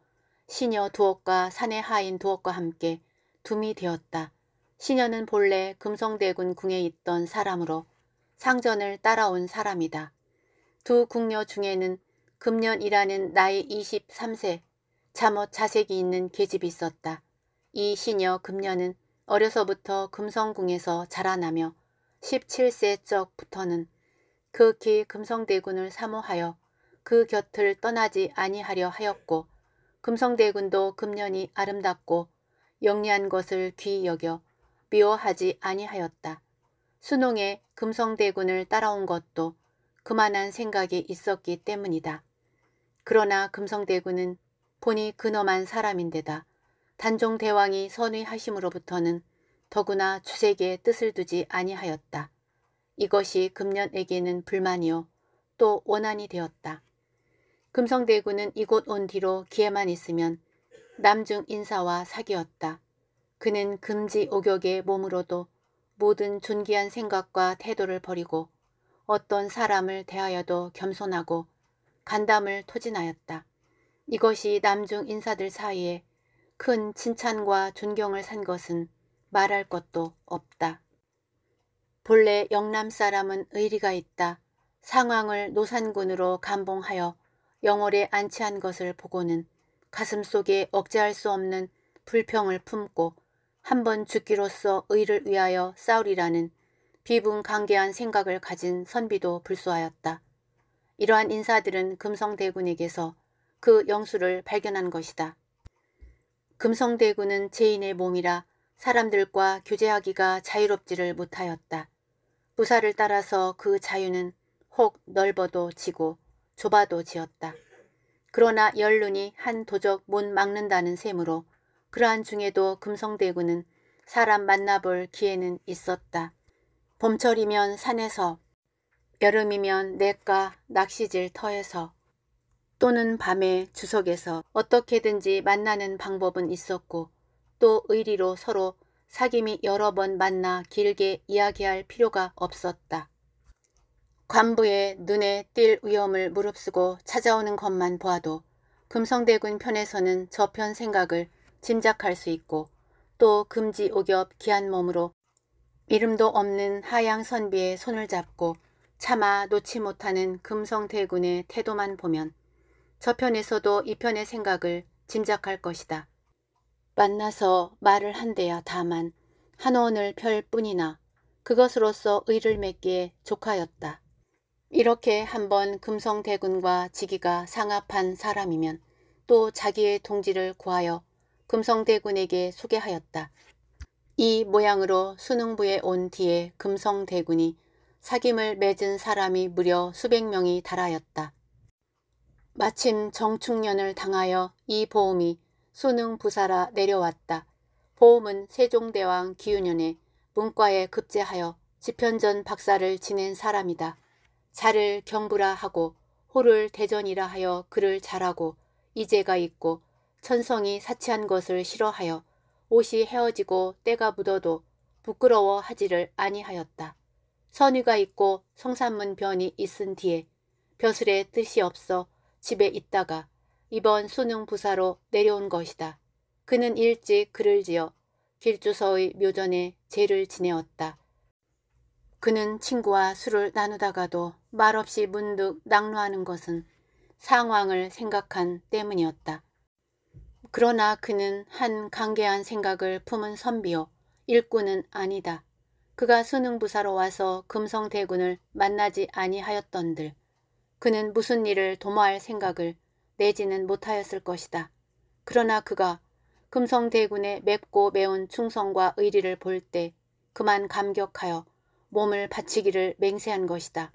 시녀 두옥과 사내 하인 두옥과 함께 둠이 되었다. 시녀는 본래 금성대군 궁에 있던 사람으로 상전을 따라온 사람이다. 두 궁녀 중에는 금년이라는 나이 23세 참옷 자색이 있는 계집이 있었다. 이 시녀 금년은 어려서부터 금성궁에서 자라나며 17세 적부터는 극히 그 금성대군을 사모하여 그 곁을 떠나지 아니하려 하였고 금성대군도 금년이 아름답고 영리한 것을 귀 여겨 미워하지 아니하였다. 수농에 금성대군을 따라온 것도 그만한 생각이 있었기 때문이다. 그러나 금성대군은 본이 근엄한 사람인데다 단종대왕이 선의하심으로부터는 더구나 추세계에 뜻을 두지 아니하였다. 이것이 금년에게는 불만이요 또 원한이 되었다. 금성대군은 이곳 온 뒤로 기회만 있으면 남중 인사와 사귀었다. 그는 금지 오격의 몸으로도 모든 존귀한 생각과 태도를 버리고 어떤 사람을 대하여도 겸손하고 간담을 토진하였다. 이것이 남중 인사들 사이에 큰 칭찬과 존경을 산 것은 말할 것도 없다. 본래 영남 사람은 의리가 있다. 상황을 노산군으로 감봉하여 영월에 안치한 것을 보고는 가슴 속에 억제할 수 없는 불평을 품고 한 번 죽기로써 의를 위하여 싸우리라는 비분강개한 생각을 가진 선비도 불소하였다 이러한 인사들은 금성대군에게서 그 영수를 발견한 것이다. 금성대군은 제인의 몸이라 사람들과 교제하기가 자유롭지를 못하였다. 부사를 따라서 그 자유는 혹 넓어도 지고 좁아도 지었다. 그러나 연륜이 한 도적 못 막는다는 셈으로 그러한 중에도 금성대군은 사람 만나볼 기회는 있었다. 봄철이면 산에서 여름이면 내과 낚시질 터에서 또는 밤에 주석에서 어떻게든지 만나는 방법은 있었고 또 의리로 서로 사귐이 여러 번 만나 길게 이야기할 필요가 없었다. 관부의 눈에 띌 위험을 무릅쓰고 찾아오는 것만 보아도 금성대군 편에서는 저편 생각을 짐작할 수 있고 또 금지옥엽 기한 몸으로 이름도 없는 하양 선비의 손을 잡고 차마 놓지 못하는 금성대군의 태도만 보면 저편에서도 이편의 생각을 짐작할 것이다. 만나서 말을 한대야 다만 한원을 펼 뿐이나 그것으로서 의를 맺기에 족하였다. 이렇게 한번 금성대군과 직위가 상합한 사람이면 또 자기의 동지를 구하여 금성대군에게 소개하였다. 이 모양으로 수능부에 온 뒤에 금성대군이 사귐을 맺은 사람이 무려 수백 명이 달하였다. 마침 정충년을 당하여 이 보험이 수능 부사라 내려왔다. 보험은 세종대왕 기유년에 문과에 급제하여 지편전 박사를 지낸 사람이다. 자를 경부라 하고 호를 대전이라 하여 그를 자라고 이제가 있고 천성이 사치한 것을 싫어하여 옷이 헤어지고 때가 묻어도 부끄러워 하지를 아니하였다. 선위가 있고 성산문 변이 있은 뒤에 벼슬에 뜻이 없어 집에 있다가 이번 수능 부사로 내려온 것이다. 그는 일찍 글을 지어 길주서의 묘전에 죄를 지내었다. 그는 친구와 술을 나누다가도 말없이 문득 낙로하는 것은 상황을 생각한 때문이었다. 그러나 그는 한 강개한 생각을 품은 선비요. 일꾼은 아니다. 그가 수능부사로 와서 금성대군을 만나지 아니하였던들. 그는 무슨 일을 도모할 생각을 내지는 못하였을 것이다. 그러나 그가 금성대군의 맵고 매운 충성과 의리를 볼 때 그만 감격하여 몸을 바치기를 맹세한 것이다.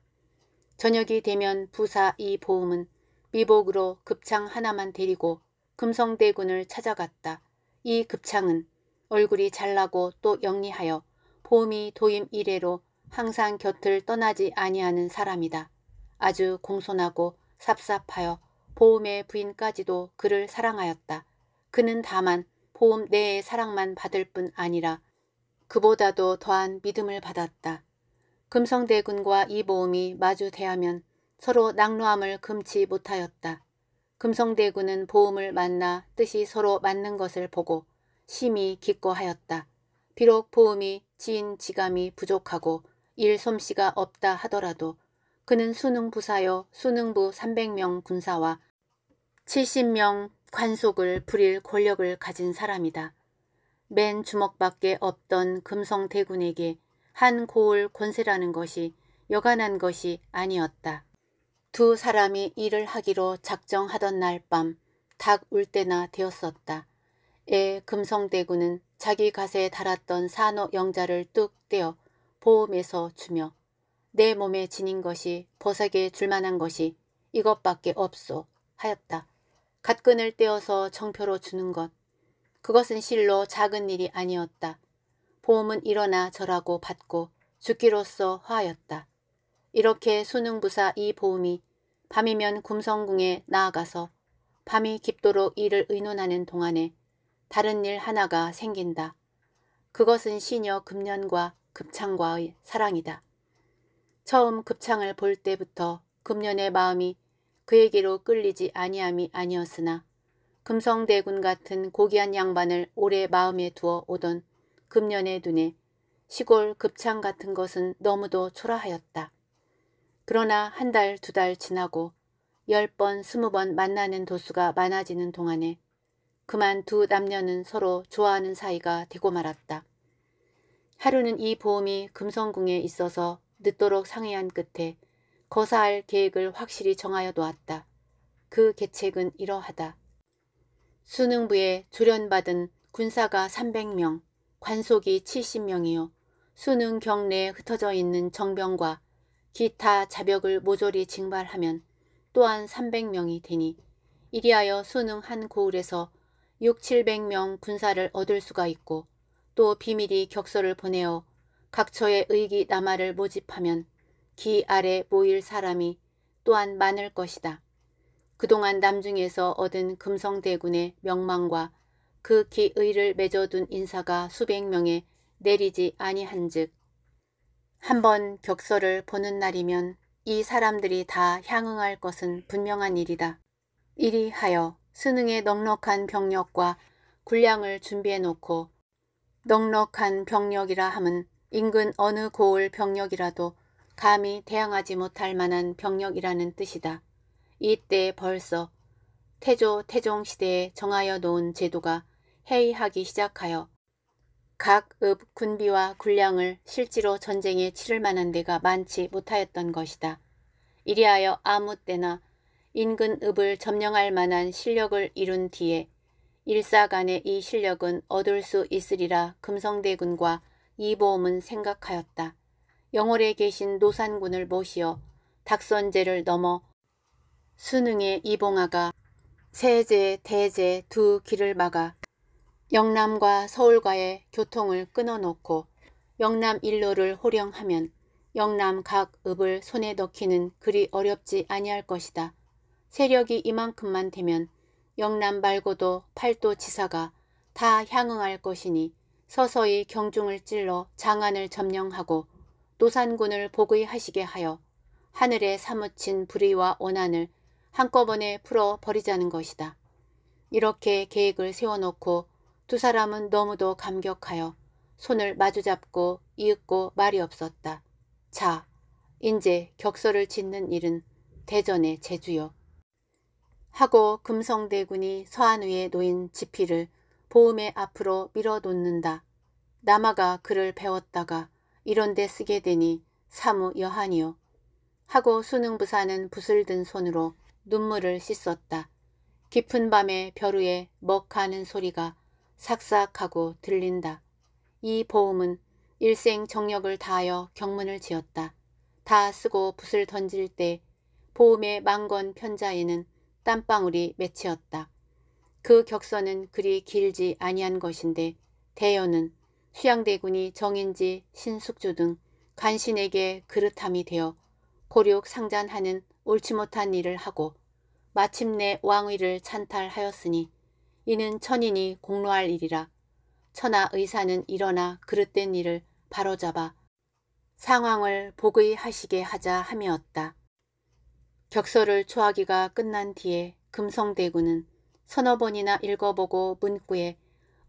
저녁이 되면 부사 이 보음은 미복으로 급창 하나만 데리고 금성대군을 찾아갔다. 이 급창은 얼굴이 잘나고 또 영리하여 보험이 도임 이래로 항상 곁을 떠나지 아니하는 사람이다. 아주 공손하고 삽삽하여 보험의 부인까지도 그를 사랑하였다. 그는 다만 보험 내의 사랑만 받을 뿐 아니라 그보다도 더한 믿음을 받았다. 금성대군과 이보험이 마주대하면 서로 낙로함을 금치 못하였다. 금성대군은 보음을 만나 뜻이 서로 맞는 것을 보고 심히 기뻐하였다. 비록 보음이 지인 지감이 부족하고 일 솜씨가 없다 하더라도 그는 수능부사여 수능부 300명 군사와 70명 관속을 부릴 권력을 가진 사람이다. 맨 주먹밖에 없던 금성대군에게 한 고을 권세라는 것이 여간한 것이 아니었다. 두 사람이 일을 하기로 작정하던 날 밤 닭 울 때나 되었었다. 에 금성대군은 자기 가세에 달았던 산호 영자를 뚝 떼어 보험에서 주며 내 몸에 지닌 것이 보석에 줄만한 것이 이것밖에 없소 하였다. 갓끈을 떼어서 정표로 주는 것. 그것은 실로 작은 일이 아니었다. 보험은 일어나 절하고 받고 죽기로써 화였다. 이렇게 수능부사 이보음이 밤이면 금성궁에 나아가서 밤이 깊도록 일을 의논하는 동안에 다른 일 하나가 생긴다. 그것은 시녀 금년과 급창과의 사랑이다. 처음 급창을 볼 때부터 금년의 마음이 그에게로 끌리지 아니함이 아니었으나 금성대군 같은 고귀한 양반을 오래 마음에 두어 오던 금년의 눈에 시골 급창 같은 것은 너무도 초라하였다. 그러나 한 달, 두 달 지나고 열 번, 스무 번 만나는 도수가 많아지는 동안에 그만 두 남녀는 서로 좋아하는 사이가 되고 말았다. 하루는 이 보험이 금성궁에 있어서 늦도록 상의한 끝에 거사할 계획을 확실히 정하여 놓았다. 그 계책은 이러하다. 수능부에 조련받은 군사가 300명, 관속이 70명이요. 수능 경내에 흩어져 있는 정병과 기타 자벽을 모조리 징발하면 또한 300명이 되니 이리하여 수능 한 고을에서 6, 700명 군사를 얻을 수가 있고 또 비밀이 격서를 보내어 각처의 의기 남하를 모집하면 기 아래 모일 사람이 또한 많을 것이다. 그동안 남중에서 얻은 금성대군의 명망과 그 기의를 맺어둔 인사가 수백 명에 내리지 아니한즉 한번 격서를 보는 날이면 이 사람들이 다 향응할 것은 분명한 일이다. 이리하여 수능에 넉넉한 병력과 군량을 준비해 놓고 넉넉한 병력이라 함은 인근 어느 고을 병력이라도 감히 대항하지 못할 만한 병력이라는 뜻이다. 이때 벌써 태조 태종 시대에 정하여 놓은 제도가 해이하기 시작하여 각읍 군비와 군량을 실제로 전쟁에 치를 만한 데가 많지 못하였던 것이다. 이리하여 아무 때나 인근 읍을 점령할 만한 실력을 이룬 뒤에 일사간의 이 실력은 얻을 수 있으리라 금성대군과 이보험은 생각하였다. 영월에 계신 노산군을 모시어 닥선제를 넘어 순응의 이봉하가 세제, 대제 두 길을 막아 영남과 서울과의 교통을 끊어놓고 영남 일로를 호령하면 영남 각 읍을 손에 넣기는 그리 어렵지 아니할 것이다. 세력이 이만큼만 되면 영남 말고도 팔도 지사가 다 향응할 것이니 서서히 경중을 찔러 장안을 점령하고 노산군을 복의하시게 하여 하늘에 사무친 불의와 원한을 한꺼번에 풀어버리자는 것이다. 이렇게 계획을 세워놓고 두 사람은 너무도 감격하여 손을 마주잡고 이윽고 말이 없었다. 자, 인제 격서를 짓는 일은 대전의 제주요. 하고 금성대군이 서안 위에 놓인 지피를 보음의 앞으로 밀어놓는다. 남아가 글을 배웠다가 이런 데 쓰게 되니 사무 여한이요. 하고 수능부사는 붓을 든 손으로 눈물을 씻었다. 깊은 밤에 벼루에 먹하는 소리가 삭삭하고 들린다. 이 보음은 일생 정력을 다하여 경문을 지었다. 다 쓰고 붓을 던질 때 보음의 망건 편자에는 땀방울이 맺히었다. 그 격선은 그리 길지 아니한 것인데 대여는 수양대군이 정인지 신숙주등 간신에게 그릇함이 되어 고륙 상잔하는 옳지 못한 일을 하고 마침내 왕위를 찬탈하였으니 이는 천인이 공로할 일이라. 천하 의사는 일어나 그릇된 일을 바로잡아 상황을 복의 하시게 하자 함이었다. 격서를 초하기가 끝난 뒤에 금성대군은 서너 번이나 읽어보고 문구에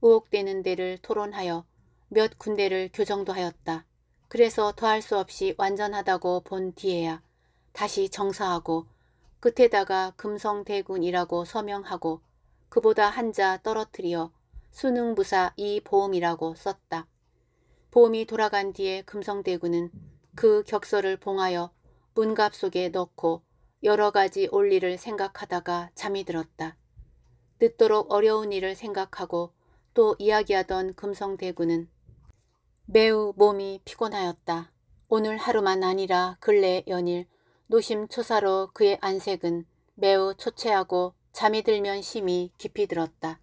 의혹되는 데를 토론하여 몇 군데를 교정도 하였다. 그래서 더할 수 없이 완전하다고 본 뒤에야 다시 정사하고 끝에다가 금성대군이라고 서명하고 그보다 한자떨어뜨려어 수능 부사 이 보험이라고 썼다. 보험이 돌아간 뒤에 금성대군은 그 격서를 봉하여 문갑 속에 넣고 여러 가지 올일을 생각하다가 잠이 들었다. 늦도록 어려운 일을 생각하고 또 이야기하던 금성대군은 매우 몸이 피곤하였다. 오늘 하루만 아니라 근래 연일 노심초사로 그의 안색은 매우 초췌하고 잠이 들면 심히 깊이 들었다.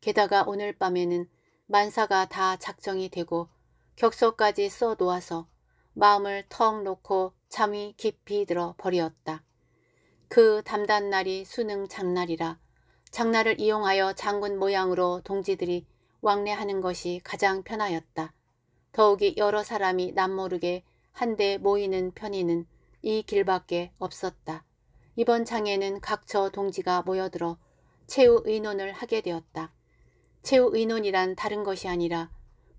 게다가 오늘 밤에는 만사가 다 작정이 되고 격서까지 써 놓아서 마음을 턱 놓고 잠이 깊이 들어 버렸다그 담단 날이 수능 장날이라 장날을 이용하여 장군 모양으로 동지들이 왕래하는 것이 가장 편하였다. 더욱이 여러 사람이 남모르게 한데 모이는 편의는 이 길밖에 없었다. 이번 장에는 각처 동지가 모여들어 최후 의논을 하게 되었다. 최후 의논이란 다른 것이 아니라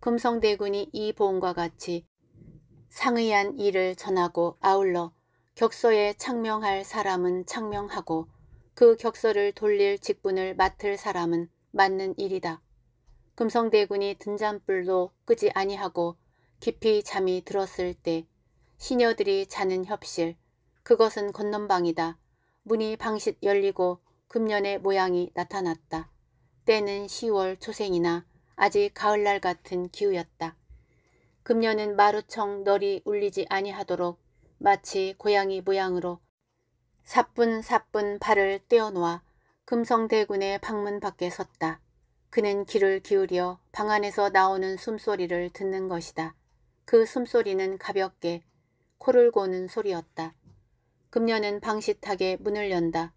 금성대군이 이 보험과 같이 상의한 일을 전하고 아울러 격서에 창명할 사람은 창명하고 그 격서를 돌릴 직분을 맡을 사람은 맡는 일이다. 금성대군이 등잔불도 끄지 아니하고 깊이 잠이 들었을 때 시녀들이 자는 협실 그것은 건넌방이다. 문이 방식 열리고 금년의 모양이 나타났다. 때는 10월 초생이나 아직 가을날 같은 기후였다. 금년은 마루청 널이 울리지 아니하도록 마치 고양이 모양으로 사뿐사뿐 발을 떼어놓아 금성대군의 방문 밖에 섰다. 그는 귀를 기울여 방 안에서 나오는 숨소리를 듣는 것이다. 그 숨소리는 가볍게 코를 고는 소리였다. 금년은 방시탁에 문을 연다.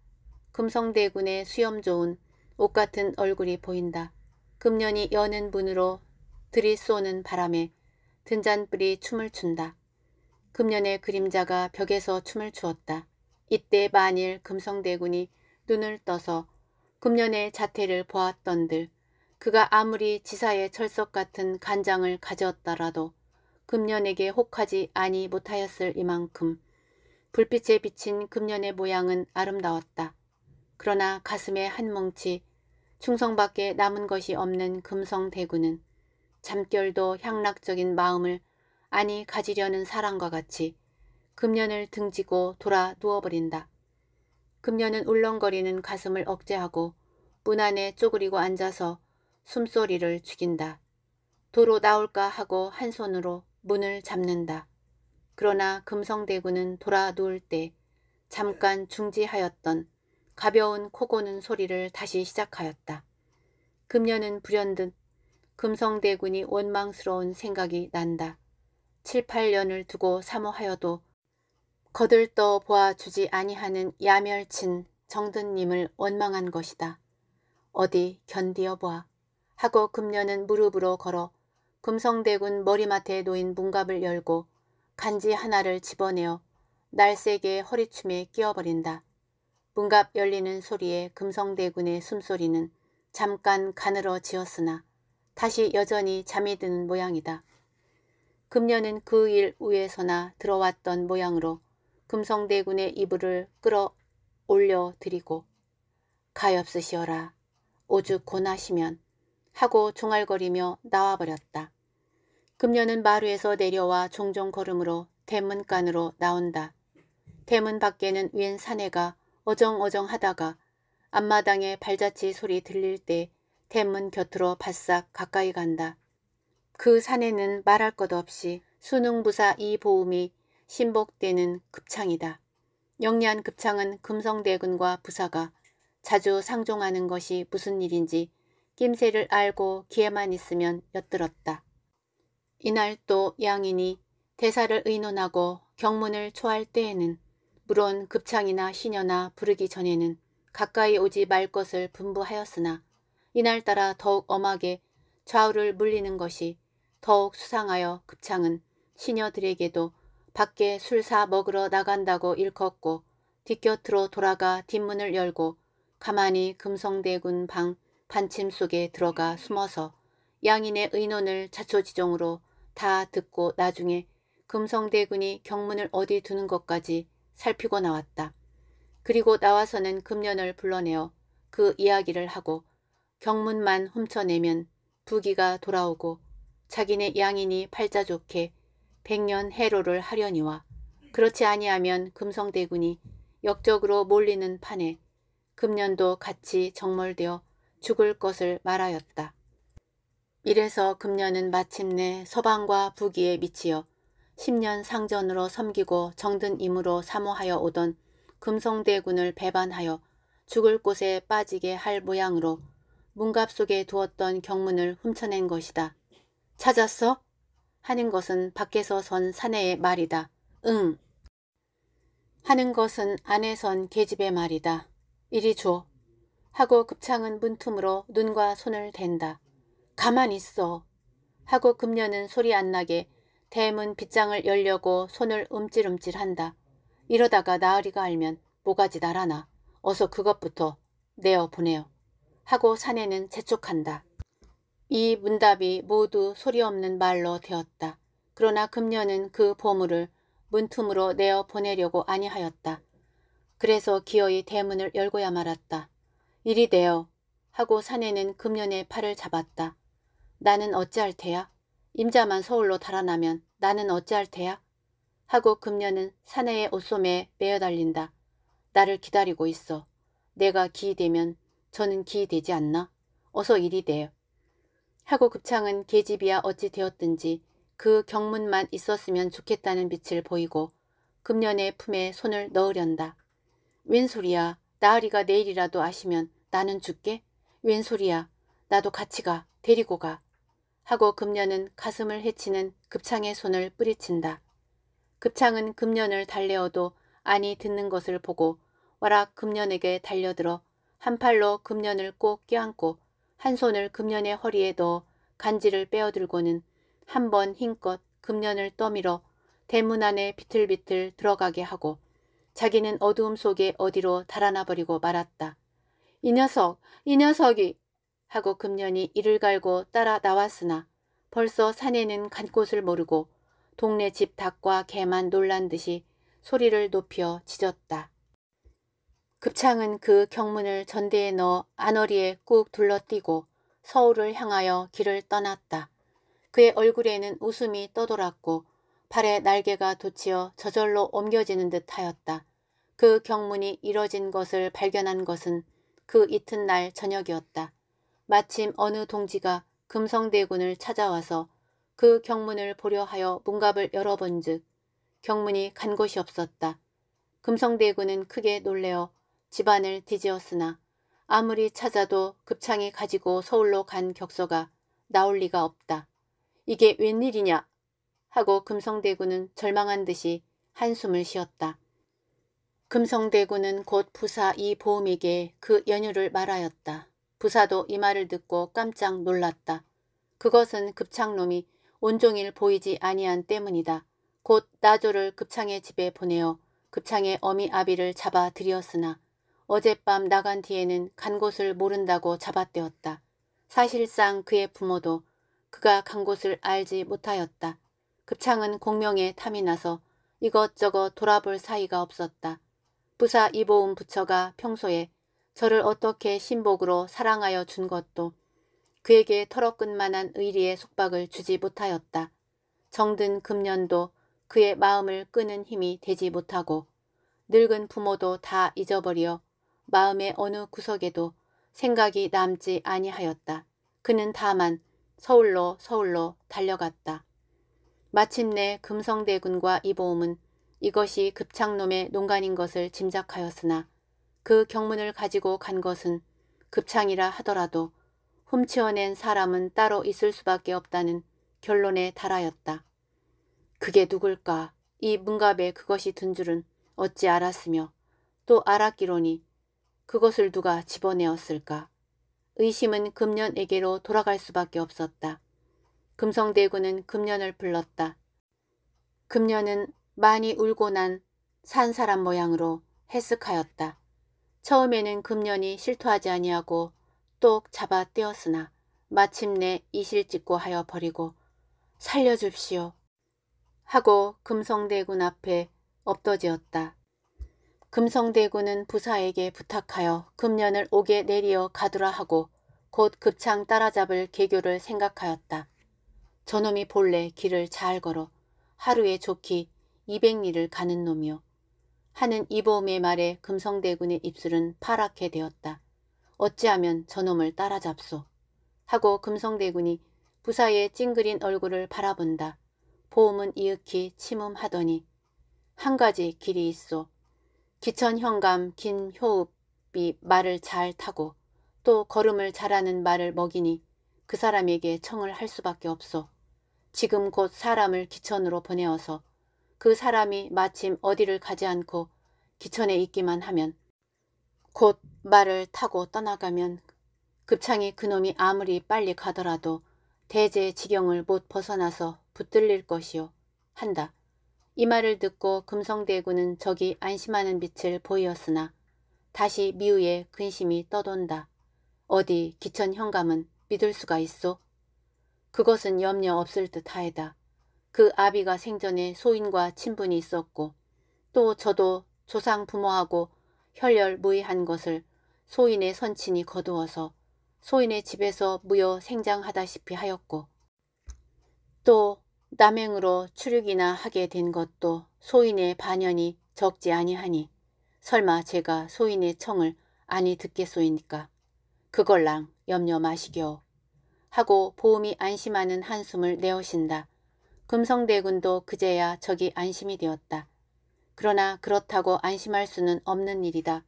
금성대군의 수염 좋은 옷 같은 얼굴이 보인다. 금년이 여는 문으로 들이쏘는 바람에 등잔불이 춤을 춘다. 금년의 그림자가 벽에서 춤을 추었다. 이때 만일 금성대군이 눈을 떠서 금년의 자태를 보았던들 그가 아무리 지사의 철석 같은 간장을 가졌더라도 금년에게 혹하지 아니 못하였을 이만큼 불빛에 비친 금년의 모양은 아름다웠다. 그러나 가슴에 한 뭉치 충성밖에 남은 것이 없는 금성 대구는 잠결도 향락적인 마음을 아니 가지려는 사람과 같이 금년을 등지고 돌아 누워버린다. 금년은 울렁거리는 가슴을 억제하고 문 안에 쪼그리고 앉아서 숨소리를 죽인다. 도로 나올까 하고 한 손으로 문을 잡는다. 그러나 금성대군은 돌아누울 때 잠깐 중지하였던 가벼운 코고는 소리를 다시 시작하였다. 금년은 불현듯 금성대군이 원망스러운 생각이 난다. 7, 8년을 두고 사모하여도 거들떠 보아주지 아니하는 야멸친 정든님을 원망한 것이다. 어디 견디어 보아. 하고 금년은 무릎으로 걸어 금성대군 머리맡에 놓인 문갑을 열고 간지 하나를 집어내어 날쌔게 허리춤에 끼워버린다. 문갑 열리는 소리에 금성대군의 숨소리는 잠깐 가늘어지었으나 다시 여전히 잠이 드는 모양이다. 금년은 그일 위에서나 들어왔던 모양으로 금성대군의 이불을 끌어올려 드리고 가엾으시어라 오죽 고나시면 하고 종알거리며 나와버렸다. 금년은 마루에서 내려와 종종 걸음으로 대문간으로 나온다. 대문 밖에는 웬 사내가 어정어정 하다가 앞마당에 발자취 소리 들릴 때 대문 곁으로 바싹 가까이 간다. 그 사내는 말할 것 없이 수능부사 이보음이 신복되는 급창이다. 영리한 급창은 금성대군과 부사가 자주 상종하는 것이 무슨 일인지 낌새를 알고 기회만 있으면 엿들었다. 이날 또 양인이 대사를 의논하고 경문을 초할 때에는 물론 급창이나 신녀나 부르기 전에는 가까이 오지 말 것을 분부하였으나 이날따라 더욱 엄하게 좌우를 물리는 것이 더욱 수상하여 급창은 시녀들에게도 밖에 술사 먹으러 나간다고 일컫고 뒷곁으로 돌아가 뒷문을 열고 가만히 금성대군 방 반침 속에 들어가 숨어서 양인의 의논을 자초지종으로 다 듣고 나중에 금성대군이 경문을 어디 두는 것까지 살피고 나왔다. 그리고 나와서는 금년을 불러내어 그 이야기를 하고 경문만 훔쳐내면 부기가 돌아오고 자기네 양인이 팔자 좋게 백년 해로를 하려니와 그렇지 아니하면 금성대군이 역적으로 몰리는 판에 금년도 같이 정몰되어 죽을 것을 말하였다. 이래서 금년은 마침내 서방과 부귀에 미치어 10년 상전으로 섬기고 정든 임으로 사모하여 오던 금성대군을 배반하여 죽을 곳에 빠지게 할 모양으로 문갑 속에 두었던 경문을 훔쳐낸 것이다. 찾았어? 하는 것은 밖에서 선 사내의 말이다. 응. 하는 것은 안에선 계집의 말이다. 이리 줘. 하고 급창은 문틈으로 눈과 손을 댄다. 가만 있어. 하고 금녀는 소리 안 나게 대문 빗장을 열려고 손을 움찔움찔한다. 이러다가 나으리가 알면 뭐가지 날아나. 어서 그것부터 내어 보내요. 하고 사내는 재촉한다. 이 문답이 모두 소리 없는 말로 되었다. 그러나 금녀는 그 보물을 문틈으로 내어 보내려고 아니하였다. 그래서 기어이 대문을 열고야 말았다. 이리 내어 하고 사내는 금년의 팔을 잡았다. 나는 어찌할 테야? 임자만 서울로 달아나면 나는 어찌할 테야? 하고 금년은 사내의 옷소매에 매어 달린다. 나를 기다리고 있어. 내가 기이되면 저는 기이되지 않나? 어서 일이 돼. 하고 급창은 계집이야 어찌 되었든지 그 경문만 있었으면 좋겠다는 빛을 보이고 금년의 품에 손을 넣으련다. 웬소리야. 나으리가 내일이라도 아시면 나는 죽게 웬소리야. 나도 같이 가. 데리고 가. 하고 금년은 가슴을 해치는 급창의 손을 뿌리친다. 급창은 금년을 달래어도 아니 듣는 것을 보고 와락 금년에게 달려들어 한 팔로 금년을 꼭 껴안고 한 손을 금년의 허리에 넣어 간지를 빼어들고는 한 번 힘껏 금년을 떠밀어 대문 안에 비틀비틀 들어가게 하고 자기는 어두움 속에 어디로 달아나버리고 말았다. 이 녀석, 이 녀석이 하고 금년이 이를 갈고 따라 나왔으나 벌써 산에는 간 곳을 모르고 동네 집 닭과 개만 놀란 듯이 소리를 높여 짖었다. 급창은 그 경문을 전대에 넣어 안어리에 꾹 둘러뛰고 서울을 향하여 길을 떠났다. 그의 얼굴에는 웃음이 떠돌았고 팔에 날개가 돋치어 저절로 옮겨지는 듯하였다. 그 경문이 이뤄진 것을 발견한 것은 그 이튿날 저녁이었다. 마침 어느 동지가 금성대군을 찾아와서 그 경문을 보려 하여 문갑을 열어본 즉 경문이 간 곳이 없었다. 금성대군은 크게 놀래어 집안을 뒤지었으나 아무리 찾아도 급창이 가지고 서울로 간 격서가 나올 리가 없다. 이게 웬일이냐 하고 금성대군은 절망한 듯이 한숨을 쉬었다. 금성대군은 곧 부사 이보험에게 그 연유를 말하였다. 부사도 이 말을 듣고 깜짝 놀랐다. 그것은 급창놈이 온종일 보이지 아니한 때문이다. 곧 나조를 급창의 집에 보내어 급창의 어미 아비를 잡아 들였으나 어젯밤 나간 뒤에는 간 곳을 모른다고 잡아떼었다. 사실상 그의 부모도 그가 간 곳을 알지 못하였다. 급창은 공명에 탐이 나서 이것저것 돌아볼 사이가 없었다. 부사 이보은 부처가 평소에 저를 어떻게 신복으로 사랑하여 준 것도 그에게 털어끈만한 의리의 속박을 주지 못하였다. 정든 금년도 그의 마음을 끄는 힘이 되지 못하고 늙은 부모도 다 잊어버려 마음의 어느 구석에도 생각이 남지 아니하였다. 그는 다만 서울로 서울로 달려갔다. 마침내 금성대군과 이보음은 이것이 급창놈의 농간인 것을 짐작하였으나 그 경문을 가지고 간 것은 급창이라 하더라도 훔치어낸 사람은 따로 있을 수밖에 없다는 결론에 달하였다. 그게 누굴까 이 문갑에 그것이 든 줄은 어찌 알았으며 또 알았기로니 그것을 누가 집어내었을까. 의심은 금년에게로 돌아갈 수밖에 없었다. 금성대군은 금년을 불렀다. 금년은 많이 울고 난 산 사람 모양으로 해석하였다 처음에는 금년이 실토하지 아니하고 똑 잡아 떼었으나 마침내 이실직고 하여 버리고 살려줍시오 하고 금성대군 앞에 엎더지었다. 금성대군은 부사에게 부탁하여 금년을 옥에 내리어 가두라 하고 곧 급창 따라잡을 계교를 생각하였다. 저놈이 본래 길을 잘 걸어 하루에 좋기 200리를 가는 놈이요. 하는 이보험의 말에 금성대군의 입술은 파랗게 되었다. 어찌하면 저놈을 따라잡소. 하고 금성대군이 부사의 찡그린 얼굴을 바라본다. 보험은 이윽히 침음하더니 한 가지 길이 있어. 기천 형감긴 효읍이 말을 잘 타고 또 걸음을 잘하는 말을 먹이니 그 사람에게 청을 할 수밖에 없어. 지금 곧 사람을 기천으로 보내어서 그 사람이 마침 어디를 가지 않고 기천에 있기만 하면 곧 말을 타고 떠나가면 급창이 그놈이 아무리 빨리 가더라도 대제 지경을 못 벗어나서 붙들릴 것이요 한다. 이 말을 듣고 금성대군은 저기 안심하는 빛을 보이었으나 다시 미우에 근심이 떠돈다. 어디 기천 형감은 믿을 수가 있소? 그것은 염려 없을 듯 하에다. 그 아비가 생전에 소인과 친분이 있었고 또 저도 조상 부모하고 혈혈무이한 것을 소인의 선친이 거두어서 소인의 집에서 무여 생장하다시피 하였고 또 남행으로 출육이나 하게 된 것도 소인의 반연이 적지 아니하니 설마 제가 소인의 청을 아니 듣겠소이니까 그걸랑 염려 마시겨 하고 보음이 안심하는 한숨을 내어신다. 금성대군도 그제야 적이 안심이 되었다. 그러나 그렇다고 안심할 수는 없는 일이다.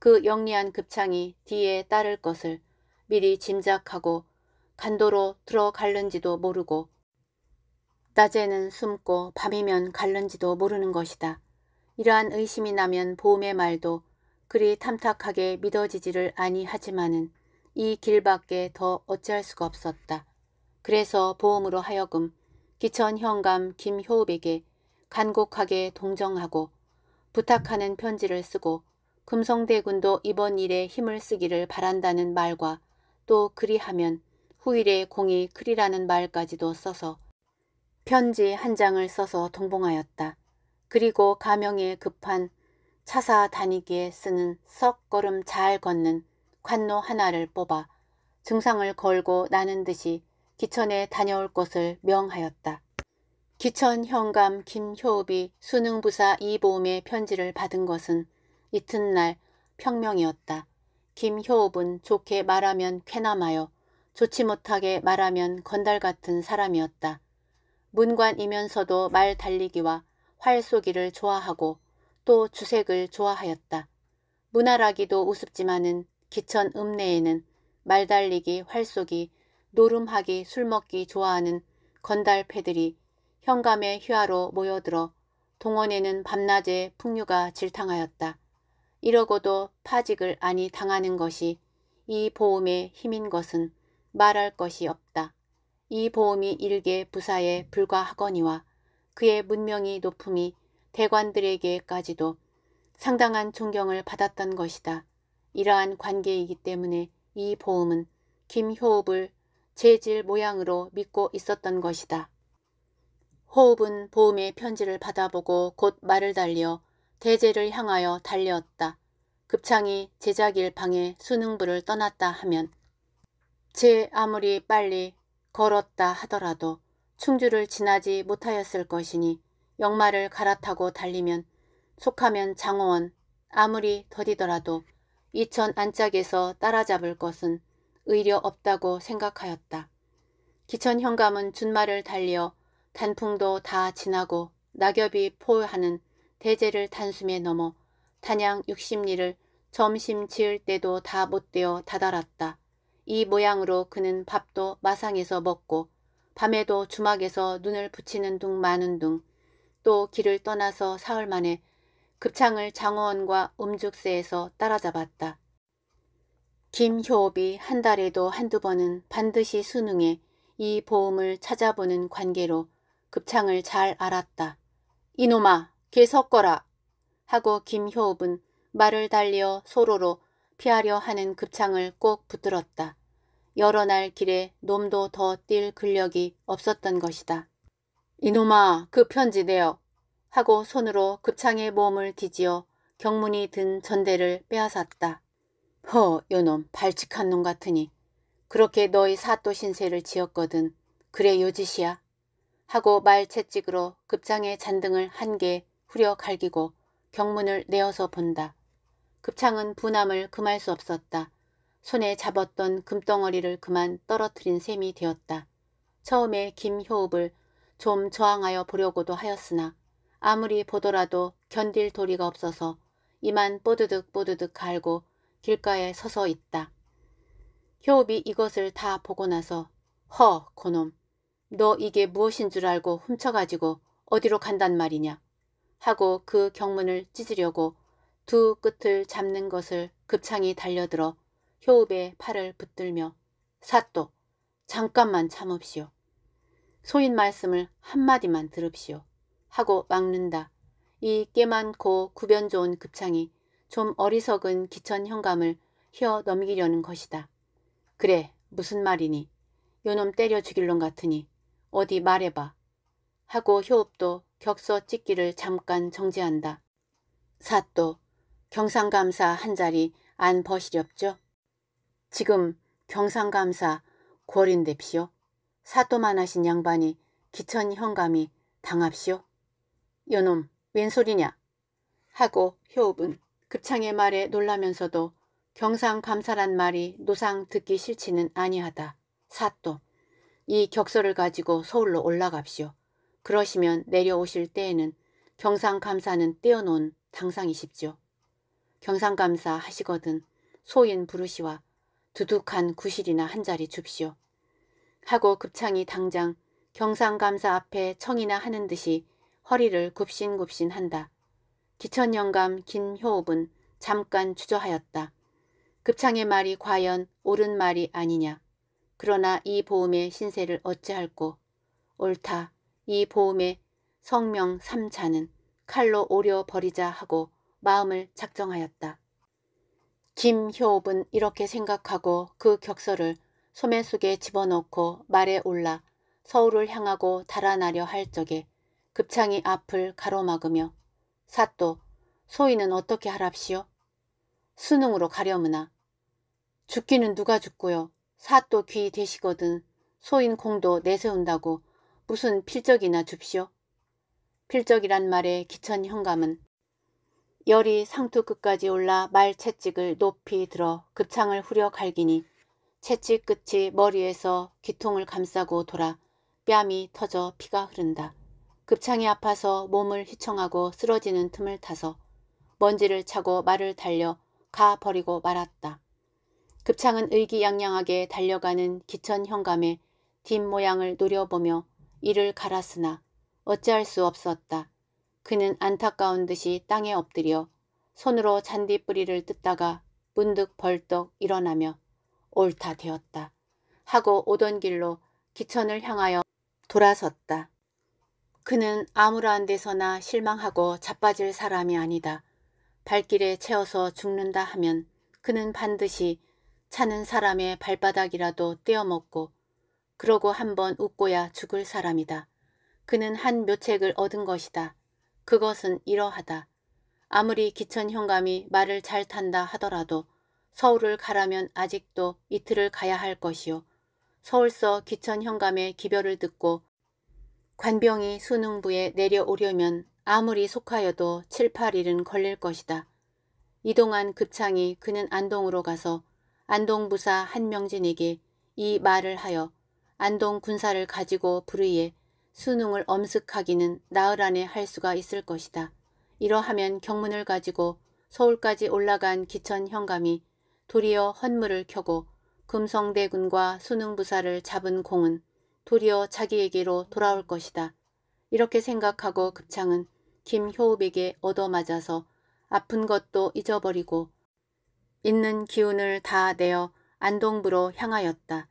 그 영리한 급창이 뒤에 따를 것을 미리 짐작하고 간도로 들어갈는지도 모르고 낮에는 숨고 밤이면 갈는지도 모르는 것이다. 이러한 의심이 나면 보험의 말도 그리 탐탁하게 믿어지지를 아니하지만은 이 길밖에 더 어찌할 수가 없었다. 그래서 보험으로 하여금 기천 현감 김효읍에게 간곡하게 동정하고 부탁하는 편지를 쓰고 금성대군도 이번 일에 힘을 쓰기를 바란다는 말과 또 그리하면 후일에 공이 크리라는 말까지도 써서 편지 한 장을 써서 동봉하였다. 그리고 가명에 급한 차사 다니기에 쓰는 석 걸음 잘 걷는 관노 하나를 뽑아 증상을 걸고 나는 듯이 기천에 다녀올 것을 명하였다. 기천 현감 김효읍이 수능부사 이보음의 편지를 받은 것은 이튿날 평명이었다. 김효읍은 좋게 말하면 쾌남하여 좋지 못하게 말하면 건달 같은 사람이었다. 문관이면서도 말 달리기와 활 쏘기를 좋아하고 또 주색을 좋아하였다. 문화라기도 우습지만은 기천 읍내에는 말 달리기, 활 쏘기, 노름하기, 술 먹기 좋아하는 건달패들이 현감의 휘하로 모여들어 동원에는 밤낮에 풍류가 질탕하였다. 이러고도 파직을 아니 당하는 것이 이 보험의 힘인 것은 말할 것이 없다. 이 보험이 일개 부사에 불과하거니와 그의 문명이 높음이 대관들에게까지도 상당한 존경을 받았던 것이다. 이러한 관계이기 때문에 이 보험은 김효읍을 재질 모양으로 믿고 있었던 것이다. 호흡은 보음의 편지를 받아보고 곧 말을 달려 대제를 향하여 달려었다. 급창이 제작일 방에 수능부를 떠났다 하면 제 아무리 빨리 걸었다 하더라도 충주를 지나지 못하였을 것이니 역마를 갈아타고 달리면 속하면 장호원 아무리 더디더라도 이천 안짝에서 따라잡을 것은 의려 없다고 생각하였다. 기천 현감은 준말을 달려 단풍도 다 지나고 낙엽이 포효하는 대제를 단숨에 넘어 단양 60리를 점심 지을 때도 다 못되어 다다랐다. 이 모양으로 그는 밥도 마상에서 먹고 밤에도 주막에서 눈을 붙이는 둥 마는 둥 또 길을 떠나서 사흘 만에 급창을 장어원과 음죽새에서 따라잡았다. 김효업이 한 달에도 한두 번은 반드시 수능에 이 보험을 찾아보는 관계로 급창을 잘 알았다. 이놈아 길 섞어라 하고 김효업은 말을 달려어 소로로 피하려 하는 급창을 꼭 붙들었다. 여러 날 길에 놈도 더 뛸 근력이 없었던 것이다. 이놈아 그 편지 내어 하고 손으로 급창의 몸을 뒤지어 경문이 든 전대를 빼앗았다. 허 요놈 발칙한 놈 같으니 그렇게 너희 사또 신세를 지었거든 그래 요짓이야 하고 말 채찍으로 급장의 잔등을 한 개 후려 갈기고 경문을 내어서 본다. 급창은 분함을 금할 수 없었다. 손에 잡았던 금덩어리를 그만 떨어뜨린 셈이 되었다. 처음에 김효읍을 좀 저항하여 보려고도 하였으나 아무리 보더라도 견딜 도리가 없어서 이만 뽀드득 뽀드득 갈고 길가에 서서 있다. 효업이 이것을 다 보고 나서 허, 고놈, 너 이게 무엇인 줄 알고 훔쳐가지고 어디로 간단 말이냐 하고 그 경문을 찢으려고 두 끝을 잡는 것을 급창이 달려들어 효읍의 팔을 붙들며 사또, 잠깐만 참읍시오. 소인 말씀을 한마디만 들읍시오. 하고 막는다. 이 깨만고 구변 좋은 급창이 좀 어리석은 기천 현감을 휘어 넘기려는 것이다. 그래 무슨 말이니 요놈 때려 죽일 놈 같으니 어디 말해봐 하고 효읍도 격서 찍기를 잠깐 정지한다. 사또 경상감사 한 자리 안 버시렵죠? 지금 경상감사 골인답시오. 사또만 하신 양반이 기천 현감이 당합시오. 요놈 웬 소리냐 하고 효읍은 급창의 말에 놀라면서도 경상감사란 말이 노상 듣기 싫지는 아니하다. 사또. 이 격서를 가지고 서울로 올라갑시오. 그러시면 내려오실 때에는 경상감사는 떼어놓은 당상이십지요. 경상감사 하시거든 소인 부르시와 두둑한 구실이나 한 자리 줍시오. 하고 급창이 당장 경상감사 앞에 청이나 하는 듯이 허리를 굽신굽신한다. 기천영감 김효읍은 잠깐 주저하였다. 급창의 말이 과연 옳은 말이 아니냐. 그러나 이 보험의 신세를 어찌할꼬. 옳다. 이 보험의 성명 삼차는 칼로 오려 버리자 하고 마음을 작정하였다. 김효읍은 이렇게 생각하고 그 격서를 소매 속에 집어넣고 말에 올라 서울을 향하고 달아나려 할 적에 급창이 앞을 가로막으며 사또, 소인은 어떻게 하랍시오? 수능으로 가려무나. 죽기는 누가 죽고요. 사또 귀 되시거든 소인 공도 내세운다고 무슨 필적이나 줍시오. 필적이란 말에 기천 형감은 열이 상투 끝까지 올라 말 채찍을 높이 들어 급창을 후려 갈기니 채찍 끝이 머리에서 기통을 감싸고 돌아 뺨이 터져 피가 흐른다. 급창이 아파서 몸을 휘청하고 쓰러지는 틈을 타서 먼지를 차고 말을 달려 가 버리고 말았다. 급창은 의기양양하게 달려가는 기천 현감의 뒷모양을 노려보며 이를 갈았으나 어찌할 수 없었다. 그는 안타까운 듯이 땅에 엎드려 손으로 잔디 뿌리를 뜯다가 문득 벌떡 일어나며 옳다 되었다 하고 오던 길로 기천을 향하여 돌아섰다. 그는 아무런 데서나 실망하고 자빠질 사람이 아니다. 발길에 채워서 죽는다 하면 그는 반드시 차는 사람의 발바닥이라도 떼어먹고 그러고 한번 웃고야 죽을 사람이다. 그는 한 묘책을 얻은 것이다. 그것은 이러하다. 아무리 기천 형감이 말을 잘 탄다 하더라도 서울을 가라면 아직도 이틀을 가야 할 것이요. 서울서 기천 형감의 기별을 듣고 관병이 수능부에 내려오려면 아무리 속하여도 7, 8일은 걸릴 것이다. 이동한 급창이 그는 안동으로 가서 안동부사 한명진에게 이 말을 하여 안동 군사를 가지고 불의해 수능을 엄습하기는 나흘 안에 할 수가 있을 것이다. 이러하면 경문을 가지고 서울까지 올라간 기천 현감이 도리어 헌물을 켜고 금성대군과 수능부사를 잡은 공은 도리어 자기에게로 돌아올 것이다. 이렇게 생각하고 급창은 김효읍에게 얻어맞아서 아픈 것도 잊어버리고 있는 기운을 다 내어 안동부로 향하였다.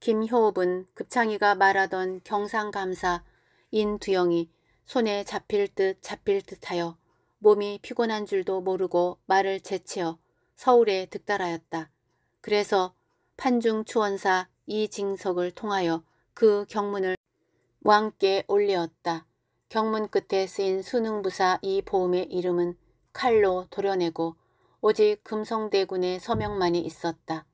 김효읍은 급창이가 말하던 경상감사 인두영이 손에 잡힐 듯 잡힐 듯하여 몸이 피곤한 줄도 모르고 말을 제치어 서울에 득달하였다. 그래서 판중 추원사 이징석을 통하여 그 경문을 왕께 올리었다. 경문 끝에 쓰인 순흥부사 이 보험의 이름은 칼로 도려내고 오직 금성대군의 서명만이 있었다.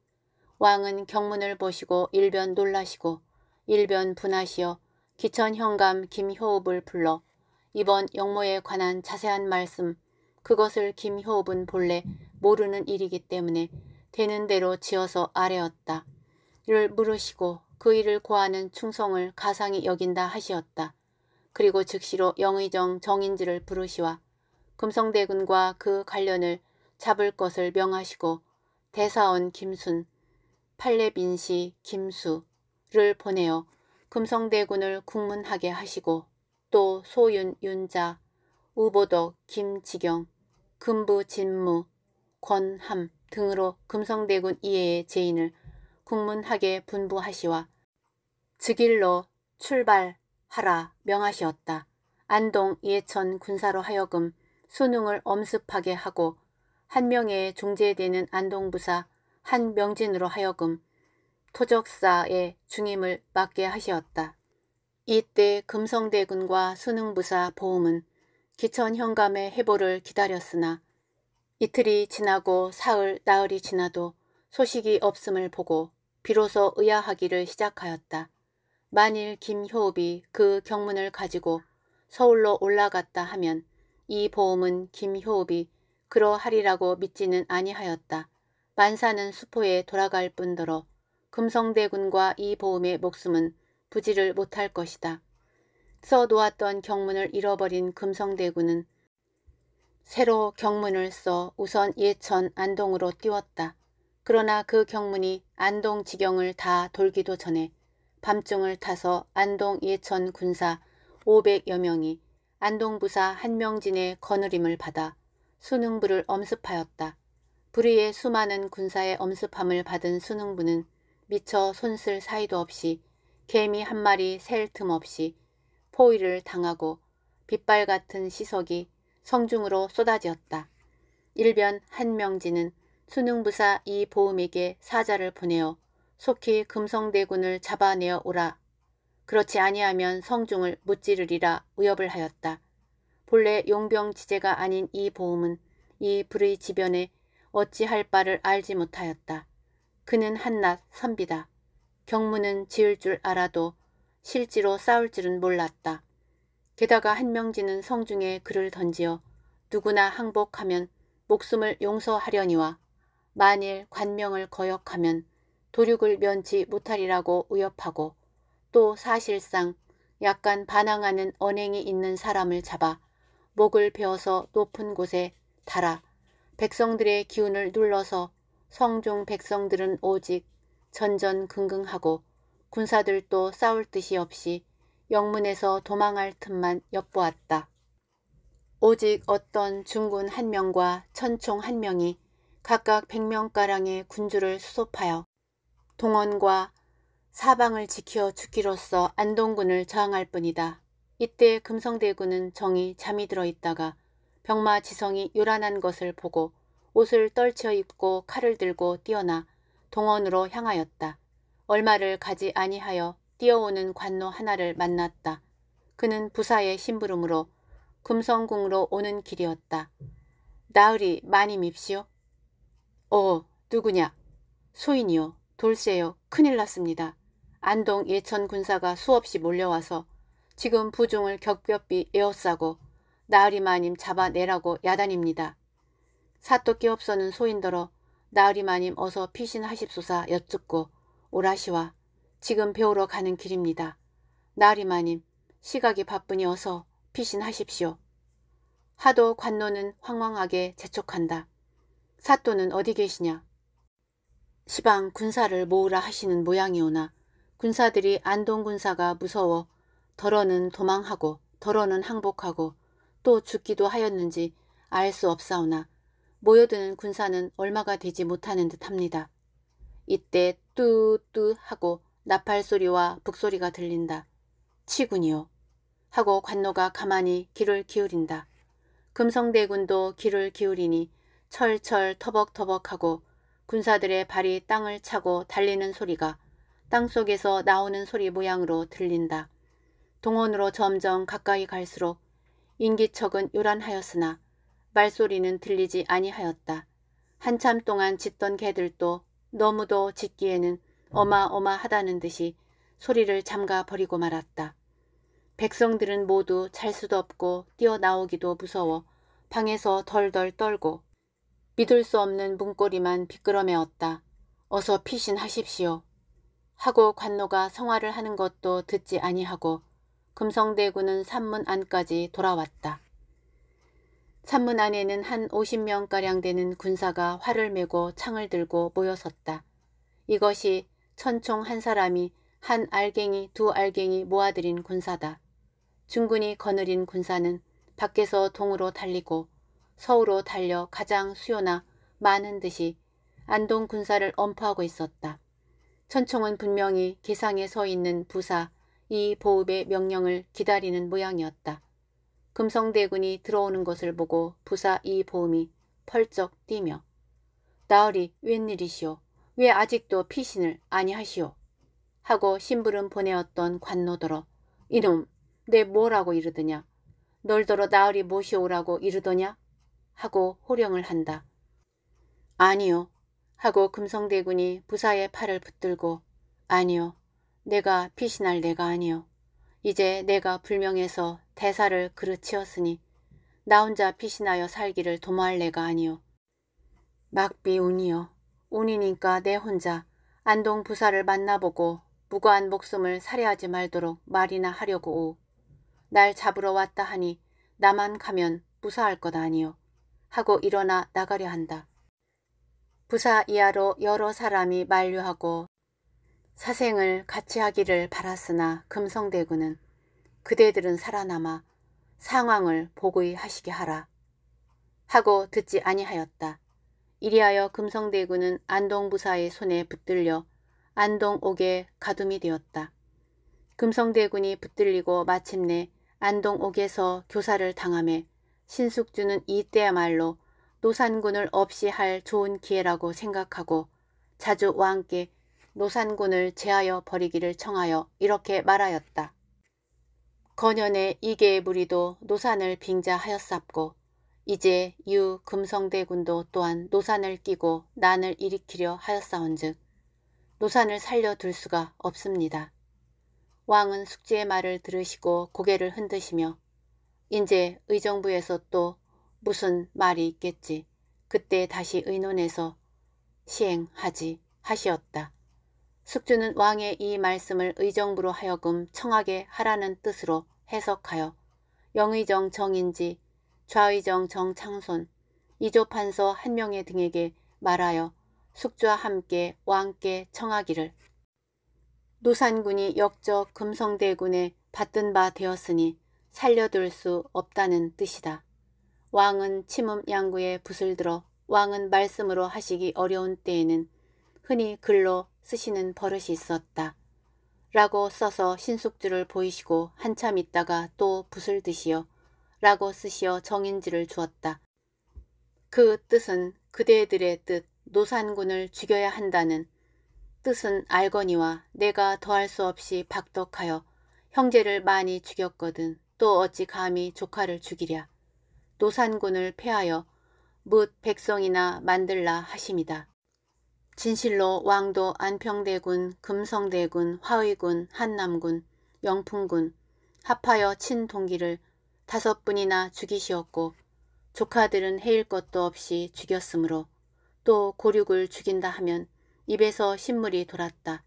왕은 경문을 보시고 일변 놀라시고 일변 분하시어 기천 형감김효읍을 불러 이번 영모에 관한 자세한 말씀 그것을 김효읍은 본래 모르는 일이기 때문에 되는 대로 지어서 아래었다를 물으시고 그 일을 고하는 충성을 가상히 여긴다 하시었다. 그리고 즉시로 영의정 정인지를 부르시와 금성대군과 그 관련을 잡을 것을 명하시고 대사원 김순, 팔레빈시 김수를 보내어 금성대군을 국문하게 하시고 또 소윤 윤자, 우보덕 김지경, 금부 진무, 권함 등으로 금성대군 이해의 제인을 국문하게 분부하시와 즉일로 출발하라 명하시었다. 안동 예천 군사로 하여금 수능을 엄습하게 하고 한 명에 중재되는 안동부사 한 명진으로 하여금 토적사의 중임을 맡게 하시었다. 이때 금성대군과 수능부사 보음은 기천 현감의 해보를 기다렸으나 이틀이 지나고 사흘 나흘이 지나도 소식이 없음을 보고 비로소 의아하기를 시작하였다. 만일 김효읍이그 경문을 가지고 서울로 올라갔다 하면 이 보험은 김효읍이 그러하리라고 믿지는 아니하였다. 만사는 수포에 돌아갈 뿐더러 금성대군과 이 보험의 목숨은 부지를 못할 것이다. 써놓았던 경문을 잃어버린 금성대군은 새로 경문을 써 우선 예천 안동으로 띄웠다. 그러나 그 경문이 안동 지경을 다 돌기도 전에 밤중을 타서 안동 예천 군사 500여 명이 안동 부사 한명진의 거느림을 받아 순흥부를 엄습하였다. 불의의 수많은 군사의 엄습함을 받은 순흥부는 미처 손쓸 사이도 없이 개미 한 마리 셀 틈 없이 포위를 당하고 빗발 같은 시석이 성중으로 쏟아지었다. 일변 한명진은 순흥부사 이보음에게 사자를 보내어 속히 금성대군을 잡아내어 오라. 그렇지 아니하면 성중을 무찌르리라 위협을 하였다. 본래 용병 지제가 아닌 이 보음은 이 불의 지변에 어찌할 바를 알지 못하였다. 그는 한낱 선비다. 경무는 지을 줄 알아도 실제로 싸울 줄은 몰랐다. 게다가 한명진은 성중에 그를 던지어 누구나 항복하면 목숨을 용서하려니와 만일 관명을 거역하면 도륙을 면치 못하리라고 위협하고 또 사실상 약간 반항하는 언행이 있는 사람을 잡아 목을 베어서 높은 곳에 달아 백성들의 기운을 눌러서 성종 백성들은 오직 전전긍긍하고 군사들도 싸울 뜻이 없이 영문에서 도망할 틈만 엿보았다. 오직 어떤 중군 한 명과 천총 한 명이 각각 백명가량의 군주를 수소하여 동원과 사방을 지켜 죽기로써 안동군을 저항할 뿐이다. 이때 금성대군은 정이 잠이 들어 있다가 병마 지성이 요란한 것을 보고 옷을 떨쳐 입고 칼을 들고 뛰어나 동원으로 향하였다. 얼마를 가지 아니하여 뛰어오는 관노 하나를 만났다. 그는 부사의 심부름으로 금성궁으로 오는 길이었다. 나으리 많이 밉시오. 어, 누구냐? 소인이요. 돌쇠요. 큰일 났습니다. 안동 일천 군사가 수없이 몰려와서 지금 부중을 격겹이 에워싸고 나으리마님 잡아내라고 야단입니다. 사또끼 없어는 소인더러 나으리마님 어서 피신하십소사 여쭙고 오라시와 지금 배우러 가는 길입니다. 나으리마님 시각이 바쁘니 어서 피신하십시오. 하도 관노는 황황하게 재촉한다. 사또는 어디 계시냐? 시방 군사를 모으라 하시는 모양이오나 군사들이 안동 군사가 무서워 더러는 도망하고 더러는 항복하고 또 죽기도 하였는지 알 수 없사오나 모여드는 군사는 얼마가 되지 못하는 듯합니다. 이때 뚜뚜 하고 나팔 소리와 북소리가 들린다. 치군이요. 하고 관노가 가만히 귀를 기울인다. 금성대군도 귀를 기울이니 철철 터벅터벅하고 군사들의 발이 땅을 차고 달리는 소리가 땅속에서 나오는 소리 모양으로 들린다. 동원으로 점점 가까이 갈수록 인기척은 요란하였으나 말소리는 들리지 아니하였다. 한참 동안 짖던 개들도 너무도 짖기에는 어마어마하다는 듯이 소리를 잠가버리고 말았다. 백성들은 모두 잘 수도 없고 뛰어나오기도 무서워 방에서 덜덜 떨고 믿을 수 없는 문고리만 비끄러매었다. 어서 피신하십시오. 하고 관노가 성화를 하는 것도 듣지 아니하고 금성대군은 산문 안까지 돌아왔다. 산문 안에는 한 50명가량 되는 군사가 활을 메고 창을 들고 모여섰다. 이것이 천총 한 사람이 한 알갱이 두 알갱이 모아들인 군사다. 중군이 거느린 군사는 밖에서 동으로 달리고 서울로 달려 가장 수요나 많은 듯이 안동 군사를 엄포하고 있었다. 천총은 분명히 기상에 서 있는 부사 이 보읍의 명령을 기다리는 모양이었다. 금성대군이 들어오는 것을 보고 부사 이 보음이 펄쩍 뛰며 나으리 웬일이시오. 왜 아직도 피신을 아니하시오. 하고 심부름 보내었던 관노더러 이놈 내 뭐라고 이르더냐. 널더러 나으리 모시오라고 이르더냐. 하고 호령을 한다. 아니요 하고 금성대군이 부사의 팔을 붙들고 아니요 내가 피신할 내가 아니요 이제 내가 불명해서 대사를 그르치었으니 나 혼자 피신하여 살기를 도모할 내가 아니요 막비 운이요 운이니까 내 혼자 안동 부사를 만나보고 무고한 목숨을 살해하지 말도록 말이나 하려고 오. 날 잡으러 왔다 하니 나만 가면 무사할 것 아니요. 하고 일어나 나가려 한다. 부사 이하로 여러 사람이 만류하고 사생을 같이 하기를 바랐으나 금성대군은 그대들은 살아남아 상황을 보고이 하시게 하라 하고 듣지 아니하였다. 이리하여 금성대군은 안동부사의 손에 붙들려 안동옥에 가둠이 되었다. 금성대군이 붙들리고 마침내 안동옥에서 교사를 당함에 신숙주는 이때야말로 노산군을 없이 할 좋은 기회라고 생각하고 자주 왕께 노산군을 제하여 버리기를 청하여 이렇게 말하였다. 건연의 이계의 무리도 노산을 빙자하였삽고 이제 유 금성대군도 또한 노산을 끼고 난을 일으키려 하였사온즉 노산을 살려둘 수가 없습니다. 왕은 숙지의 말을 들으시고 고개를 흔드시며 이제 의정부에서 또 무슨 말이 있겠지. 그때 다시 의논해서 시행하지 하시었다. 숙주는 왕의 이 말씀을 의정부로 하여금 청하게 하라는 뜻으로 해석하여 영의정 정인지 좌의정 정창손 이조판서 한 명의 등에게 말하여 숙주와 함께 왕께 청하기를 노산군이 역적 금성대군에 받든 바 되었으니 살려둘 수 없다는 뜻이다. 왕은 침음 양구에 붓을 들어 왕은 말씀으로 하시기 어려운 때에는 흔히 글로 쓰시는 버릇이 있었다. 라고 써서 신숙주를 보이시고 한참 있다가 또 붓을 드시어 라고 쓰시어 정인지를 주었다. 그 뜻은 그대들의 뜻 노산군을 죽여야 한다는 뜻은 알거니와 내가 더할 수 없이 박덕하여 형제를 많이 죽였거든 또 어찌 감히 조카를 죽이랴. 노산군을 패하여 뭇 백성이나 만들라 하십니다 진실로 왕도 안평대군, 금성대군, 화의군, 한남군, 영풍군 합하여 친 동기를 다섯 분이나 죽이시었고 조카들은 해일 것도 없이 죽였으므로 또 고륙을 죽인다 하면 입에서 신물이 돌았다.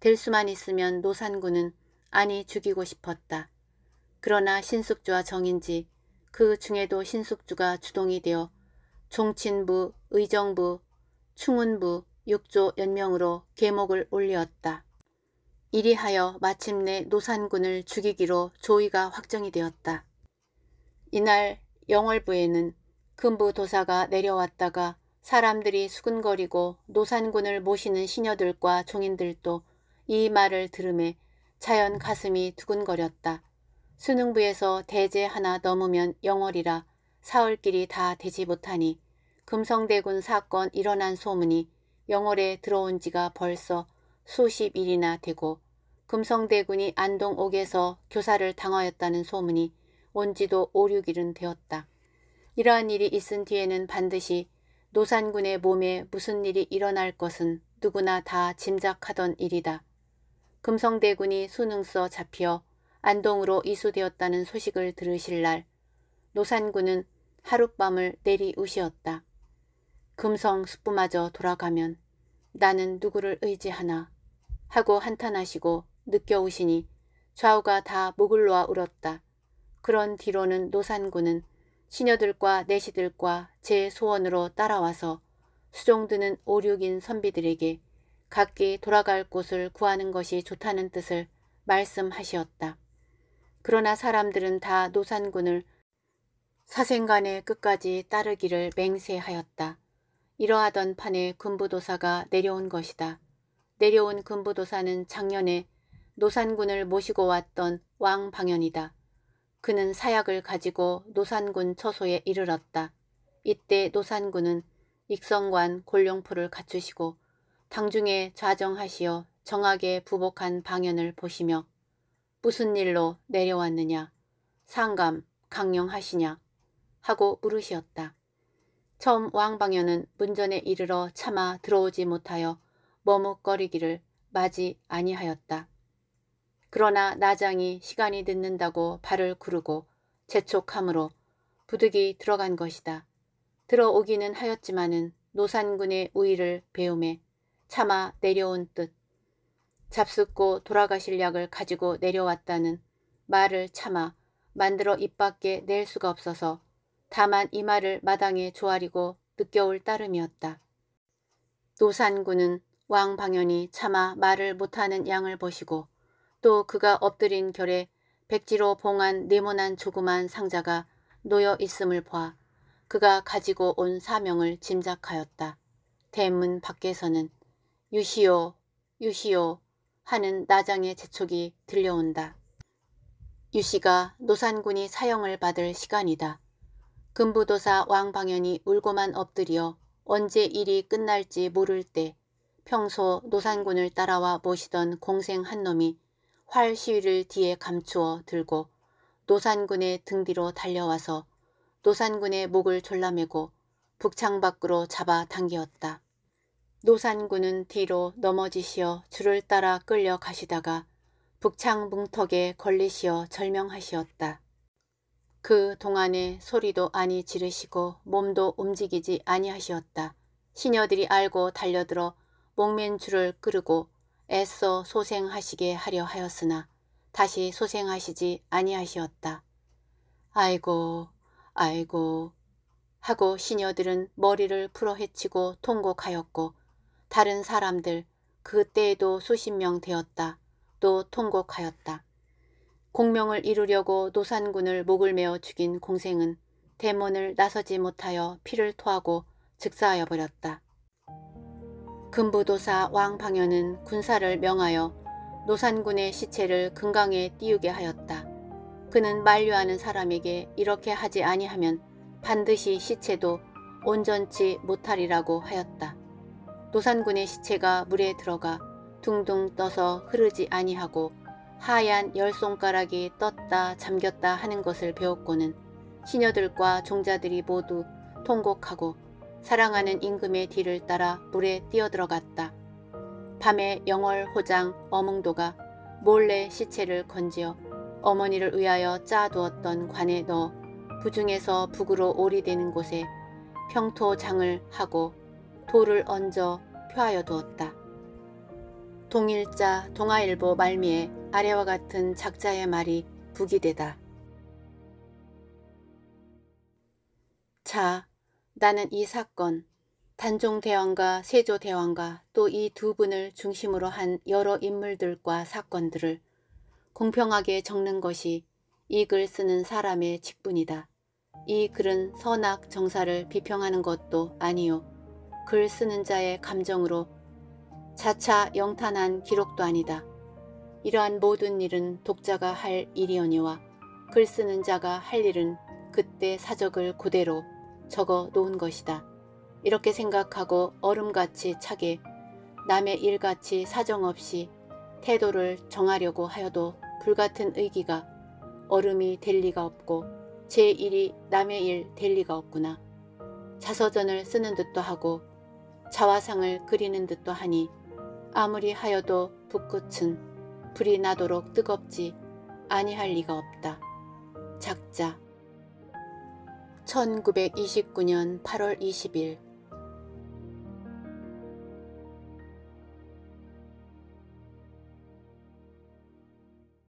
될 수만 있으면 노산군은 아니 죽이고 싶었다. 그러나 신숙주와 정인지 그 중에도 신숙주가 주동이 되어 종친부, 의정부, 충운부, 육조 연명으로 계목을 올리었다. 이리하여 마침내 노산군을 죽이기로 조의가 확정이 되었다. 이날 영월부에는 금부 도사가 내려왔다가 사람들이 수근거리고 노산군을 모시는 시녀들과 종인들도 이 말을 들음에 자연 가슴이 두근거렸다. 수능부에서 대제 하나 넘으면 영월이라 사흘길이 다 되지 못하니 금성대군 사건 일어난 소문이 영월에 들어온 지가 벌써 수십 일이나 되고 금성대군이 안동옥에서 교사를 당하였다는 소문이 온 지도 5, 6일은 되었다. 이러한 일이 있은 뒤에는 반드시 노산군의 몸에 무슨 일이 일어날 것은 누구나 다 짐작하던 일이다. 금성대군이 수능서 잡혀 안동으로 이수되었다는 소식을 들으실 날 노산군은 하룻밤을 내리우시었다. 금성 숲마저 돌아가면 나는 누구를 의지하나 하고 한탄하시고 느껴오시니 좌우가 다 목을 놓아 울었다. 그런 뒤로는 노산군은 시녀들과 내시들과 제 소원으로 따라와서 수종드는 오륙인 선비들에게 각기 돌아갈 곳을 구하는 것이 좋다는 뜻을 말씀하시었다. 그러나 사람들은 다 노산군을 사생간의 끝까지 따르기를 맹세하였다. 이러하던 판에 군부도사가 내려온 것이다. 내려온 군부도사는 작년에 노산군을 모시고 왔던 왕방연이다 그는 사약을 가지고 노산군 처소에 이르렀다. 이때 노산군은 익성관 곤룡포를 갖추시고 당중에 좌정하시어 정하게 부복한 방연을 보시며 무슨 일로 내려왔느냐 상감 강령하시냐 하고 물으시었다. 처음 왕방연은 문전에 이르러 차마 들어오지 못하여 머뭇거리기를 맞이 아니하였다. 그러나 나장이 시간이 늦는다고 발을 구르고 재촉함으로 부득이 들어간 것이다. 들어오기는 하였지만은 노산군의 우위를 배움에 차마 내려온 듯 잡숫고 돌아가실 약을 가지고 내려왔다는 말을 참아 만들어 입 밖에 낼 수가 없어서 다만 이 말을 마당에 조아리고 늦겨울 따름이었다. 노산군은 왕방연이 차마 말을 못하는 양을 보시고 또 그가 엎드린 결에 백지로 봉한 네모난 조그만 상자가 놓여 있음을 보아 그가 가지고 온 사명을 짐작하였다. 대문 밖에서는 유시오, 유시오 하는 나장의 재촉이 들려온다. 유씨가 노산군이 사형을 받을 시간이다. 금부도사 왕방연이 울고만 엎드려 언제 일이 끝날지 모를 때 평소 노산군을 따라와 모시던 공생 한 놈이 활 시위를 뒤에 감추어 들고 노산군의 등 뒤로 달려와서 노산군의 목을 졸라매고 북창 밖으로 잡아 당기었다. 노산군은 뒤로 넘어지시어 줄을 따라 끌려가시다가 북창붕턱에 걸리시어 절명하시었다. 그 동안에 소리도 아니 지르시고 몸도 움직이지 아니하시었다. 시녀들이 알고 달려들어 목맨줄을 끌고 애써 소생하시게 하려 하였으나 다시 소생하시지 아니하시었다. 아이고 아이고 하고 시녀들은 머리를 풀어헤치고 통곡하였고 다른 사람들 그때에도 수십 명 되었다. 또 통곡하였다. 공명을 이루려고 노산군을 목을 메어 죽인 공생은 대문을 나서지 못하여 피를 토하고 즉사하여 버렸다. 금부도사 왕방현은 군사를 명하여 노산군의 시체를 금강에 띄우게 하였다. 그는 만류하는 사람에게 이렇게 하지 아니하면 반드시 시체도 온전치 못하리라고 하였다. 노산군의 시체가 물에 들어가 둥둥 떠서 흐르지 아니하고 하얀 열 손가락이 떴다 잠겼다 하는 것을 배웠고는 시녀들과 종자들이 모두 통곡하고 사랑하는 임금의 뒤를 따라 물에 뛰어들어갔다. 밤에 영월 호장 어몽도가 몰래 시체를 건지어 어머니를 위하여 짜두었던 관에 넣어 부중에서 북으로 오리되는 곳에 평토장을 하고 돌을 얹어 표하여 두었다. 동일자 동아일보 말미에 아래와 같은 작자의 말이 부기되다. 자, 나는 이 사건, 단종대왕과 세조대왕과 또 이 두 분을 중심으로 한 여러 인물들과 사건들을 공평하게 적는 것이 이 글 쓰는 사람의 직분이다. 이 글은 선악 정사를 비평하는 것도 아니요 글 쓰는 자의 감정으로 자차 영탄한 기록도 아니다. 이러한 모든 일은 독자가 할 일이오니와 글 쓰는 자가 할 일은 그때 사적을 그대로 적어 놓은 것이다. 이렇게 생각하고 얼음같이 차게 남의 일같이 사정없이 태도를 정하려고 하여도 불같은 의기가 얼음이 될 리가 없고 제 일이 남의 일 될 리가 없구나. 자서전을 쓰는 듯도 하고 자화상을 그리는 듯도 하니 아무리 하여도 붓끝은 불이 나도록 뜨겁지 아니할 리가 없다. 작자 1929년 8월 20일